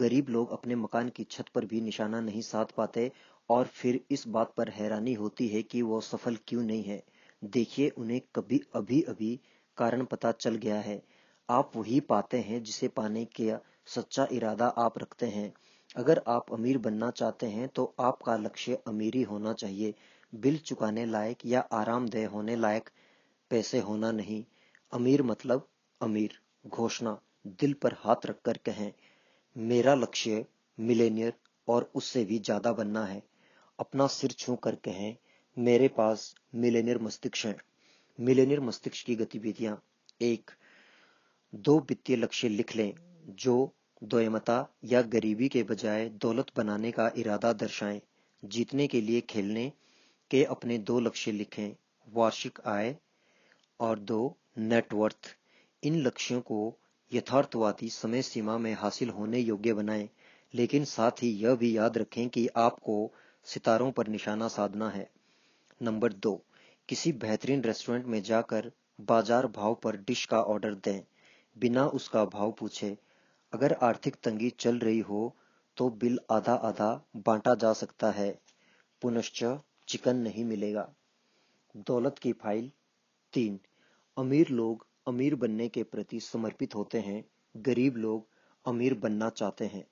गरीब लोग अपने मकान की छत पर भी निशाना नहीं साध पाते और फिर इस बात पर हैरानी होती है कि वो सफल क्यों नहीं है देखिए उन्हें कभी अभी अभी कारण पता चल गया है आप वही पाते हैं जिसे पाने का सच्चा इरादा आप रखते हैं अगर आप अमीर बनना चाहते हैं तो आपका लक्ष्य अमीरी होना चाहिए बिल चुकाने लायक या आरामदेह होने लायक पैसे होना नहीं अमीर मतलब अमीर घोषणा दिल पर हाथ रखकर कहें मेरा लक्ष्य मिलेनियर और उससे भी ज्यादा बनना है अपना सिर छू कर कहें मेरे पास मिलेनियर मस्तिष्क है मिलेनियर मस्तिष्क की गतिविधियां एक दो वित्तीय लक्ष्य लिख लें जो दोयमता या गरीबी के बजाय दौलत बनाने का इरादा दर्शाएं जीतने के लिए खेलने के अपने दो लक्ष्य लिखें वार्षिक आय और दो नेटवर्थ इन लक्ष्यों को यथार्थवादी समय सीमा में हासिल होने योग्य बनाएं लेकिन साथ ही यह भी याद रखें कि आपको सितारों पर निशाना साधना है नंबर दो किसी बेहतरीन रेस्टोरेंट में जाकर बाजार भाव पर डिश का ऑर्डर दें बिना उसका भाव पूछे अगर आर्थिक तंगी चल रही हो तो बिल आधा आधा बांटा जा सकता है पुनश्च चिकन नहीं मिलेगा दौलत की फाइल तीन अमीर लोग अमीर बनने के प्रति समर्पित होते हैं गरीब लोग अमीर बनना चाहते हैं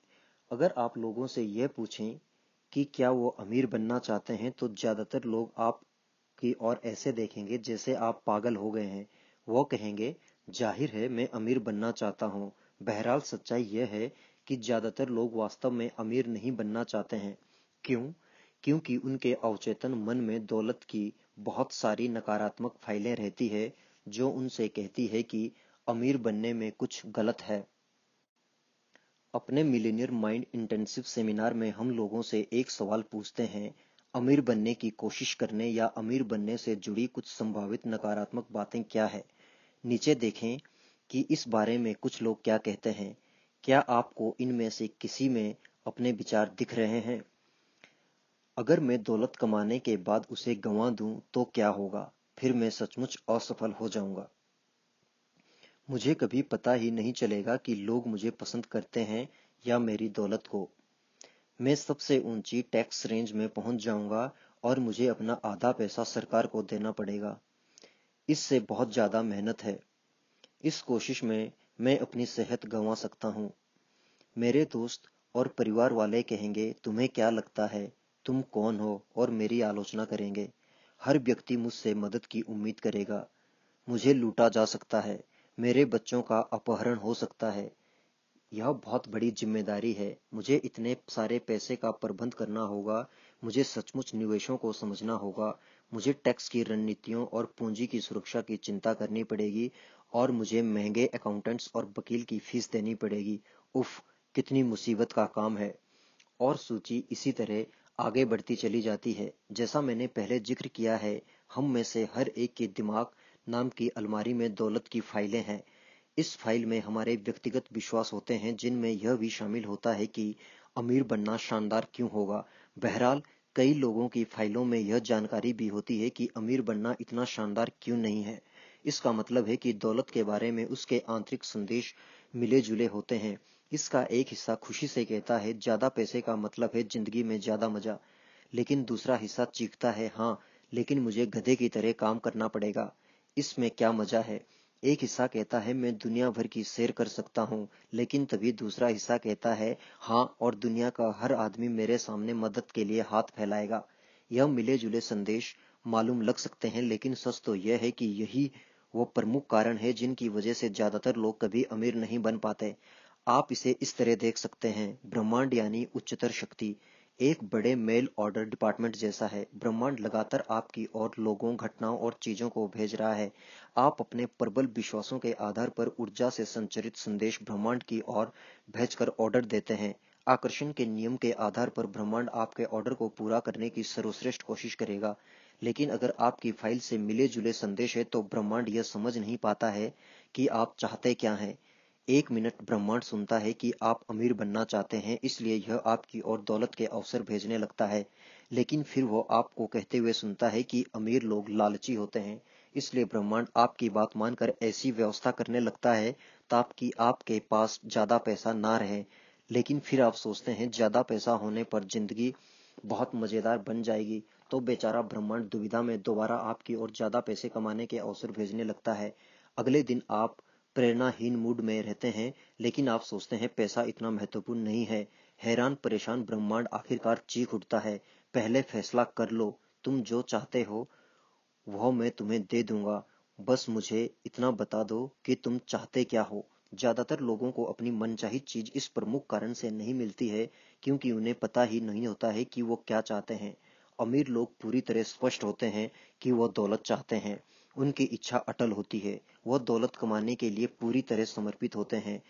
अगर आप लोगों से यह पूछें कि क्या वो अमीर बनना चाहते हैं तो ज़्यादातर लोग आप की और ऐसे देखेंगे जैसे आप पागल हो गए हैं वो कहेंगे जाहिर है मैं अमीर बनना चाहता हूँ बहरहाल सच्चाई यह है कि ज्यादातर लोग वास्तव में अमीर नहीं बनना चाहते हैं क्यों क्योंकि उनके अवचेतन मन में दौलत की बहुत सारी नकारात्मक फाइलें रहती है जो उनसे कहती है कि अमीर बनने में कुछ गलत है अपने मिलेनियर माइंड इंटेंसिव सेमिनार में हम लोगों से एक सवाल पूछते हैं अमीर बनने की कोशिश करने या अमीर बनने से जुड़ी कुछ संभावित नकारात्मक बातें क्या है नीचे देखें कि इस बारे में कुछ लोग क्या कहते हैं क्या आपको इनमें से किसी में अपने विचार दिख रहे हैं अगर मैं दौलत कमाने के बाद उसे गंवा दूं तो क्या होगा फिर मैं सचमुच असफल हो जाऊंगा मुझे कभी पता ही नहीं चलेगा कि लोग मुझे पसंद करते हैं या मेरी दौलत को मैं सबसे ऊंची टैक्स रेंज में पहुंच जाऊंगा और मुझे अपना आधा पैसा सरकार को देना पड़ेगा इससे बहुत ज़्यादा मेहनत है इस कोशिश में मैं अपनी सेहत गंवा सकता हूँ मेरे दोस्त और परिवार वाले कहेंगे तुम्हें क्या लगता है तुम कौन हो और मेरी आलोचना करेंगे हर व्यक्ति मुझसे मदद की उम्मीद करेगा मुझे लूटा जा सकता है मेरे बच्चों का अपहरण हो सकता है यह बहुत बड़ी जिम्मेदारी है मुझे इतने सारे पैसे का प्रबंध करना होगा मुझे सचमुच निवेशों को समझना होगा मुझे टैक्स की रणनीतियों और पूंजी की सुरक्षा की चिंता करनी पड़ेगी और मुझे महंगे अकाउंटेंट्स और वकील की फीस देनी पड़ेगी उफ कितनी मुसीबत का काम है और सूची इसी तरह आगे बढ़ती चली जाती है जैसा मैंने पहले जिक्र किया है हम में से हर एक के दिमाग नाम की अलमारी में दौलत की फाइलें हैं इस फाइल में हमारे व्यक्तिगत विश्वास होते हैं जिनमें यह भी शामिल होता है कि अमीर बनना शानदार क्यों होगा बहरहाल कई लोगों की फाइलों में यह जानकारी भी होती है कि अमीर बनना इतना शानदार क्यों नहीं है इसका मतलब है कि दौलत के बारे में उसके आंतरिक संदेश मिले जुले होते हैं इसका एक हिस्सा खुशी से कहता है ज्यादा पैसे का मतलब है जिंदगी में ज्यादा मजा लेकिन दूसरा हिस्सा चीखता है हाँ लेकिन मुझे गधे की तरह काम करना पड़ेगा इसमें क्या मजा है एक हिस्सा कहता है मैं दुनिया भर की सैर कर सकता हूँ लेकिन तभी दूसरा हिस्सा कहता है हाँ और दुनिया का हर आदमी मेरे सामने मदद के लिए हाथ फैलाएगा यह मिले जुले संदेश मालूम लग सकते हैं लेकिन सच तो यह है कि यही वो प्रमुख कारण है जिनकी वजह से ज्यादातर लोग कभी अमीर नहीं बन पाते आप इसे इस तरह देख सकते हैं ब्रह्मांड यानी उच्चतर शक्ति एक बड़े मेल ऑर्डर डिपार्टमेंट जैसा है ब्रह्मांड लगातार आपकी और लोगों घटनाओं और चीजों को भेज रहा है आप अपने प्रबल विश्वासों के आधार पर ऊर्जा से संचरित संदेश ब्रह्मांड की ओर भेजकर ऑर्डर देते हैं आकर्षण के नियम के आधार पर ब्रह्मांड आपके ऑर्डर को पूरा करने की सर्वश्रेष्ठ कोशिश करेगा लेकिन अगर आपकी फाइल से मिले जुले संदेश है तो ब्रह्मांड यह समझ नहीं पाता है कि आप चाहते क्या हैं एक मिनट ब्रह्मांड सुनता है कि आप अमीर बनना चाहते हैं इसलिए यह आपकी और दौलत के अवसर भेजने लगता है लेकिन फिर वह आपको कहते हुए सुनता है कि अमीर लोग लालची होते हैं इसलिए ब्रह्मांड आपकी बात मानकर ऐसी व्यवस्था करने लगता है ताकि आपके पास ज्यादा पैसा ना रहे लेकिन फिर आप सोचते हैं ज्यादा पैसा होने पर जिंदगी बहुत मजेदार बन जाएगी तो बेचारा ब्रह्मांड दुविधा में दोबारा आपकी और ज्यादा पैसे कमाने के अवसर भेजने लगता है अगले दिन आप प्रेरणाहीन मूड में रहते हैं लेकिन आप सोचते हैं पैसा इतना महत्वपूर्ण नहीं है हैरान परेशान ब्रह्मांड आखिरकार चीख उठता है पहले फैसला कर लो तुम जो चाहते हो वह मैं तुम्हें दे दूंगा बस मुझे इतना बता दो कि तुम चाहते क्या हो ज्यादातर लोगों को अपनी मनचाही चीज इस प्रमुख कारण से नहीं मिलती है क्योंकि उन्हें पता ही नहीं होता है कि वो क्या चाहते हैं अमीर लोग पूरी तरह स्पष्ट होते हैं कि वो दौलत चाहते हैं उनकी इच्छा अटल होती है वह दौलत कमाने के लिए पूरी तरह समर्पित होते हैं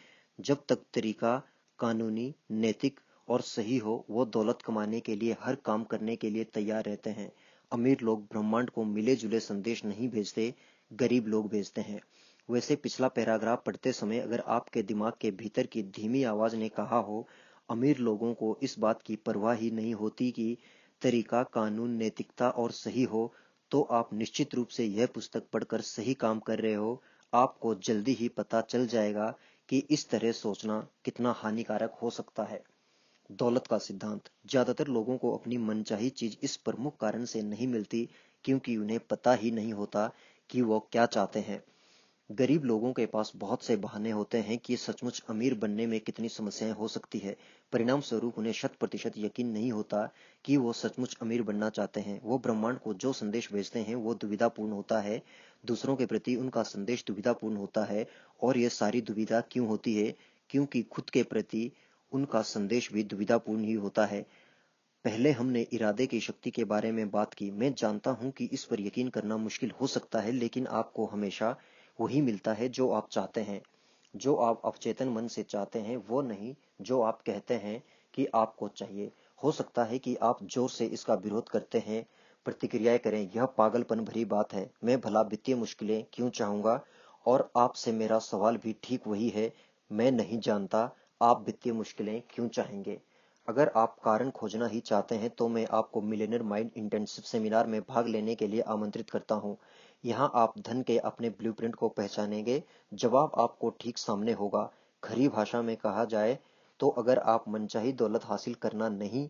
जब तक तरीका कानूनी नैतिक और सही हो वह दौलत कमाने के लिए हर काम करने के लिए तैयार रहते हैं अमीर लोग ब्रह्मांड को मिले जुले संदेश नहीं भेजते गरीब लोग भेजते हैं वैसे पिछला पैराग्राफ पढ़ते समय अगर आपके दिमाग के भीतर की धीमी आवाज ने कहा हो अमीर लोगों को इस बात की परवाह ही नहीं होती कि तरीका कानून नैतिकता और सही हो तो आप निश्चित रूप से यह पुस्तक पढ़कर सही काम कर रहे हो आपको जल्दी ही पता चल जाएगा कि इस तरह सोचना कितना हानिकारक हो सकता है दौलत का सिद्धांत ज्यादातर लोगों को अपनी मनचाही चीज इस प्रमुख कारण से नहीं मिलती क्योंकि उन्हें पता ही नहीं होता कि वो क्या चाहते हैं गरीब लोगों के पास बहुत से बहाने होते हैं कि सचमुच अमीर बनने में कितनी समस्याएं हो सकती है परिणाम स्वरूप उन्हें शत प्रतिशत यकीन नहीं होता कि वो सचमुच अमीर बनना चाहते हैं वो ब्रह्मांड को जो संदेश भेजते हैं वो दुविधापूर्ण होता है दूसरों के प्रति उनका संदेश दुविधापूर्ण होता है और ये सारी दुविधा क्यों होती है क्योंकि खुद के प्रति उनका संदेश भी दुविधापूर्ण ही होता है पहले हमने इरादे की शक्ति के बारे में बात की मैं जानता हूं कि इस पर यकीन करना मुश्किल हो सकता है लेकिन आपको हमेशा वही मिलता है जो आप चाहते हैं जो आप अवचेतन मन से चाहते हैं वो नहीं जो आप कहते हैं कि आपको चाहिए हो सकता है कि आप जोर से इसका विरोध करते हैं प्रतिक्रियाएं करें यह पागलपन भरी बात है मैं भला वित्तीय मुश्किलें क्यों चाहूंगा और आपसे मेरा सवाल भी ठीक वही है मैं नहीं जानता आप वित्तीय मुश्किलें क्यों चाहेंगे अगर आप कारण खोजना ही चाहते हैं तो मैं आपको मिलेनियर माइंड इंटर्नशिप सेमिनार में भाग लेने के लिए आमंत्रित करता हूं यहाँ आप धन के अपने ब्लूप्रिंट को पहचानेंगे जवाब आपको ठीक सामने होगा खरी भाषा में कहा जाए तो अगर आप मनचाही दौलत हासिल करना नहीं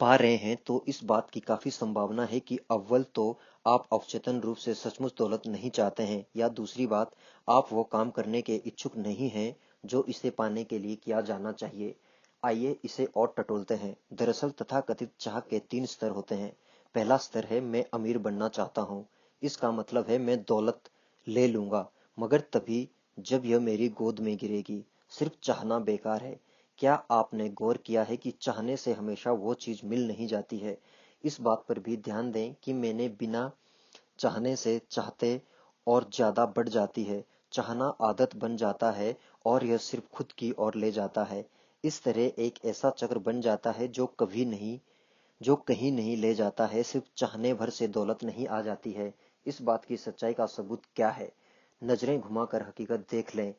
पा रहे हैं तो इस बात की काफी संभावना है कि अव्वल तो आप अवचेतन रूप से सचमुच दौलत नहीं चाहते हैं या दूसरी बात आप वो काम करने के इच्छुक नहीं हैं जो इसे पाने के लिए किया जाना चाहिए आइए इसे और टटोलते हैं दरअसल तथा कथित चाह के तीन स्तर होते हैं पहला स्तर है मैं अमीर बनना चाहता हूँ इसका मतलब है मैं दौलत ले लूंगा मगर तभी जब यह मेरी गोद में गिरेगी सिर्फ चाहना बेकार है क्या आपने गौर किया है कि चाहने से हमेशा वो चीज मिल नहीं जाती है इस बात पर भी ध्यान दें कि मैंने बिना चाहने से चाहते और ज्यादा बढ़ जाती है चाहना आदत बन जाता है और यह सिर्फ खुद की ओर ले जाता है इस तरह एक ऐसा चक्र बन जाता है जो कभी नहीं जो कहीं नहीं ले जाता है सिर्फ चाहने भर से दौलत नहीं आ जाती है इस बात की सच्चाई का सबूत क्या है नजरें घुमाकर हकीकत देख लें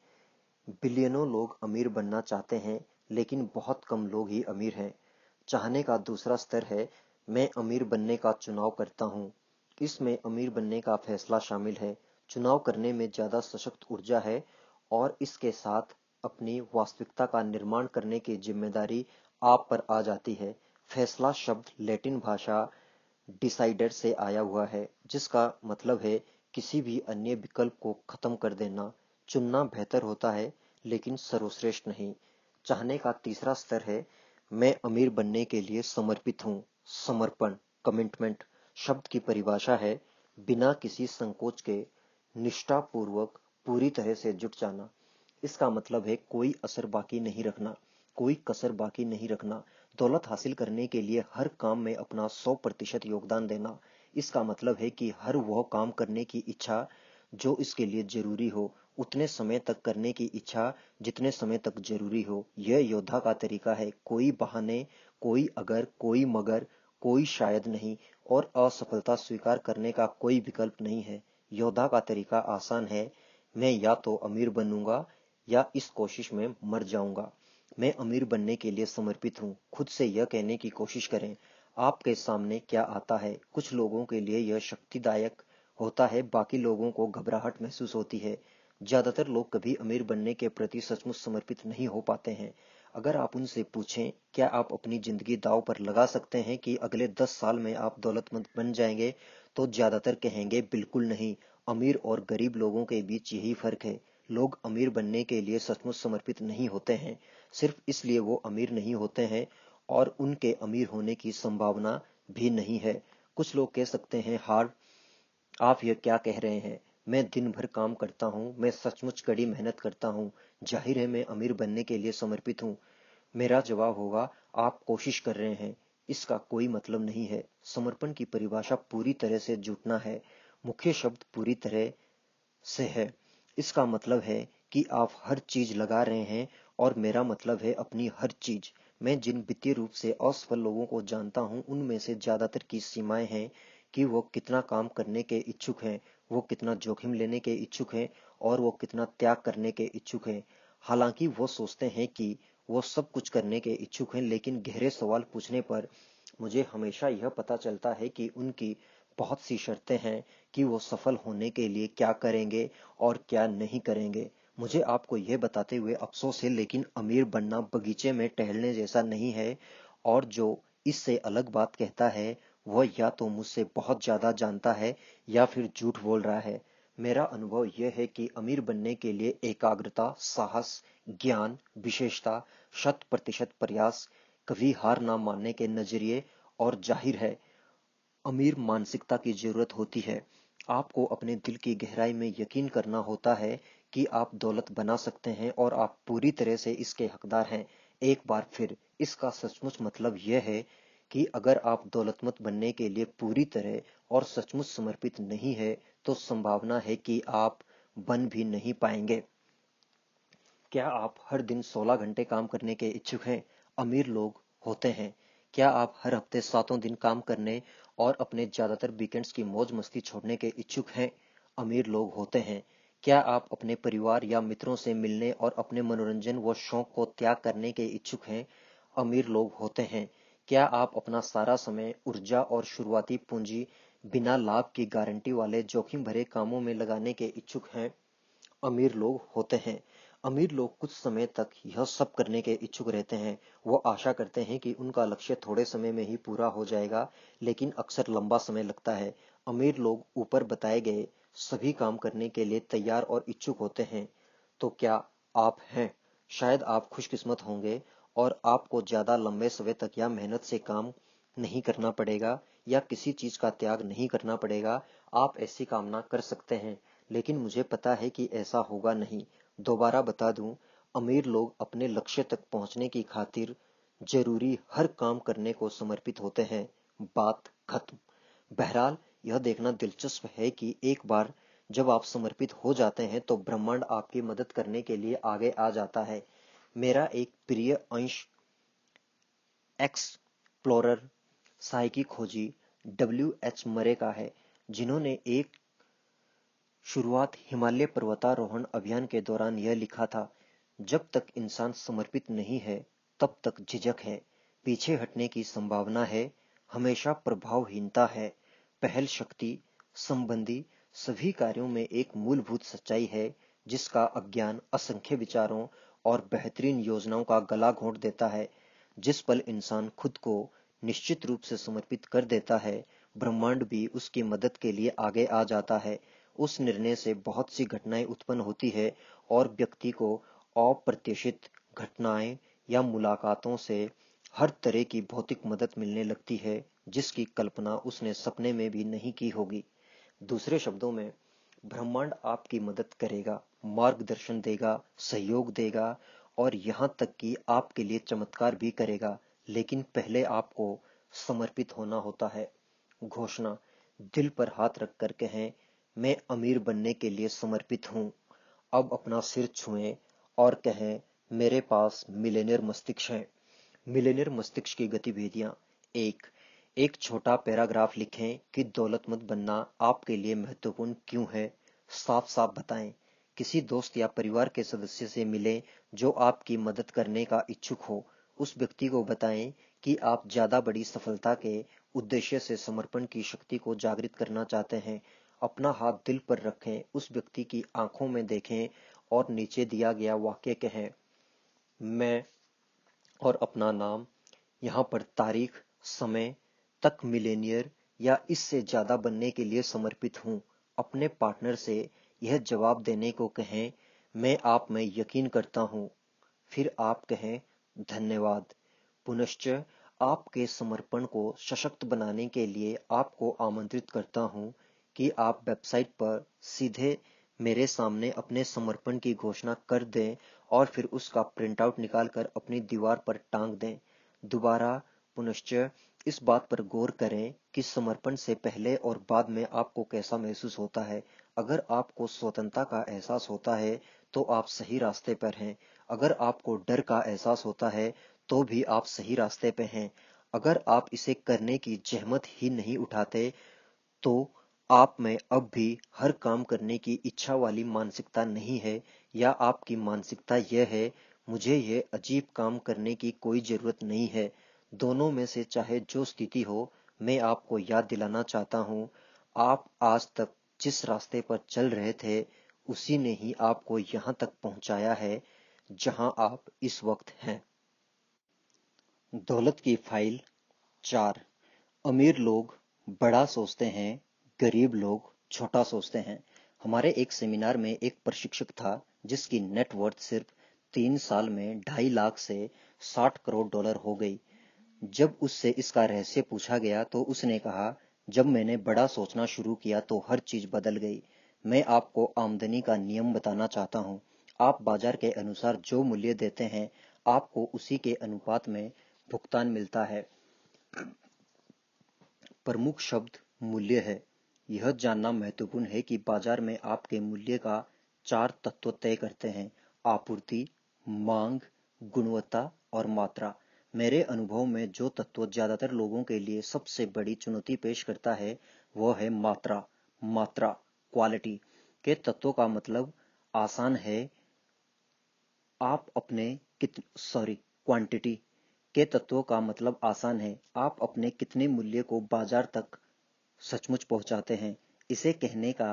बिलियनों लोग अमीर बनना चाहते हैं लेकिन बहुत कम लोग ही अमीर हैं चाहने का दूसरा स्तर है मैं अमीर बनने का चुनाव करता हूँ इसमें अमीर बनने का फैसला शामिल है चुनाव करने में ज्यादा सशक्त ऊर्जा है और इसके साथ अपनी वास्तविकता का निर्माण करने की जिम्मेदारी आप पर आ जाती है फैसला शब्द लैटिन भाषा डिसाइडर से आया हुआ है जिसका मतलब है किसी भी अन्य विकल्प को खत्म कर देना चुनना बेहतर होता है लेकिन सर्वश्रेष्ठ नहीं चाहने का तीसरा स्तर है मैं अमीर बनने के लिए समर्पित हूँ समर्पण कमिटमेंट शब्द की परिभाषा है बिना किसी संकोच के निष्ठापूर्वक पूरी तरह से जुट जाना इसका मतलब है कोई असर बाकी नहीं रखना कोई कसर बाकी नहीं रखना दौलत हासिल करने के लिए हर काम में अपना 100 प्रतिशत योगदान देना इसका मतलब है कि हर वह काम करने की इच्छा जो इसके लिए जरूरी हो उतने समय तक करने की इच्छा जितने समय तक जरूरी हो यह योद्धा का तरीका है कोई बहाने कोई अगर कोई मगर कोई शायद नहीं और असफलता स्वीकार करने का कोई विकल्प नहीं है योद्धा का तरीका आसान है मैं या तो अमीर बनूंगा या इस कोशिश में मर जाऊंगा मैं अमीर बनने के लिए समर्पित हूँ खुद से यह कहने की कोशिश करें आपके सामने क्या आता है कुछ लोगों के लिए यह शक्तिदायक होता है बाकी लोगों को घबराहट महसूस होती है ज्यादातर लोग कभी अमीर बनने के प्रति सचमुच समर्पित नहीं हो पाते हैं अगर आप उनसे पूछें क्या आप अपनी जिंदगी दाव पर लगा सकते हैं कि अगले दस साल में आप दौलतमंद बन जाएंगे तो ज्यादातर कहेंगे बिल्कुल नहीं अमीर और गरीब लोगों के बीच यही फर्क है लोग अमीर बनने के लिए सचमुच समर्पित नहीं होते हैं सिर्फ इसलिए वो अमीर नहीं होते हैं और उनके अमीर होने की संभावना भी नहीं है कुछ लोग कह सकते हैं हार आप यह क्या कह रहे हैं मैं दिन भर काम करता हूँ मैं सचमुच कड़ी मेहनत करता हूँ जाहिर है मैं अमीर बनने के लिए समर्पित हूँ मेरा जवाब होगा आप कोशिश कर रहे हैं इसका कोई मतलब नहीं है समर्पण की परिभाषा पूरी तरह से जुटना है मुख्य शब्द पूरी तरह से है इसका मतलब है कि आप हर चीज लगा रहे हैं और मेरा मतलब है अपनी हर चीज मैं जिन वित्तीय रूप से असफल लोगों को जानता हूँ उनमें से ज्यादातर की सीमाएं हैं कि वो कितना काम करने के इच्छुक हैं वो कितना जोखिम लेने के इच्छुक हैं और वो कितना त्याग करने के इच्छुक हैं हालांकि वो सोचते हैं कि वो सब कुछ करने के इच्छुक हैं लेकिन गहरे सवाल पूछने पर मुझे हमेशा यह पता चलता है कि उनकी बहुत सी शर्तें हैं कि वो सफल होने के लिए क्या करेंगे और क्या नहीं करेंगे मुझे आपको यह बताते हुए अफसोस है लेकिन अमीर बनना बगीचे में टहलने जैसा नहीं है और जो इससे अलग बात कहता है वह या तो मुझसे बहुत ज्यादा जानता है या फिर झूठ बोल रहा है मेरा अनुभव यह है कि अमीर बनने के लिए एकाग्रता साहस ज्ञान विशेषता शत प्रतिशत प्रयास कभी हार ना मानने के नजरिए और जाहिर है अमीर मानसिकता की जरूरत होती है आपको अपने दिल की गहराई में यकीन करना होता है कि आप दौलत बना सकते हैं और आप पूरी तरह से इसके हकदार हैं एक बार फिर इसका सचमुच मतलब यह है कि अगर आप दौलतमत बनने के लिए पूरी तरह और सचमुच समर्पित नहीं है तो संभावना है कि आप बन भी नहीं पाएंगे क्या आप हर दिन 16 घंटे काम करने के इच्छुक हैं अमीर लोग होते हैं क्या आप हर हफ्ते सातों दिन काम करने और अपने ज्यादातर वीकेंड्स की मौज मस्ती छोड़ने के इच्छुक हैं अमीर लोग होते हैं क्या आप अपने परिवार या मित्रों से मिलने और अपने मनोरंजन व शौक को त्याग करने के इच्छुक हैं अमीर लोग होते हैं क्या आप अपना सारा समय ऊर्जा और शुरुआती पूंजी बिना लाभ की गारंटी वाले जोखिम भरे कामों में लगाने के इच्छुक हैं अमीर लोग होते हैं अमीर लोग कुछ समय तक यह सब करने के इच्छुक रहते हैं वो आशा करते हैं कि उनका लक्ष्य थोड़े समय में ही पूरा हो जाएगा लेकिन अक्सर लंबा समय लगता है अमीर लोग ऊपर बताए गए सभी काम करने के लिए तैयार और इच्छुक होते हैं तो क्या आप हैं शायद आप खुशकिस्मत होंगे और आपको ज्यादा लंबे समय तक या मेहनत से काम नहीं करना पड़ेगा या किसी चीज का त्याग नहीं करना पड़ेगा आप ऐसी कामना कर सकते हैं लेकिन मुझे पता है कि ऐसा होगा नहीं दोबारा बता दूं अमीर लोग अपने लक्ष्य तक पहुंचने की खातिर जरूरी हर काम करने को समर्पित होते हैं बात खत्म बहरहाल यह देखना दिलचस्प है कि एक बार जब आप समर्पित हो जाते हैं तो ब्रह्मांड आपकी मदद करने के लिए आगे आ जाता है मेरा एक प्रिय अंश एक्सप्लोरर साइकी खोजी डब्ल्यू एच मरे का है जिन्होंने एक शुरुआत हिमालय पर्वतारोहण अभियान के दौरान यह लिखा था जब तक इंसान समर्पित नहीं है तब तक झिझक है पीछे हटने की संभावना है हमेशा प्रभावहीनता है पहल शक्ति संबंधी सभी कार्यों में एक मूलभूत सच्चाई है जिसका अज्ञान असंख्य विचारों और बेहतरीन योजनाओं का गला घोंट देता है जिस पल इंसान खुद को निश्चित रूप से समर्पित कर देता है ब्रह्मांड भी उसकी मदद के लिए आगे आ जाता है उस निर्णय से बहुत सी घटनाएं उत्पन्न होती है और व्यक्ति को अप्रत्याशित घटनाएं या मुलाकातों से हर तरह की भौतिक मदद मिलने लगती है जिसकी कल्पना उसने सपने में भी नहीं की होगी दूसरे शब्दों में ब्रह्मांड आपकी मदद करेगा मार्गदर्शन देगा सहयोग देगा और यहाँ तक कि आपके लिए चमत्कार भी करेगा लेकिन पहले आपको समर्पित होना होता है घोषणा दिल पर हाथ रख कर कहें मैं अमीर बनने के लिए समर्पित हूं अब अपना सिर छुएं और कहें मेरे पास मिलेनियर मस्तिष्क है मिलेनियर मस्तिष्क की गतिविधियां एक एक छोटा पैराग्राफ लिखें कि दौलतमंद बनना आपके लिए महत्वपूर्ण क्यों है साफ साफ बताएं किसी दोस्त या परिवार के सदस्य से मिलें जो आपकी मदद करने का इच्छुक हो उस व्यक्ति को बताएं कि आप ज्यादा बड़ी सफलता के उद्देश्य से समर्पण की शक्ति को जागृत करना चाहते हैं अपना हाथ दिल पर रखें उस व्यक्ति की आंखों में देखें और नीचे दिया गया वाक्य कहें मैं और अपना नाम यहाँ पर तारीख समय तक मिलेनियर या इससे ज्यादा बनने के लिए समर्पित हूं अपने पार्टनर से यह जवाब देने को कहें मैं आप में यकीन करता हूं फिर आप कहें धन्यवाद पुनश्च आपके समर्पण को सशक्त बनाने के लिए आपको आमंत्रित करता हूं कि आप वेबसाइट पर सीधे मेरे सामने अपने समर्पण की घोषणा कर दें और फिर उसका प्रिंटआउट निकालकर अपनी दीवार पर टांग दें दोबारा पुनश्च इस बात पर गौर करें कि समर्पण से पहले और बाद में आपको कैसा महसूस होता है अगर आपको स्वतंत्रता का एहसास होता है तो आप सही रास्ते पर हैं अगर आपको डर का एहसास होता है तो भी आप सही रास्ते पर हैं अगर आप इसे करने की जहमत ही नहीं उठाते तो आप में अब भी हर काम करने की इच्छा वाली मानसिकता नहीं है या आपकी मानसिकता यह है मुझे यह अजीब काम करने की कोई जरूरत नहीं है दोनों में से चाहे जो स्थिति हो मैं आपको याद दिलाना चाहता हूं आप आज तक जिस रास्ते पर चल रहे थे उसी ने ही आपको यहां तक पहुंचाया है जहां आप इस वक्त हैं दौलत की फाइल चार अमीर लोग बड़ा सोचते हैं गरीब लोग छोटा सोचते हैं हमारे एक सेमिनार में एक प्रशिक्षक था जिसकी नेटवर्थ सिर्फ तीन साल में ढाई लाख से साठ करोड़ डॉलर हो गई जब उससे इसका रहस्य पूछा गया तो उसने कहा जब मैंने बड़ा सोचना शुरू किया तो हर चीज बदल गई मैं आपको आमदनी का नियम बताना चाहता हूँ आप बाजार के अनुसार जो मूल्य देते हैं आपको उसी के अनुपात में भुगतान मिलता है प्रमुख शब्द मूल्य है यह जानना महत्वपूर्ण है कि बाजार में आपके मूल्य का चार तत्व तय करते हैं आपूर्ति मांग गुणवत्ता और मात्रा मेरे अनुभव में जो तत्व ज्यादातर लोगों के लिए सबसे बड़ी चुनौती पेश करता है वह है मात्रा मात्रा क्वालिटी के तत्वों का मतलब आसान है आप अपने सॉरी क्वांटिटी के तत्वों का मतलब आसान है आप अपने कितने मूल्य को बाजार तक सचमुच पहुंचाते हैं इसे कहने का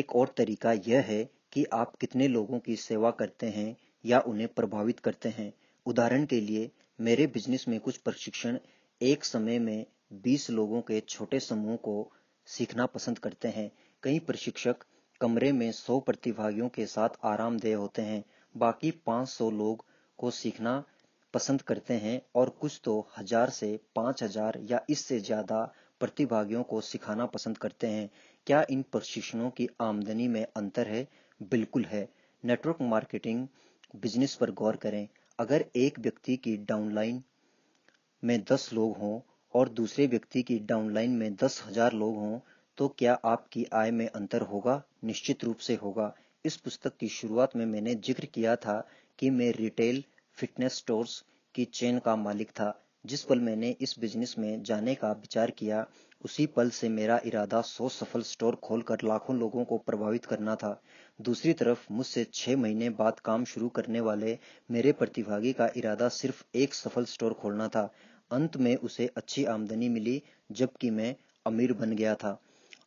एक और तरीका यह है कि आप कितने लोगों की सेवा करते हैं या उन्हें प्रभावित करते हैं उदाहरण के लिए मेरे बिजनेस में कुछ प्रशिक्षण एक समय में 20 लोगों के छोटे समूह को सीखना पसंद करते हैं कई प्रशिक्षक कमरे में 100 प्रतिभागियों के साथ आरामदेह होते हैं बाकी 500 लोग को सीखना पसंद करते हैं और कुछ तो हजार से पांच हजार या इससे ज्यादा प्रतिभागियों को सिखाना पसंद करते हैं क्या इन प्रशिक्षणों की आमदनी में अंतर है बिल्कुल है नेटवर्क मार्केटिंग बिजनेस पर गौर करें अगर एक व्यक्ति की डाउनलाइन में दस लोग हों और दूसरे व्यक्ति की डाउनलाइन में दस हजार लोग हों तो क्या आपकी आय में अंतर होगा निश्चित रूप से होगा इस पुस्तक की शुरुआत में मैंने जिक्र किया था कि मैं रिटेल फिटनेस स्टोर्स की चेन का मालिक था जिस पल मैंने इस बिजनेस में जाने का विचार किया उसी पल से मेरा इरादा सौ सफल स्टोर खोलकर लाखों लोगों को प्रभावित करना था दूसरी तरफ मुझसे छह महीने बाद काम शुरू करने वाले मेरे प्रतिभागी का इरादा सिर्फ एक सफल स्टोर खोलना था अंत में उसे अच्छी आमदनी मिली जबकि मैं अमीर बन गया था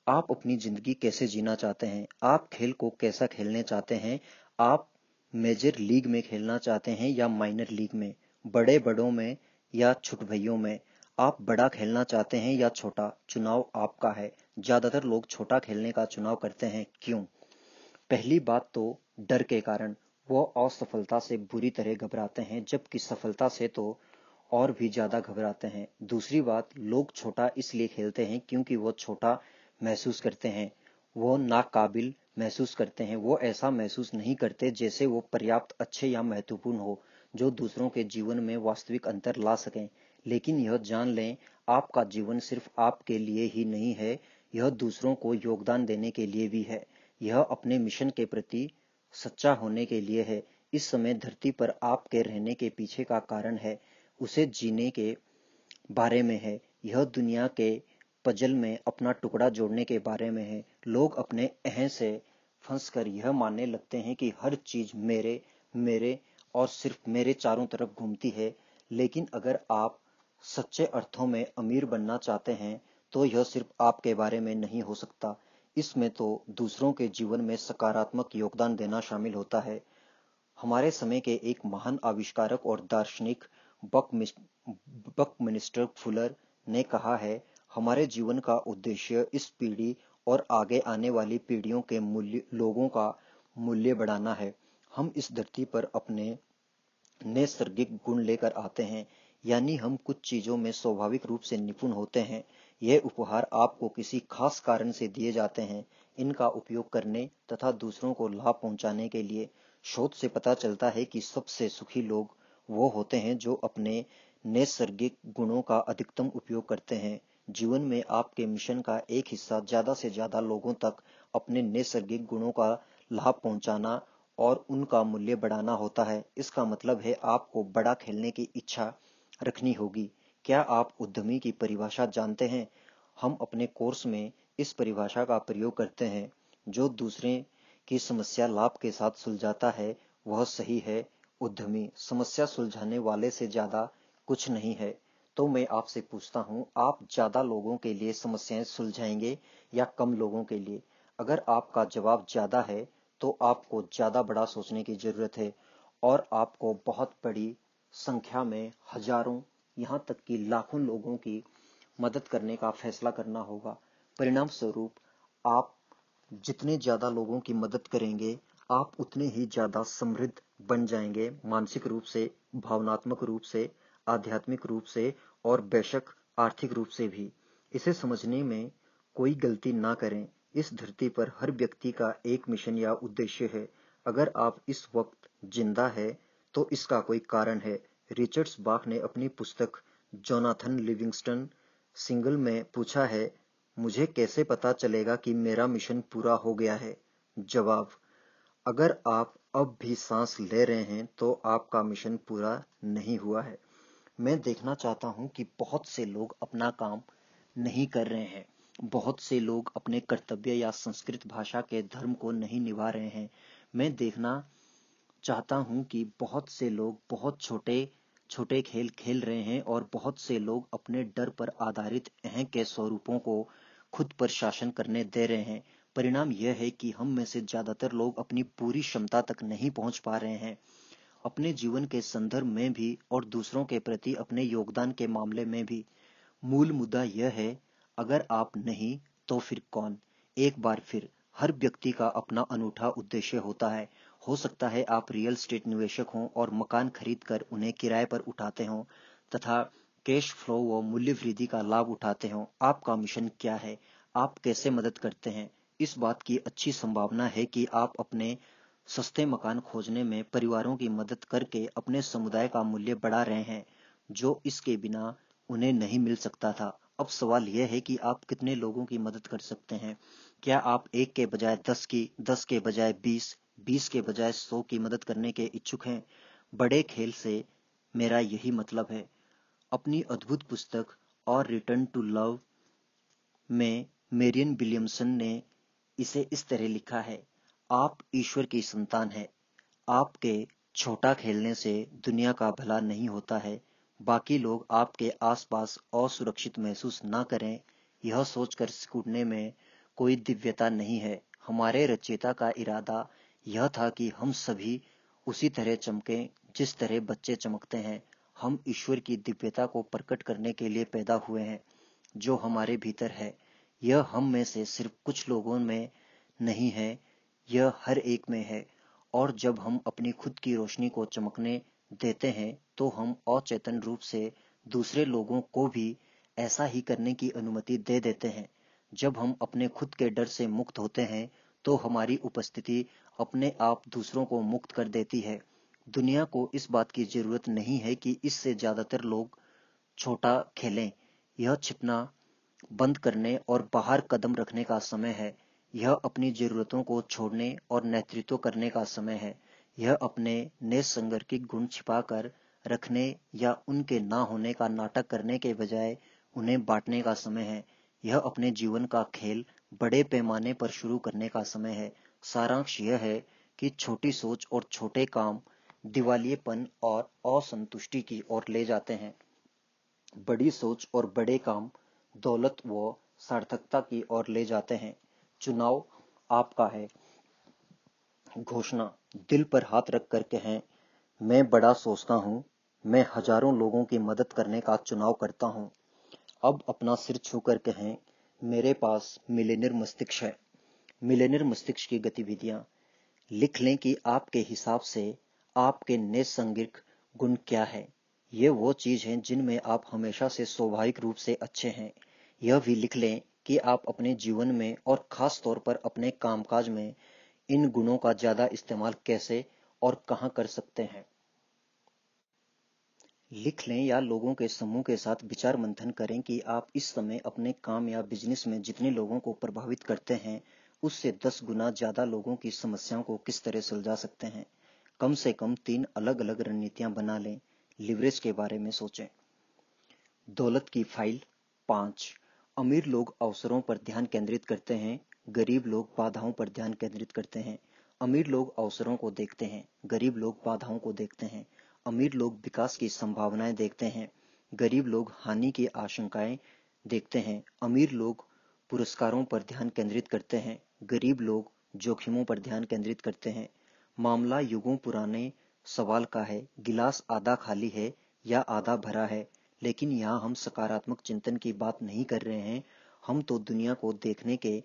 आप अपनी ज़िंदगी कैसे जीना चाहते हैं आप खेल को कैसा खेलने चाहते हैं आप मेजर लीग में खेलना चाहते हैं या माइनर लीग में बड़े बड़ों में या छुट भैयों में आप बड़ा खेलना चाहते हैं या छोटा चुनाव आपका है ज़्यादातर लोग छोटा खेलने का चुनाव करते हैं क्यों पहली बात तो डर के कारण वह असफलता से बुरी तरह घबराते हैं जबकि सफलता से तो और भी ज्यादा घबराते हैं दूसरी बात लोग छोटा इसलिए खेलते हैं क्योंकि वह छोटा महसूस करते हैं वो नाकाबिल महसूस करते हैं वो ऐसा महसूस नहीं करते जैसे वो पर्याप्त अच्छे या महत्वपूर्ण हो जो दूसरों के जीवन में वास्तविक अंतर ला सकें लेकिन यह जान लें आपका जीवन सिर्फ आपके लिए ही नहीं है यह दूसरों को योगदान देने के लिए भी है यह अपने मिशन के प्रति सच्चा होने के लिए है इस समय धरती पर आपके रहने के पीछे का कारण है उसे जीने के बारे में है यह दुनिया के पजल में अपना टुकड़ा जोड़ने के बारे में है लोग अपने अह से फंस कर यह मानने लगते हैं कि हर चीज मेरे मेरे और सिर्फ मेरे चारों तरफ घूमती है लेकिन अगर आप सच्चे अर्थों में अमीर बनना चाहते हैं तो यह सिर्फ आपके बारे में नहीं हो सकता इसमें तो दूसरों के जीवन में सकारात्मक योगदान देना शामिल होता है हमारे समय के एक महान आविष्कारक और दार्शनिक बक मिनिस्टर फुलर ने कहा है हमारे जीवन का उद्देश्य इस पीढ़ी और आगे आने वाली पीढ़ियों के मूल्य लोगों का मूल्य बढ़ाना है हम इस धरती पर अपने नैसर्गिक गुण लेकर आते हैं यानी हम कुछ चीजों में स्वाभाविक रूप से निपुण होते हैं यह उपहार आपको किसी खास कारण से दिए जाते हैं इनका उपयोग करने तथा दूसरों को लाभ पहुंचाने के लिए शोध से पता चलता है कि सबसे सुखी लोग वो होते हैं जो अपने नैसर्गिक गुणों का अधिकतम उपयोग करते हैं जीवन में आपके मिशन का एक हिस्सा ज्यादा से ज्यादा लोगों तक अपने नैसर्गिक गुणों का लाभ पहुंचाना और उनका मूल्य बढ़ाना होता है इसका मतलब है आपको बड़ा खेलने की इच्छा रखनी होगी क्या आप उद्यमी की परिभाषा जानते हैं हम अपने कोर्स में इस परिभाषा का प्रयोग करते हैं जो दूसरे की समस्या लाभ के साथ सुलझाता है वह सही है उद्यमी समस्या सुलझाने वाले से ज्यादा कुछ नहीं है तो मैं आपसे पूछता हूँ आप ज्यादा लोगों के लिए समस्याएं सुलझाएंगे या कम लोगों के लिए अगर आपका जवाब ज्यादा है तो आपको ज्यादा बड़ा सोचने की जरूरत है और आपको बहुत बड़ी संख्या में हजारों यहाँ तक कि लाखों लोगों की मदद करने का फैसला करना होगा परिणाम स्वरूप आप जितने ज्यादा लोगों की मदद करेंगे आप उतने ही ज्यादा समृद्ध बन जाएंगे मानसिक रूप से भावनात्मक रूप से आध्यात्मिक रूप से और बेशक आर्थिक रूप से भी इसे समझने में कोई गलती ना करें इस धरती पर हर व्यक्ति का एक मिशन या उद्देश्य है अगर आप इस वक्त जिंदा है तो इसका कोई कारण है रिचर्ड्स बाख ने अपनी पुस्तक जोनाथन लिविंगस्टन सिंगल में पूछा है मुझे कैसे पता चलेगा कि मेरा मिशन पूरा हो गया है जवाब अगर आप अब भी सांस ले रहे हैं तो आपका मिशन पूरा नहीं हुआ है मैं देखना चाहता हूं कि बहुत से लोग अपना काम नहीं कर रहे हैं बहुत से लोग अपने कर्तव्य या संस्कृत भाषा के धर्म को नहीं निभा रहे हैं मैं देखना चाहता हूं कि बहुत से लोग बहुत छोटे छोटे खेल खेल रहे हैं और बहुत से लोग अपने डर पर आधारित अहम के स्वरूपों को खुद पर शासन करने दे रहे हैं परिणाम यह है कि हम में से ज्यादातर लोग अपनी पूरी क्षमता तक नहीं पहुंच पा रहे हैं अपने जीवन के संदर्भ में भी और दूसरों के प्रति अपने योगदान के मामले में भी मूल मुद्दा यह है अगर आप नहीं तो फिर कौन एक बार फिर हर व्यक्ति का अपना अनूठा उद्देश्य होता है हो सकता है आप रियल स्टेट निवेशक हों और मकान खरीदकर उन्हें किराए पर उठाते हों तथा कैश फ्लो व मूल्य वृद्धि का लाभ उठाते हों आपका मिशन क्या है आप कैसे मदद करते हैं इस बात की अच्छी संभावना है कि आप अपने सस्ते मकान खोजने में परिवारों की मदद करके अपने समुदाय का मूल्य बढ़ा रहे हैं जो इसके बिना उन्हें नहीं मिल सकता था अब सवाल यह है कि आप कितने लोगों की मदद कर सकते हैं क्या आप एक के बजाय दस की दस के बजाय बीस बीस के बजाय सौ की मदद करने के इच्छुक हैं बड़े खेल से मेरा यही मतलब है अपनी अद्भुत पुस्तक और रिटर्न टू लव में मेरियन विलियमसन ने इसे इस तरह लिखा है आप ईश्वर की संतान है आपके छोटा खेलने से दुनिया का भला नहीं होता है बाकी लोग आपके आसपास असुरक्षित महसूस ना करें यह सोचकर सिकुड़ने में कोई दिव्यता नहीं है हमारे रचयिता का इरादा यह था कि हम सभी उसी तरह चमकें जिस तरह बच्चे चमकते हैं हम ईश्वर की दिव्यता को प्रकट करने के लिए पैदा हुए हैं जो हमारे भीतर है यह हम में से सिर्फ कुछ लोगों में नहीं है यह हर एक में है और जब हम अपनी खुद की रोशनी को चमकने देते हैं तो हम अचेतन रूप से दूसरे लोगों को भी ऐसा ही करने की अनुमति दे देते हैं जब हम अपने खुद के डर से मुक्त होते हैं तो हमारी उपस्थिति अपने आप दूसरों को मुक्त कर देती है दुनिया को इस बात की जरूरत नहीं है कि इससे ज्यादातर लोग छोटा खेलें यह छिपना बंद करने और बाहर कदम रखने का समय है यह अपनी जरूरतों को छोड़ने और नेतृत्व करने का समय है यह अपने की गुण कर रखने या उनके ना होने का नाटक करने के बजाय उन्हें बांटने का समय है यह अपने जीवन का खेल बड़े पैमाने पर शुरू करने का समय है सारांश यह है कि छोटी सोच और छोटे काम दिवालियेपन और असंतुष्टि की ओर ले जाते हैं बड़ी सोच और बड़े काम दौलत व सार्थकता की ओर ले जाते हैं चुनाव आपका है घोषणा दिल पर हाथ रख कर कहें मैं बड़ा सोचता हूं मैं हजारों लोगों की मदद करने का चुनाव करता हूं अब अपना सिर छू छूकर कहें मेरे पास मिलेनियर मस्तिष्क है मिलेनियर मस्तिष्क की गतिविधियां लिख लें कि आपके हिसाब से आपके नैसंगिक गुण क्या है ये वो चीज है जिनमें आप हमेशा से स्वाभाविक रूप से अच्छे हैं यह भी लिख लें कि आप अपने जीवन में और खास तौर पर अपने कामकाज में इन गुणों का ज्यादा इस्तेमाल कैसे और कहां कर सकते हैं लिख लें या लोगों के समूह के साथ विचार मंथन करें कि आप इस समय अपने काम या बिजनेस में जितने लोगों को प्रभावित करते हैं उससे दस गुना ज्यादा लोगों की समस्याओं को किस तरह सुलझा सकते हैं कम से कम तीन अलग अलग रणनीतियां बना लें लिवरेज के बारे में सोचें दौलत की फाइल पांच अमीर लोग अवसरों पर ध्यान केंद्रित करते हैं गरीब लोग बाधाओं पर ध्यान केंद्रित करते हैं अमीर लोग अवसरों को देखते हैं गरीब लोग बाधाओं को देखते हैं अमीर लोग विकास की संभावनाएं देखते हैं गरीब लोग हानि की आशंकाएं देखते हैं अमीर लोग पुरस्कारों पर ध्यान केंद्रित करते हैं गरीब लोग जोखिमों पर ध्यान केंद्रित करते हैं मामला युगों पुराने सवाल का है गिलास आधा खाली है या आधा भरा है लेकिन यहाँ हम सकारात्मक चिंतन की बात नहीं कर रहे हैं हम तो दुनिया को देखने के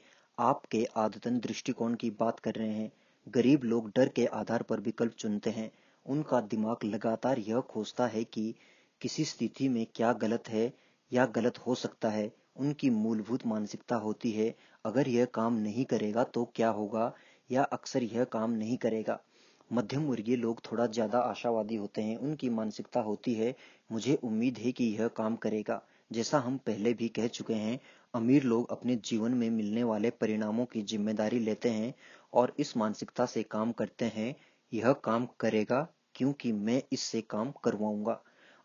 आपके आदतन दृष्टिकोण की बात कर रहे हैं गरीब लोग डर के आधार पर विकल्प चुनते हैं उनका दिमाग लगातार यह खोजता है कि किसी स्थिति में क्या गलत है या गलत हो सकता है उनकी मूलभूत मानसिकता होती है अगर यह काम नहीं करेगा तो क्या होगा या अक्सर यह काम नहीं करेगा मध्यम वर्गीय लोग थोड़ा ज्यादा आशावादी होते हैं उनकी मानसिकता होती है मुझे उम्मीद है कि यह काम करेगा जैसा हम पहले भी कह चुके हैं अमीर लोग अपने जीवन में मिलने वाले परिणामों की जिम्मेदारी लेते हैं और इस मानसिकता से काम करते हैं यह काम करेगा क्योंकि मैं इससे काम करवाऊंगा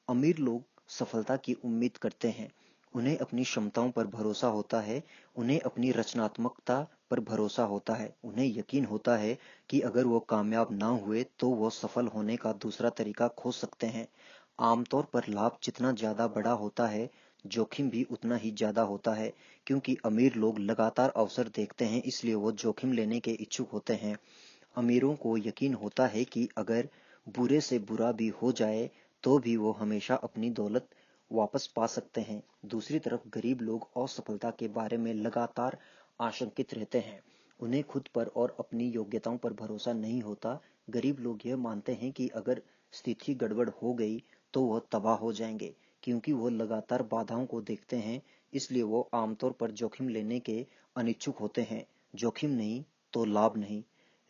अमीर लोग सफलता की उम्मीद करते हैं उन्हें अपनी क्षमताओं पर भरोसा होता है उन्हें अपनी रचनात्मकता पर भरोसा होता है उन्हें यकीन होता है कि अगर वो कामयाब ना हुए तो वो सफल होने का दूसरा तरीका खोज सकते हैं आमतौर पर लाभ जितना ज्यादा बड़ा होता है जोखिम भी उतना ही ज्यादा होता है क्योंकि अमीर लोग लगातार अवसर देखते हैं इसलिए वो जोखिम लेने के इच्छुक होते हैं अमीरों को यकीन होता है कि अगर बुरे से बुरा भी हो जाए तो भी वो हमेशा अपनी दौलत वापस पा सकते हैं दूसरी तरफ गरीब लोग असफलता के बारे में लगातार आशंकित रहते हैं उन्हें खुद पर और अपनी योग्यताओं पर भरोसा नहीं होता गरीब लोग यह मानते हैं कि अगर स्थिति गड़बड़ हो गई तो वह तबाह हो जाएंगे क्योंकि वह लगातार बाधाओं को देखते हैं इसलिए वो आमतौर पर जोखिम लेने के अनिच्छुक होते हैं जोखिम नहीं तो लाभ नहीं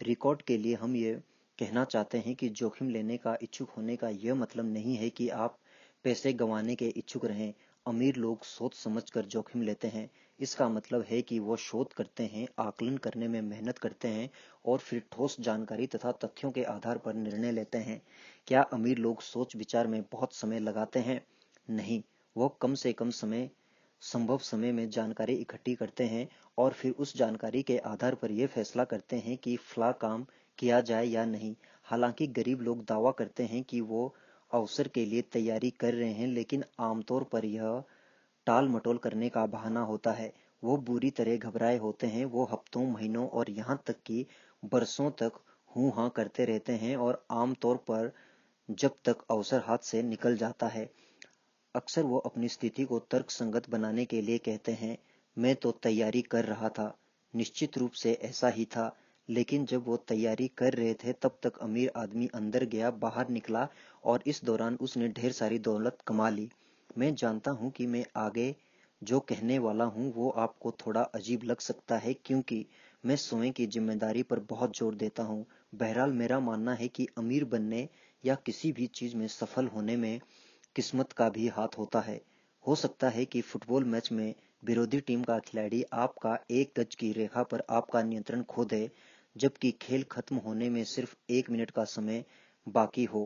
रिकॉर्ड के लिए हम ये कहना चाहते हैं कि जोखिम लेने का इच्छुक होने का यह मतलब नहीं है कि आप पैसे गंवाने के इच्छुक रहें अमीर लोग सोच समझ कर जोखिम लेते हैं इसका मतलब है कि वो शोध करते हैं आकलन करने में मेहनत करते हैं और फिर ठोस जानकारी तथा तथ्यों के आधार पर निर्णय लेते हैं क्या अमीर लोग सोच विचार में बहुत समय लगाते हैं नहीं वो कम से कम समय संभव समय में जानकारी इकट्ठी करते हैं और फिर उस जानकारी के आधार पर यह फैसला करते हैं कि फ्ला काम किया जाए या नहीं हालांकि गरीब लोग दावा करते हैं कि वो अवसर के लिए तैयारी कर रहे हैं लेकिन आमतौर पर यह टाल मटोल करने का बहाना होता है वो बुरी तरह घबराए होते हैं वो हफ्तों महीनों और यहाँ तक कि बरसों तक हूँ हाँ करते रहते हैं और आमतौर पर जब तक अवसर हाथ से निकल जाता है अक्सर वो अपनी स्थिति को तर्क संगत बनाने के लिए कहते हैं मैं तो तैयारी कर रहा था निश्चित रूप से ऐसा ही था लेकिन जब वो तैयारी कर रहे थे तब तक अमीर आदमी अंदर गया बाहर निकला और इस दौरान उसने ढेर सारी दौलत कमा ली मैं जानता हूँ कि मैं आगे जो कहने वाला हूँ वो आपको थोड़ा अजीब लग सकता है क्योंकि मैं स्वयं की जिम्मेदारी पर बहुत जोर देता हूँ बहरहाल मेरा मानना है कि अमीर बनने या किसी भी चीज में सफल होने में किस्मत का भी हाथ होता है हो सकता है कि फुटबॉल मैच में विरोधी टीम का खिलाड़ी आपका एक गज की रेखा पर आपका नियंत्रण खो दे जबकि खेल खत्म होने में सिर्फ एक मिनट का समय बाकी हो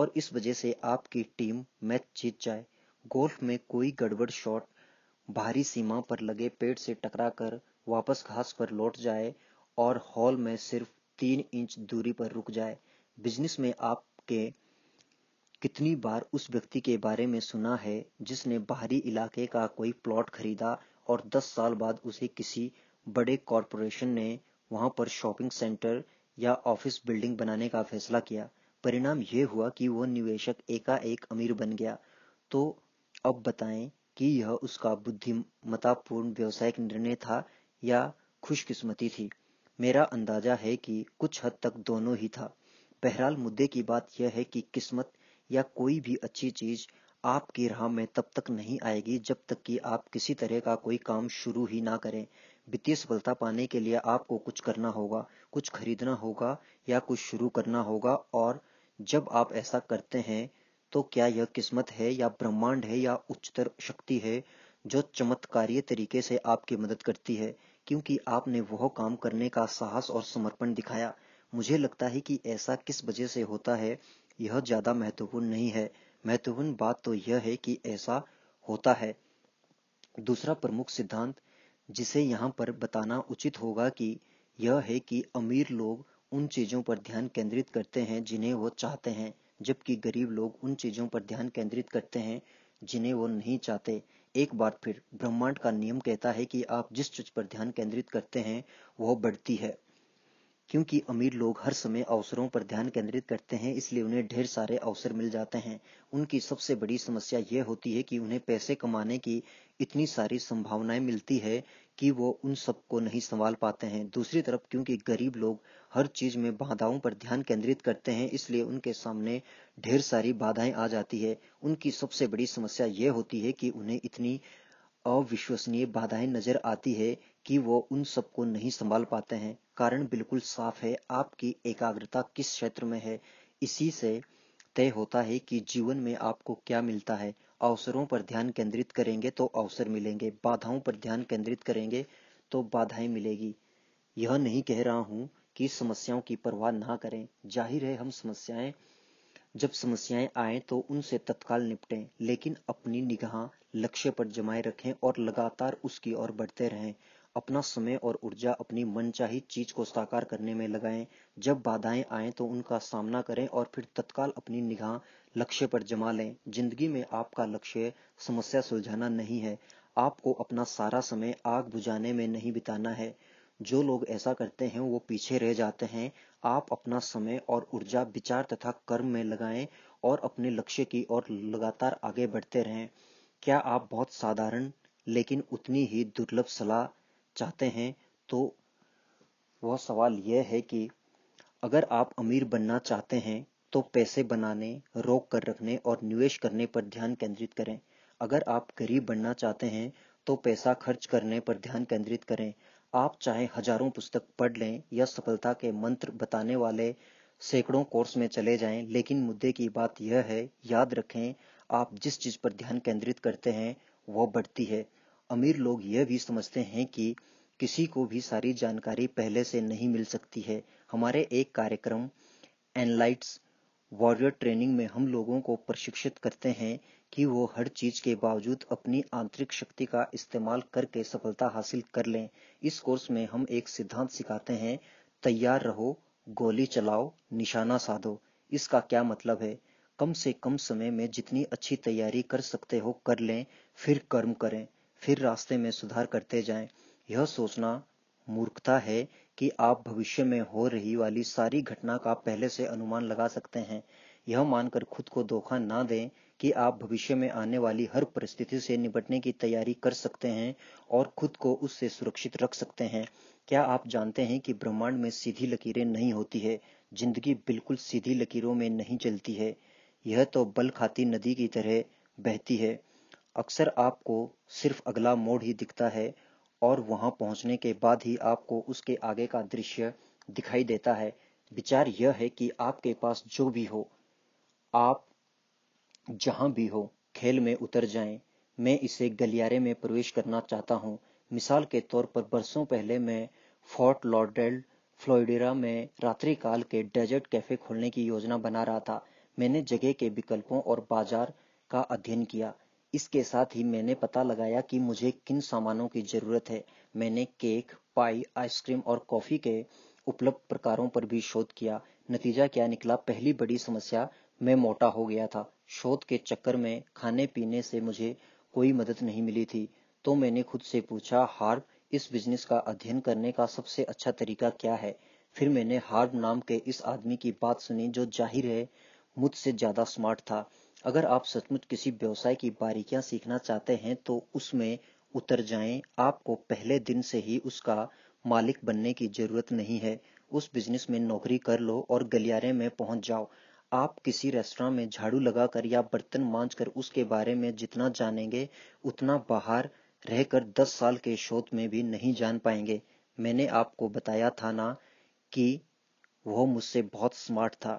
और इस वजह से आपकी टीम मैच जीत जाए गोल्फ में कोई गड़बड़ शॉट भारी सीमा पर लगे पेड़ से टकरा कर वापस घास पर लौट जाए और हॉल में सिर्फ तीन इंच दूरी पर रुक जाए बिजनेस में आपके कितनी बार उस व्यक्ति के बारे में सुना है जिसने बाहरी इलाके का कोई प्लॉट खरीदा और 10 साल बाद उसे किसी बड़े कॉरपोरेशन ने वहां पर शॉपिंग सेंटर या ऑफिस बिल्डिंग बनाने का फैसला किया परिणाम यह हुआ कि वह निवेशक एकाएक अमीर बन गया तो अब बताएं कि यह उसका बुद्धिमतापूर्ण व्यवसायिक निर्णय था या खुशकिस्मती थी मेरा अंदाजा है कि कुछ हद तक दोनों ही था बहरहाल मुद्दे की बात यह है कि किस्मत या कोई भी अच्छी चीज आपकी राह में तब तक नहीं आएगी जब तक कि आप किसी तरह का कोई काम शुरू ही ना करें वित्तीय सफलता पाने के लिए आपको कुछ करना होगा कुछ खरीदना होगा या कुछ शुरू करना होगा और जब आप ऐसा करते हैं तो क्या यह किस्मत है या ब्रह्मांड है या उच्चतर शक्ति है जो चमत्कारी तरीके से आपकी मदद करती है क्योंकि आपने वह काम करने का साहस और समर्पण दिखाया मुझे लगता है कि ऐसा किस वजह से होता है यह ज्यादा महत्वपूर्ण नहीं है महत्वपूर्ण बात तो यह है कि ऐसा होता है दूसरा प्रमुख सिद्धांत जिसे यहाँ पर बताना उचित होगा कि यह है कि अमीर लोग उन चीजों पर ध्यान केंद्रित करते हैं जिन्हें वो चाहते हैं जबकि गरीब लोग उन चीजों पर ध्यान केंद्रित करते हैं जिन्हें वो नहीं चाहते एक बार फिर ब्रह्मांड का नियम कहता है कि आप जिस चीज पर ध्यान केंद्रित करते हैं वह बढ़ती है क्योंकि अमीर लोग हर समय अवसरों पर ध्यान केंद्रित करते हैं इसलिए उन्हें ढेर सारे अवसर मिल जाते हैं उनकी सबसे बड़ी समस्या यह होती है कि उन्हें पैसे कमाने की इतनी सारी संभावनाएं मिलती है कि वो उन सबको नहीं संभाल पाते हैं दूसरी तरफ क्योंकि गरीब लोग हर चीज में बाधाओं पर ध्यान केंद्रित करते हैं इसलिए उनके सामने ढेर सारी बाधाएं आ जाती है उनकी सबसे बड़ी समस्या यह होती है कि उन्हें इतनी अविश्वसनीय बाधाएं नजर आती है कि वो उन सबको नहीं संभाल पाते हैं कारण बिल्कुल साफ है आपकी एकाग्रता किस क्षेत्र में है इसी से तय होता है कि जीवन में आपको क्या मिलता है अवसरों पर ध्यान केंद्रित करेंगे तो अवसर मिलेंगे बाधाओं पर ध्यान केंद्रित करेंगे तो बाधाएं मिलेगी यह नहीं कह रहा हूं कि समस्याओं की परवाह ना करें जाहिर है हम समस्याएं जब समस्याएं आए तो उनसे तत्काल निपटें लेकिन अपनी निगाह लक्ष्य पर जमाए रखें और लगातार उसकी ओर बढ़ते रहें अपना समय और ऊर्जा अपनी मनचाही चीज को साकार करने में लगाएं जब बाधाएं आए तो उनका सामना करें और फिर तत्काल अपनी निगाह लक्ष्य पर जमा लें जिंदगी में आपका लक्ष्य समस्या सुलझाना नहीं है आपको अपना सारा समय आग बुझाने में नहीं बिताना है जो लोग ऐसा करते हैं वो पीछे रह जाते हैं आप अपना समय और ऊर्जा विचार तथा कर्म में लगाएं और अपने लक्ष्य की ओर लगातार आगे बढ़ते रहें क्या आप बहुत साधारण लेकिन उतनी ही दुर्लभ सलाह चाहते हैं तो वह सवाल यह है कि अगर आप अमीर बनना चाहते हैं तो पैसे बनाने रोक कर रखने और निवेश करने पर ध्यान केंद्रित करें अगर आप गरीब बनना चाहते हैं तो पैसा खर्च करने पर ध्यान केंद्रित करें आप चाहे हजारों पुस्तक पढ़ लें या सफलता के मंत्र बताने वाले सैकड़ों कोर्स में चले जाएं लेकिन मुद्दे की बात यह है याद रखें आप जिस चीज पर ध्यान केंद्रित करते हैं वह बढ़ती है अमीर लोग यह भी समझते हैं कि किसी को भी सारी जानकारी पहले से नहीं मिल सकती है हमारे एक कार्यक्रम एनलाइट्स वॉरियर ट्रेनिंग में हम लोगों को प्रशिक्षित करते हैं कि वो हर चीज के बावजूद अपनी आंतरिक शक्ति का इस्तेमाल करके सफलता हासिल कर लें इस कोर्स में हम एक सिद्धांत सिखाते हैं तैयार रहो गोली चलाओ निशाना साधो इसका क्या मतलब है कम से कम समय में जितनी अच्छी तैयारी कर सकते हो कर लें फिर कर्म करें फिर रास्ते में सुधार करते जाएं यह सोचना मूर्खता है कि आप भविष्य में हो रही वाली सारी घटना का पहले से अनुमान लगा सकते हैं यह मानकर खुद को धोखा ना दें कि आप भविष्य में आने वाली हर परिस्थिति से निपटने की तैयारी कर सकते हैं और खुद को उससे सुरक्षित रख सकते हैं क्या आप जानते हैं कि ब्रह्मांड में सीधी लकीरें नहीं होती है जिंदगी बिल्कुल सीधी लकीरों में नहीं चलती है यह तो बल खाती नदी की तरह बहती है अक्सर आपको सिर्फ अगला मोड़ ही दिखता है और वहां पहुंचने के बाद ही आपको उसके आगे का दृश्य दिखाई देता है विचार यह है कि आपके पास जो भी हो आप जहां भी हो खेल में उतर जाएं मैं इसे गलियारे में प्रवेश करना चाहता हूं मिसाल के तौर पर बरसों पहले मैं फोर्ट लॉडेल फ्लोरिडा में रात्रि काल के डेजर्ट कैफे खोलने की योजना बना रहा था मैंने जगह के विकल्पों और बाजार का अध्ययन किया इसके साथ ही मैंने पता लगाया कि मुझे किन सामानों की जरूरत है मैंने केक पाई आइसक्रीम और कॉफी के उपलब्ध प्रकारों पर भी शोध किया नतीजा क्या निकला पहली बड़ी समस्या मैं मोटा हो गया था शोध के चक्कर में खाने पीने से मुझे कोई मदद नहीं मिली थी तो मैंने खुद से पूछा हार्ब इस बिजनेस का अध्ययन करने का सबसे अच्छा तरीका क्या है फिर मैंने हार्ब नाम के इस आदमी की बात सुनी जो जाहिर है मुझसे ज़्यादा स्मार्ट था अगर आप सचमुच किसी व्यवसाय की बारीकियां सीखना चाहते हैं तो उसमें उतर जाएं आपको पहले दिन से ही उसका मालिक बनने की जरूरत नहीं है उस बिजनेस में नौकरी कर लो और गलियारे में पहुंच जाओ आप किसी रेस्टोरेंट में झाड़ू लगाकर या बर्तन मांझ कर उसके बारे में जितना जानेंगे उतना बाहर रहकर 10 साल के शोध में भी नहीं जान पाएंगे मैंने आपको बताया था ना कि वह मुझसे बहुत स्मार्ट था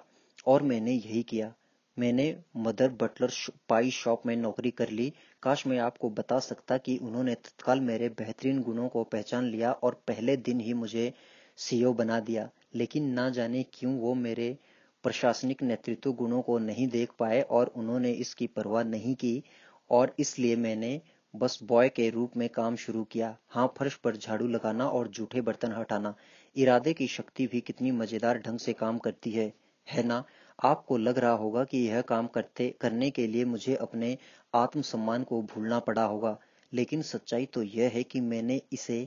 और मैंने यही किया मैंने मदर बटलर पाई शॉप में नौकरी कर ली काश मैं आपको बता सकता कि उन्होंने तत्काल मेरे बेहतरीन गुणों को पहचान लिया और पहले दिन ही मुझे सीईओ बना दिया लेकिन ना जाने क्यों वो मेरे प्रशासनिक नेतृत्व गुणों को नहीं देख पाए और उन्होंने इसकी परवाह नहीं की और इसलिए मैंने बस बॉय के रूप में काम शुरू किया हाँ फर्श पर झाड़ू लगाना और जूठे बर्तन हटाना इरादे की शक्ति भी कितनी मजेदार ढंग से काम करती है है ना आपको लग रहा होगा कि यह काम करते करने के लिए मुझे अपने आत्मसम्मान को भूलना पड़ा होगा लेकिन सच्चाई तो यह है कि मैंने इसे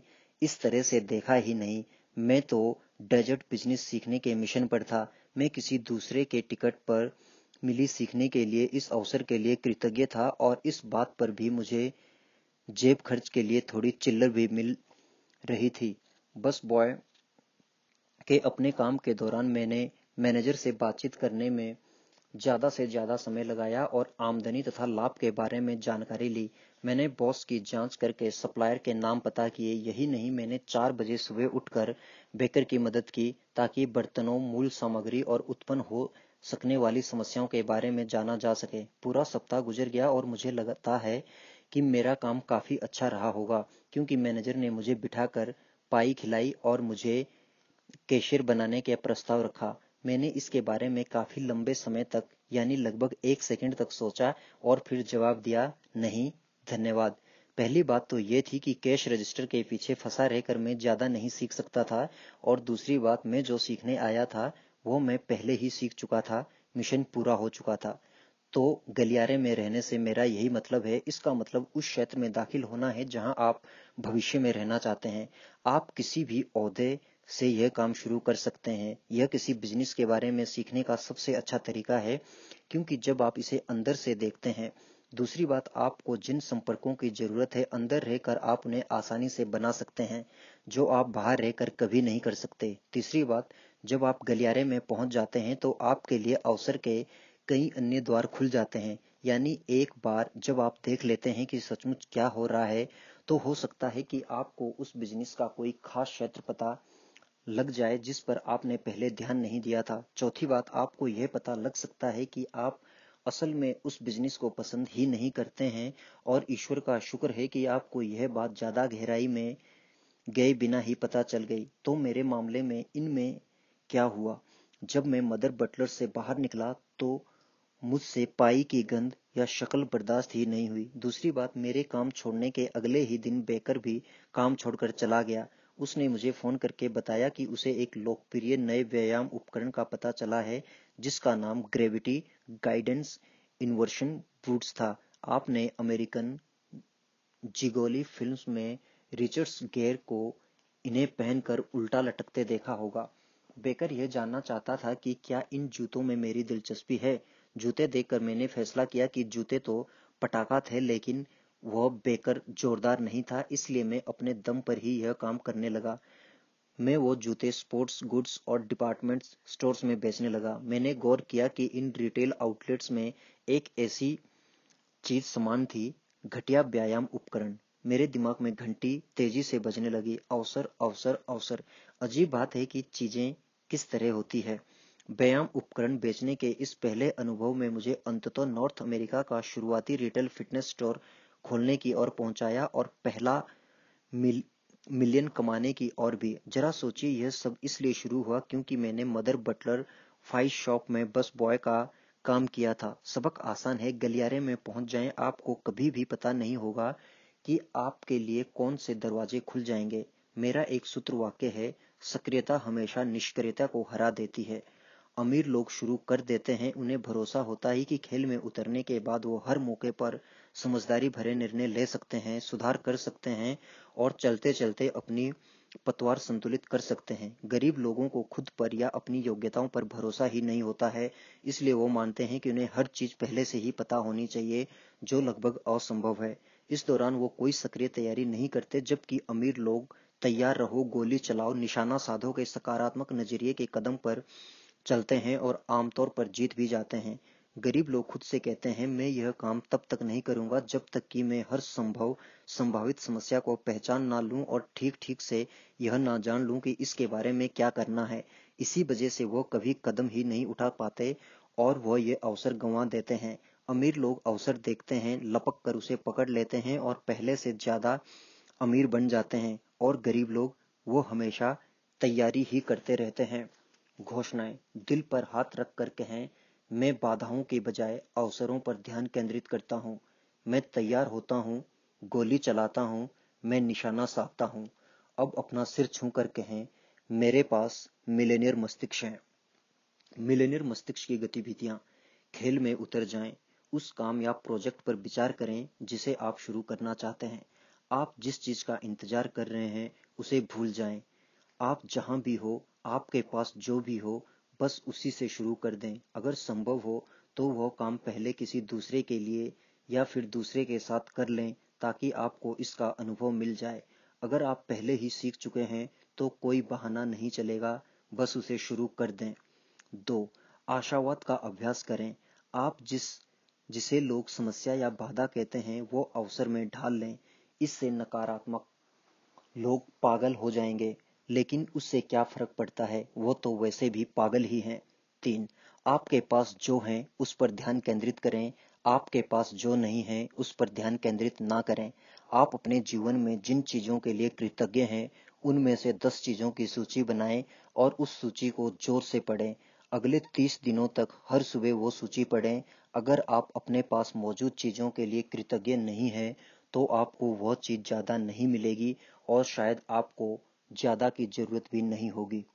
इस तरह से देखा ही नहीं मैं तो डेजर्ट बिजनेस सीखने के मिशन पर था मैं किसी दूसरे के टिकट पर मिली सीखने के लिए इस अवसर के लिए कृतज्ञ था और इस बात पर भी मुझे जेब खर्च के लिए थोड़ी चिल्लर भी मिल रही थी बस बॉय के अपने काम के दौरान मैंने मैनेजर से बातचीत करने में ज़्यादा से ज़्यादा समय लगाया और आमदनी तथा लाभ के बारे में जानकारी ली मैंने बॉस की जांच करके सप्लायर के नाम पता किए यही नहीं मैंने चार बजे सुबह उठकर बेकर की मदद की ताकि बर्तनों मूल सामग्री और उत्पन्न हो सकने वाली समस्याओं के बारे में जाना जा सके पूरा सप्ताह गुजर गया और मुझे लगता है कि मेरा काम काफ़ी अच्छा रहा होगा क्योंकि मैनेजर ने मुझे बिठाकर पाई खिलाई और मुझे कैशियर बनाने के प्रस्ताव रखा मैंने इसके बारे में काफी लंबे समय तक यानी लगभग एक सेकंड तक सोचा और फिर जवाब दिया नहीं धन्यवाद पहली बात तो ये थी कि कैश रजिस्टर के पीछे फंसा रहकर मैं ज्यादा नहीं सीख सकता था और दूसरी बात मैं जो सीखने आया था वो मैं पहले ही सीख चुका था मिशन पूरा हो चुका था तो गलियारे में रहने से मेरा यही मतलब है इसका मतलब उस क्षेत्र में दाखिल होना है जहां आप भविष्य में रहना चाहते हैं आप किसी भी औहदे से यह काम शुरू कर सकते हैं यह किसी बिजनेस के बारे में सीखने का सबसे अच्छा तरीका है क्योंकि जब आप इसे अंदर से देखते हैं दूसरी बात आपको जिन संपर्कों की जरूरत है अंदर रहकर आप उन्हें आसानी से बना सकते हैं जो आप बाहर रहकर कभी नहीं कर सकते तीसरी बात जब आप गलियारे में पहुंच जाते हैं तो आपके लिए अवसर के कई अन्य द्वार खुल जाते हैं यानी एक बार जब आप देख लेते हैं कि सचमुच क्या हो रहा है तो हो सकता है कि आपको उस बिजनेस का कोई खास क्षेत्र पता लग जाए जिस पर आपने पहले ध्यान नहीं दिया था चौथी बात आपको यह पता लग सकता है कि आप असल में उस बिजनेस को पसंद ही नहीं करते हैं और ईश्वर का शुक्र है कि आपको यह बात ज़्यादा गहराई में गए बिना ही पता चल गई तो मेरे मामले में इनमें क्या हुआ जब मैं मदर बटलर से बाहर निकला तो मुझसे पाई की गंध या शक्ल बर्दाश्त ही नहीं हुई दूसरी बात मेरे काम छोड़ने के अगले ही दिन बेकर भी काम छोड़कर चला गया उसने मुझे फोन करके बताया कि उसे एक लोकप्रिय नए व्यायाम उपकरण का पता चला है जिसका नाम ग्रेविटी गाइडेंस इन्वर्शन बूट्स था आपने अमेरिकन जिगोली फिल्म्स में रिचर्ड्स गेयर को इन्हें पहनकर उल्टा लटकते देखा होगा बेकर यह जानना चाहता था कि क्या इन जूतों में मेरी दिलचस्पी है जूते देखकर मैंने फैसला किया कि जूते तो पटाखा थे लेकिन वह बेकर जोरदार नहीं था इसलिए मैं अपने दम पर ही यह काम करने लगा मैं वो जूते स्पोर्ट्स गुड्स और डिपार्टमेंट स्टोर्स में बेचने लगा मैंने गौर किया कि इन रिटेल आउटलेट्स में एक ऐसी चीज समान थी घटिया व्यायाम उपकरण मेरे दिमाग में घंटी तेजी से बजने लगी अवसर अवसर अवसर अजीब बात है कि चीजें किस तरह होती है व्यायाम उपकरण बेचने के इस पहले अनुभव में मुझे अंततः नॉर्थ अमेरिका का शुरुआती रिटेल फिटनेस स्टोर खोलने की ओर पहुंचाया और पहला मिल, मिलियन कमाने की ओर भी जरा सोचिए यह सब इसलिए शुरू हुआ क्योंकि मैंने मदर बटलर फाइव शॉप में बस बॉय का काम किया था सबक आसान है गलियारे में पहुंच जाएं आपको कभी भी पता नहीं होगा कि आपके लिए कौन से दरवाजे खुल जाएंगे मेरा एक सूत्र वाक्य है सक्रियता हमेशा निष्क्रियता को हरा देती है अमीर लोग शुरू कर देते हैं उन्हें भरोसा होता है कि खेल में उतरने के बाद वो हर मौके पर समझदारी भरे निर्णय ले सकते हैं सुधार कर सकते हैं और चलते चलते अपनी पतवार संतुलित कर सकते हैं गरीब लोगों को खुद पर या अपनी योग्यताओं पर भरोसा ही नहीं होता है इसलिए वो मानते हैं कि उन्हें हर चीज पहले से ही पता होनी चाहिए जो लगभग असंभव है इस दौरान वो कोई सक्रिय तैयारी नहीं करते जबकि अमीर लोग तैयार रहो गोली चलाओ निशाना साधो के सकारात्मक नजरिए के कदम पर चलते हैं और आमतौर पर जीत भी जाते हैं गरीब लोग खुद से कहते हैं मैं यह काम तब तक नहीं करूंगा जब तक कि मैं हर संभव संभावित समस्या को पहचान ना लूं और ठीक ठीक से यह ना जान लूं कि इसके बारे में क्या करना है इसी वजह से वह कभी कदम ही नहीं उठा पाते और वह ये अवसर गंवा देते हैं अमीर लोग अवसर देखते हैं लपक कर उसे पकड़ लेते हैं और पहले से ज्यादा अमीर बन जाते हैं और गरीब लोग वो हमेशा तैयारी ही करते रहते हैं घोषणाएं दिल पर हाथ रख कर कहें मैं बाधाओं के बजाय अवसरों पर ध्यान केंद्रित करता हूं मैं तैयार होता हूं गोली चलाता हूं मैं निशाना साधता हूं अब अपना सिर छू कर कहें मेरे पास मिलेनियर मस्तिष्क है मिलेनियर मस्तिष्क की गतिविधियां खेल में उतर जाएं, उस काम या प्रोजेक्ट पर विचार करें जिसे आप शुरू करना चाहते हैं आप जिस चीज का इंतजार कर रहे हैं उसे भूल जाएं। आप जहां भी हो आपके पास जो भी हो बस उसी से शुरू कर दें अगर संभव हो तो वह काम पहले किसी दूसरे के लिए या फिर दूसरे के साथ कर लें ताकि आपको इसका अनुभव मिल जाए अगर आप पहले ही सीख चुके हैं तो कोई बहाना नहीं चलेगा बस उसे शुरू कर दें दो आशावाद का अभ्यास करें आप जिस जिसे लोग समस्या या बाधा कहते हैं वो अवसर में ढाल लें इससे नकारात्मक लोग पागल हो जाएंगे लेकिन उससे क्या फर्क पड़ता है वो तो वैसे भी पागल ही हैं तीन आपके पास जो है उस पर ध्यान केंद्रित करें आपके पास जो नहीं है उस पर ध्यान केंद्रित ना करें आप अपने जीवन में जिन चीजों के लिए कृतज्ञ हैं उनमें से दस चीजों की सूची बनाएं और उस सूची को जोर से पढ़ें अगले तीस दिनों तक हर सुबह वो सूची पढ़ें अगर आप अपने पास मौजूद चीजों के लिए कृतज्ञ नहीं हैं तो आपको वह चीज ज्यादा नहीं मिलेगी और शायद आपको ज़्यादा की ज़रूरत भी नहीं होगी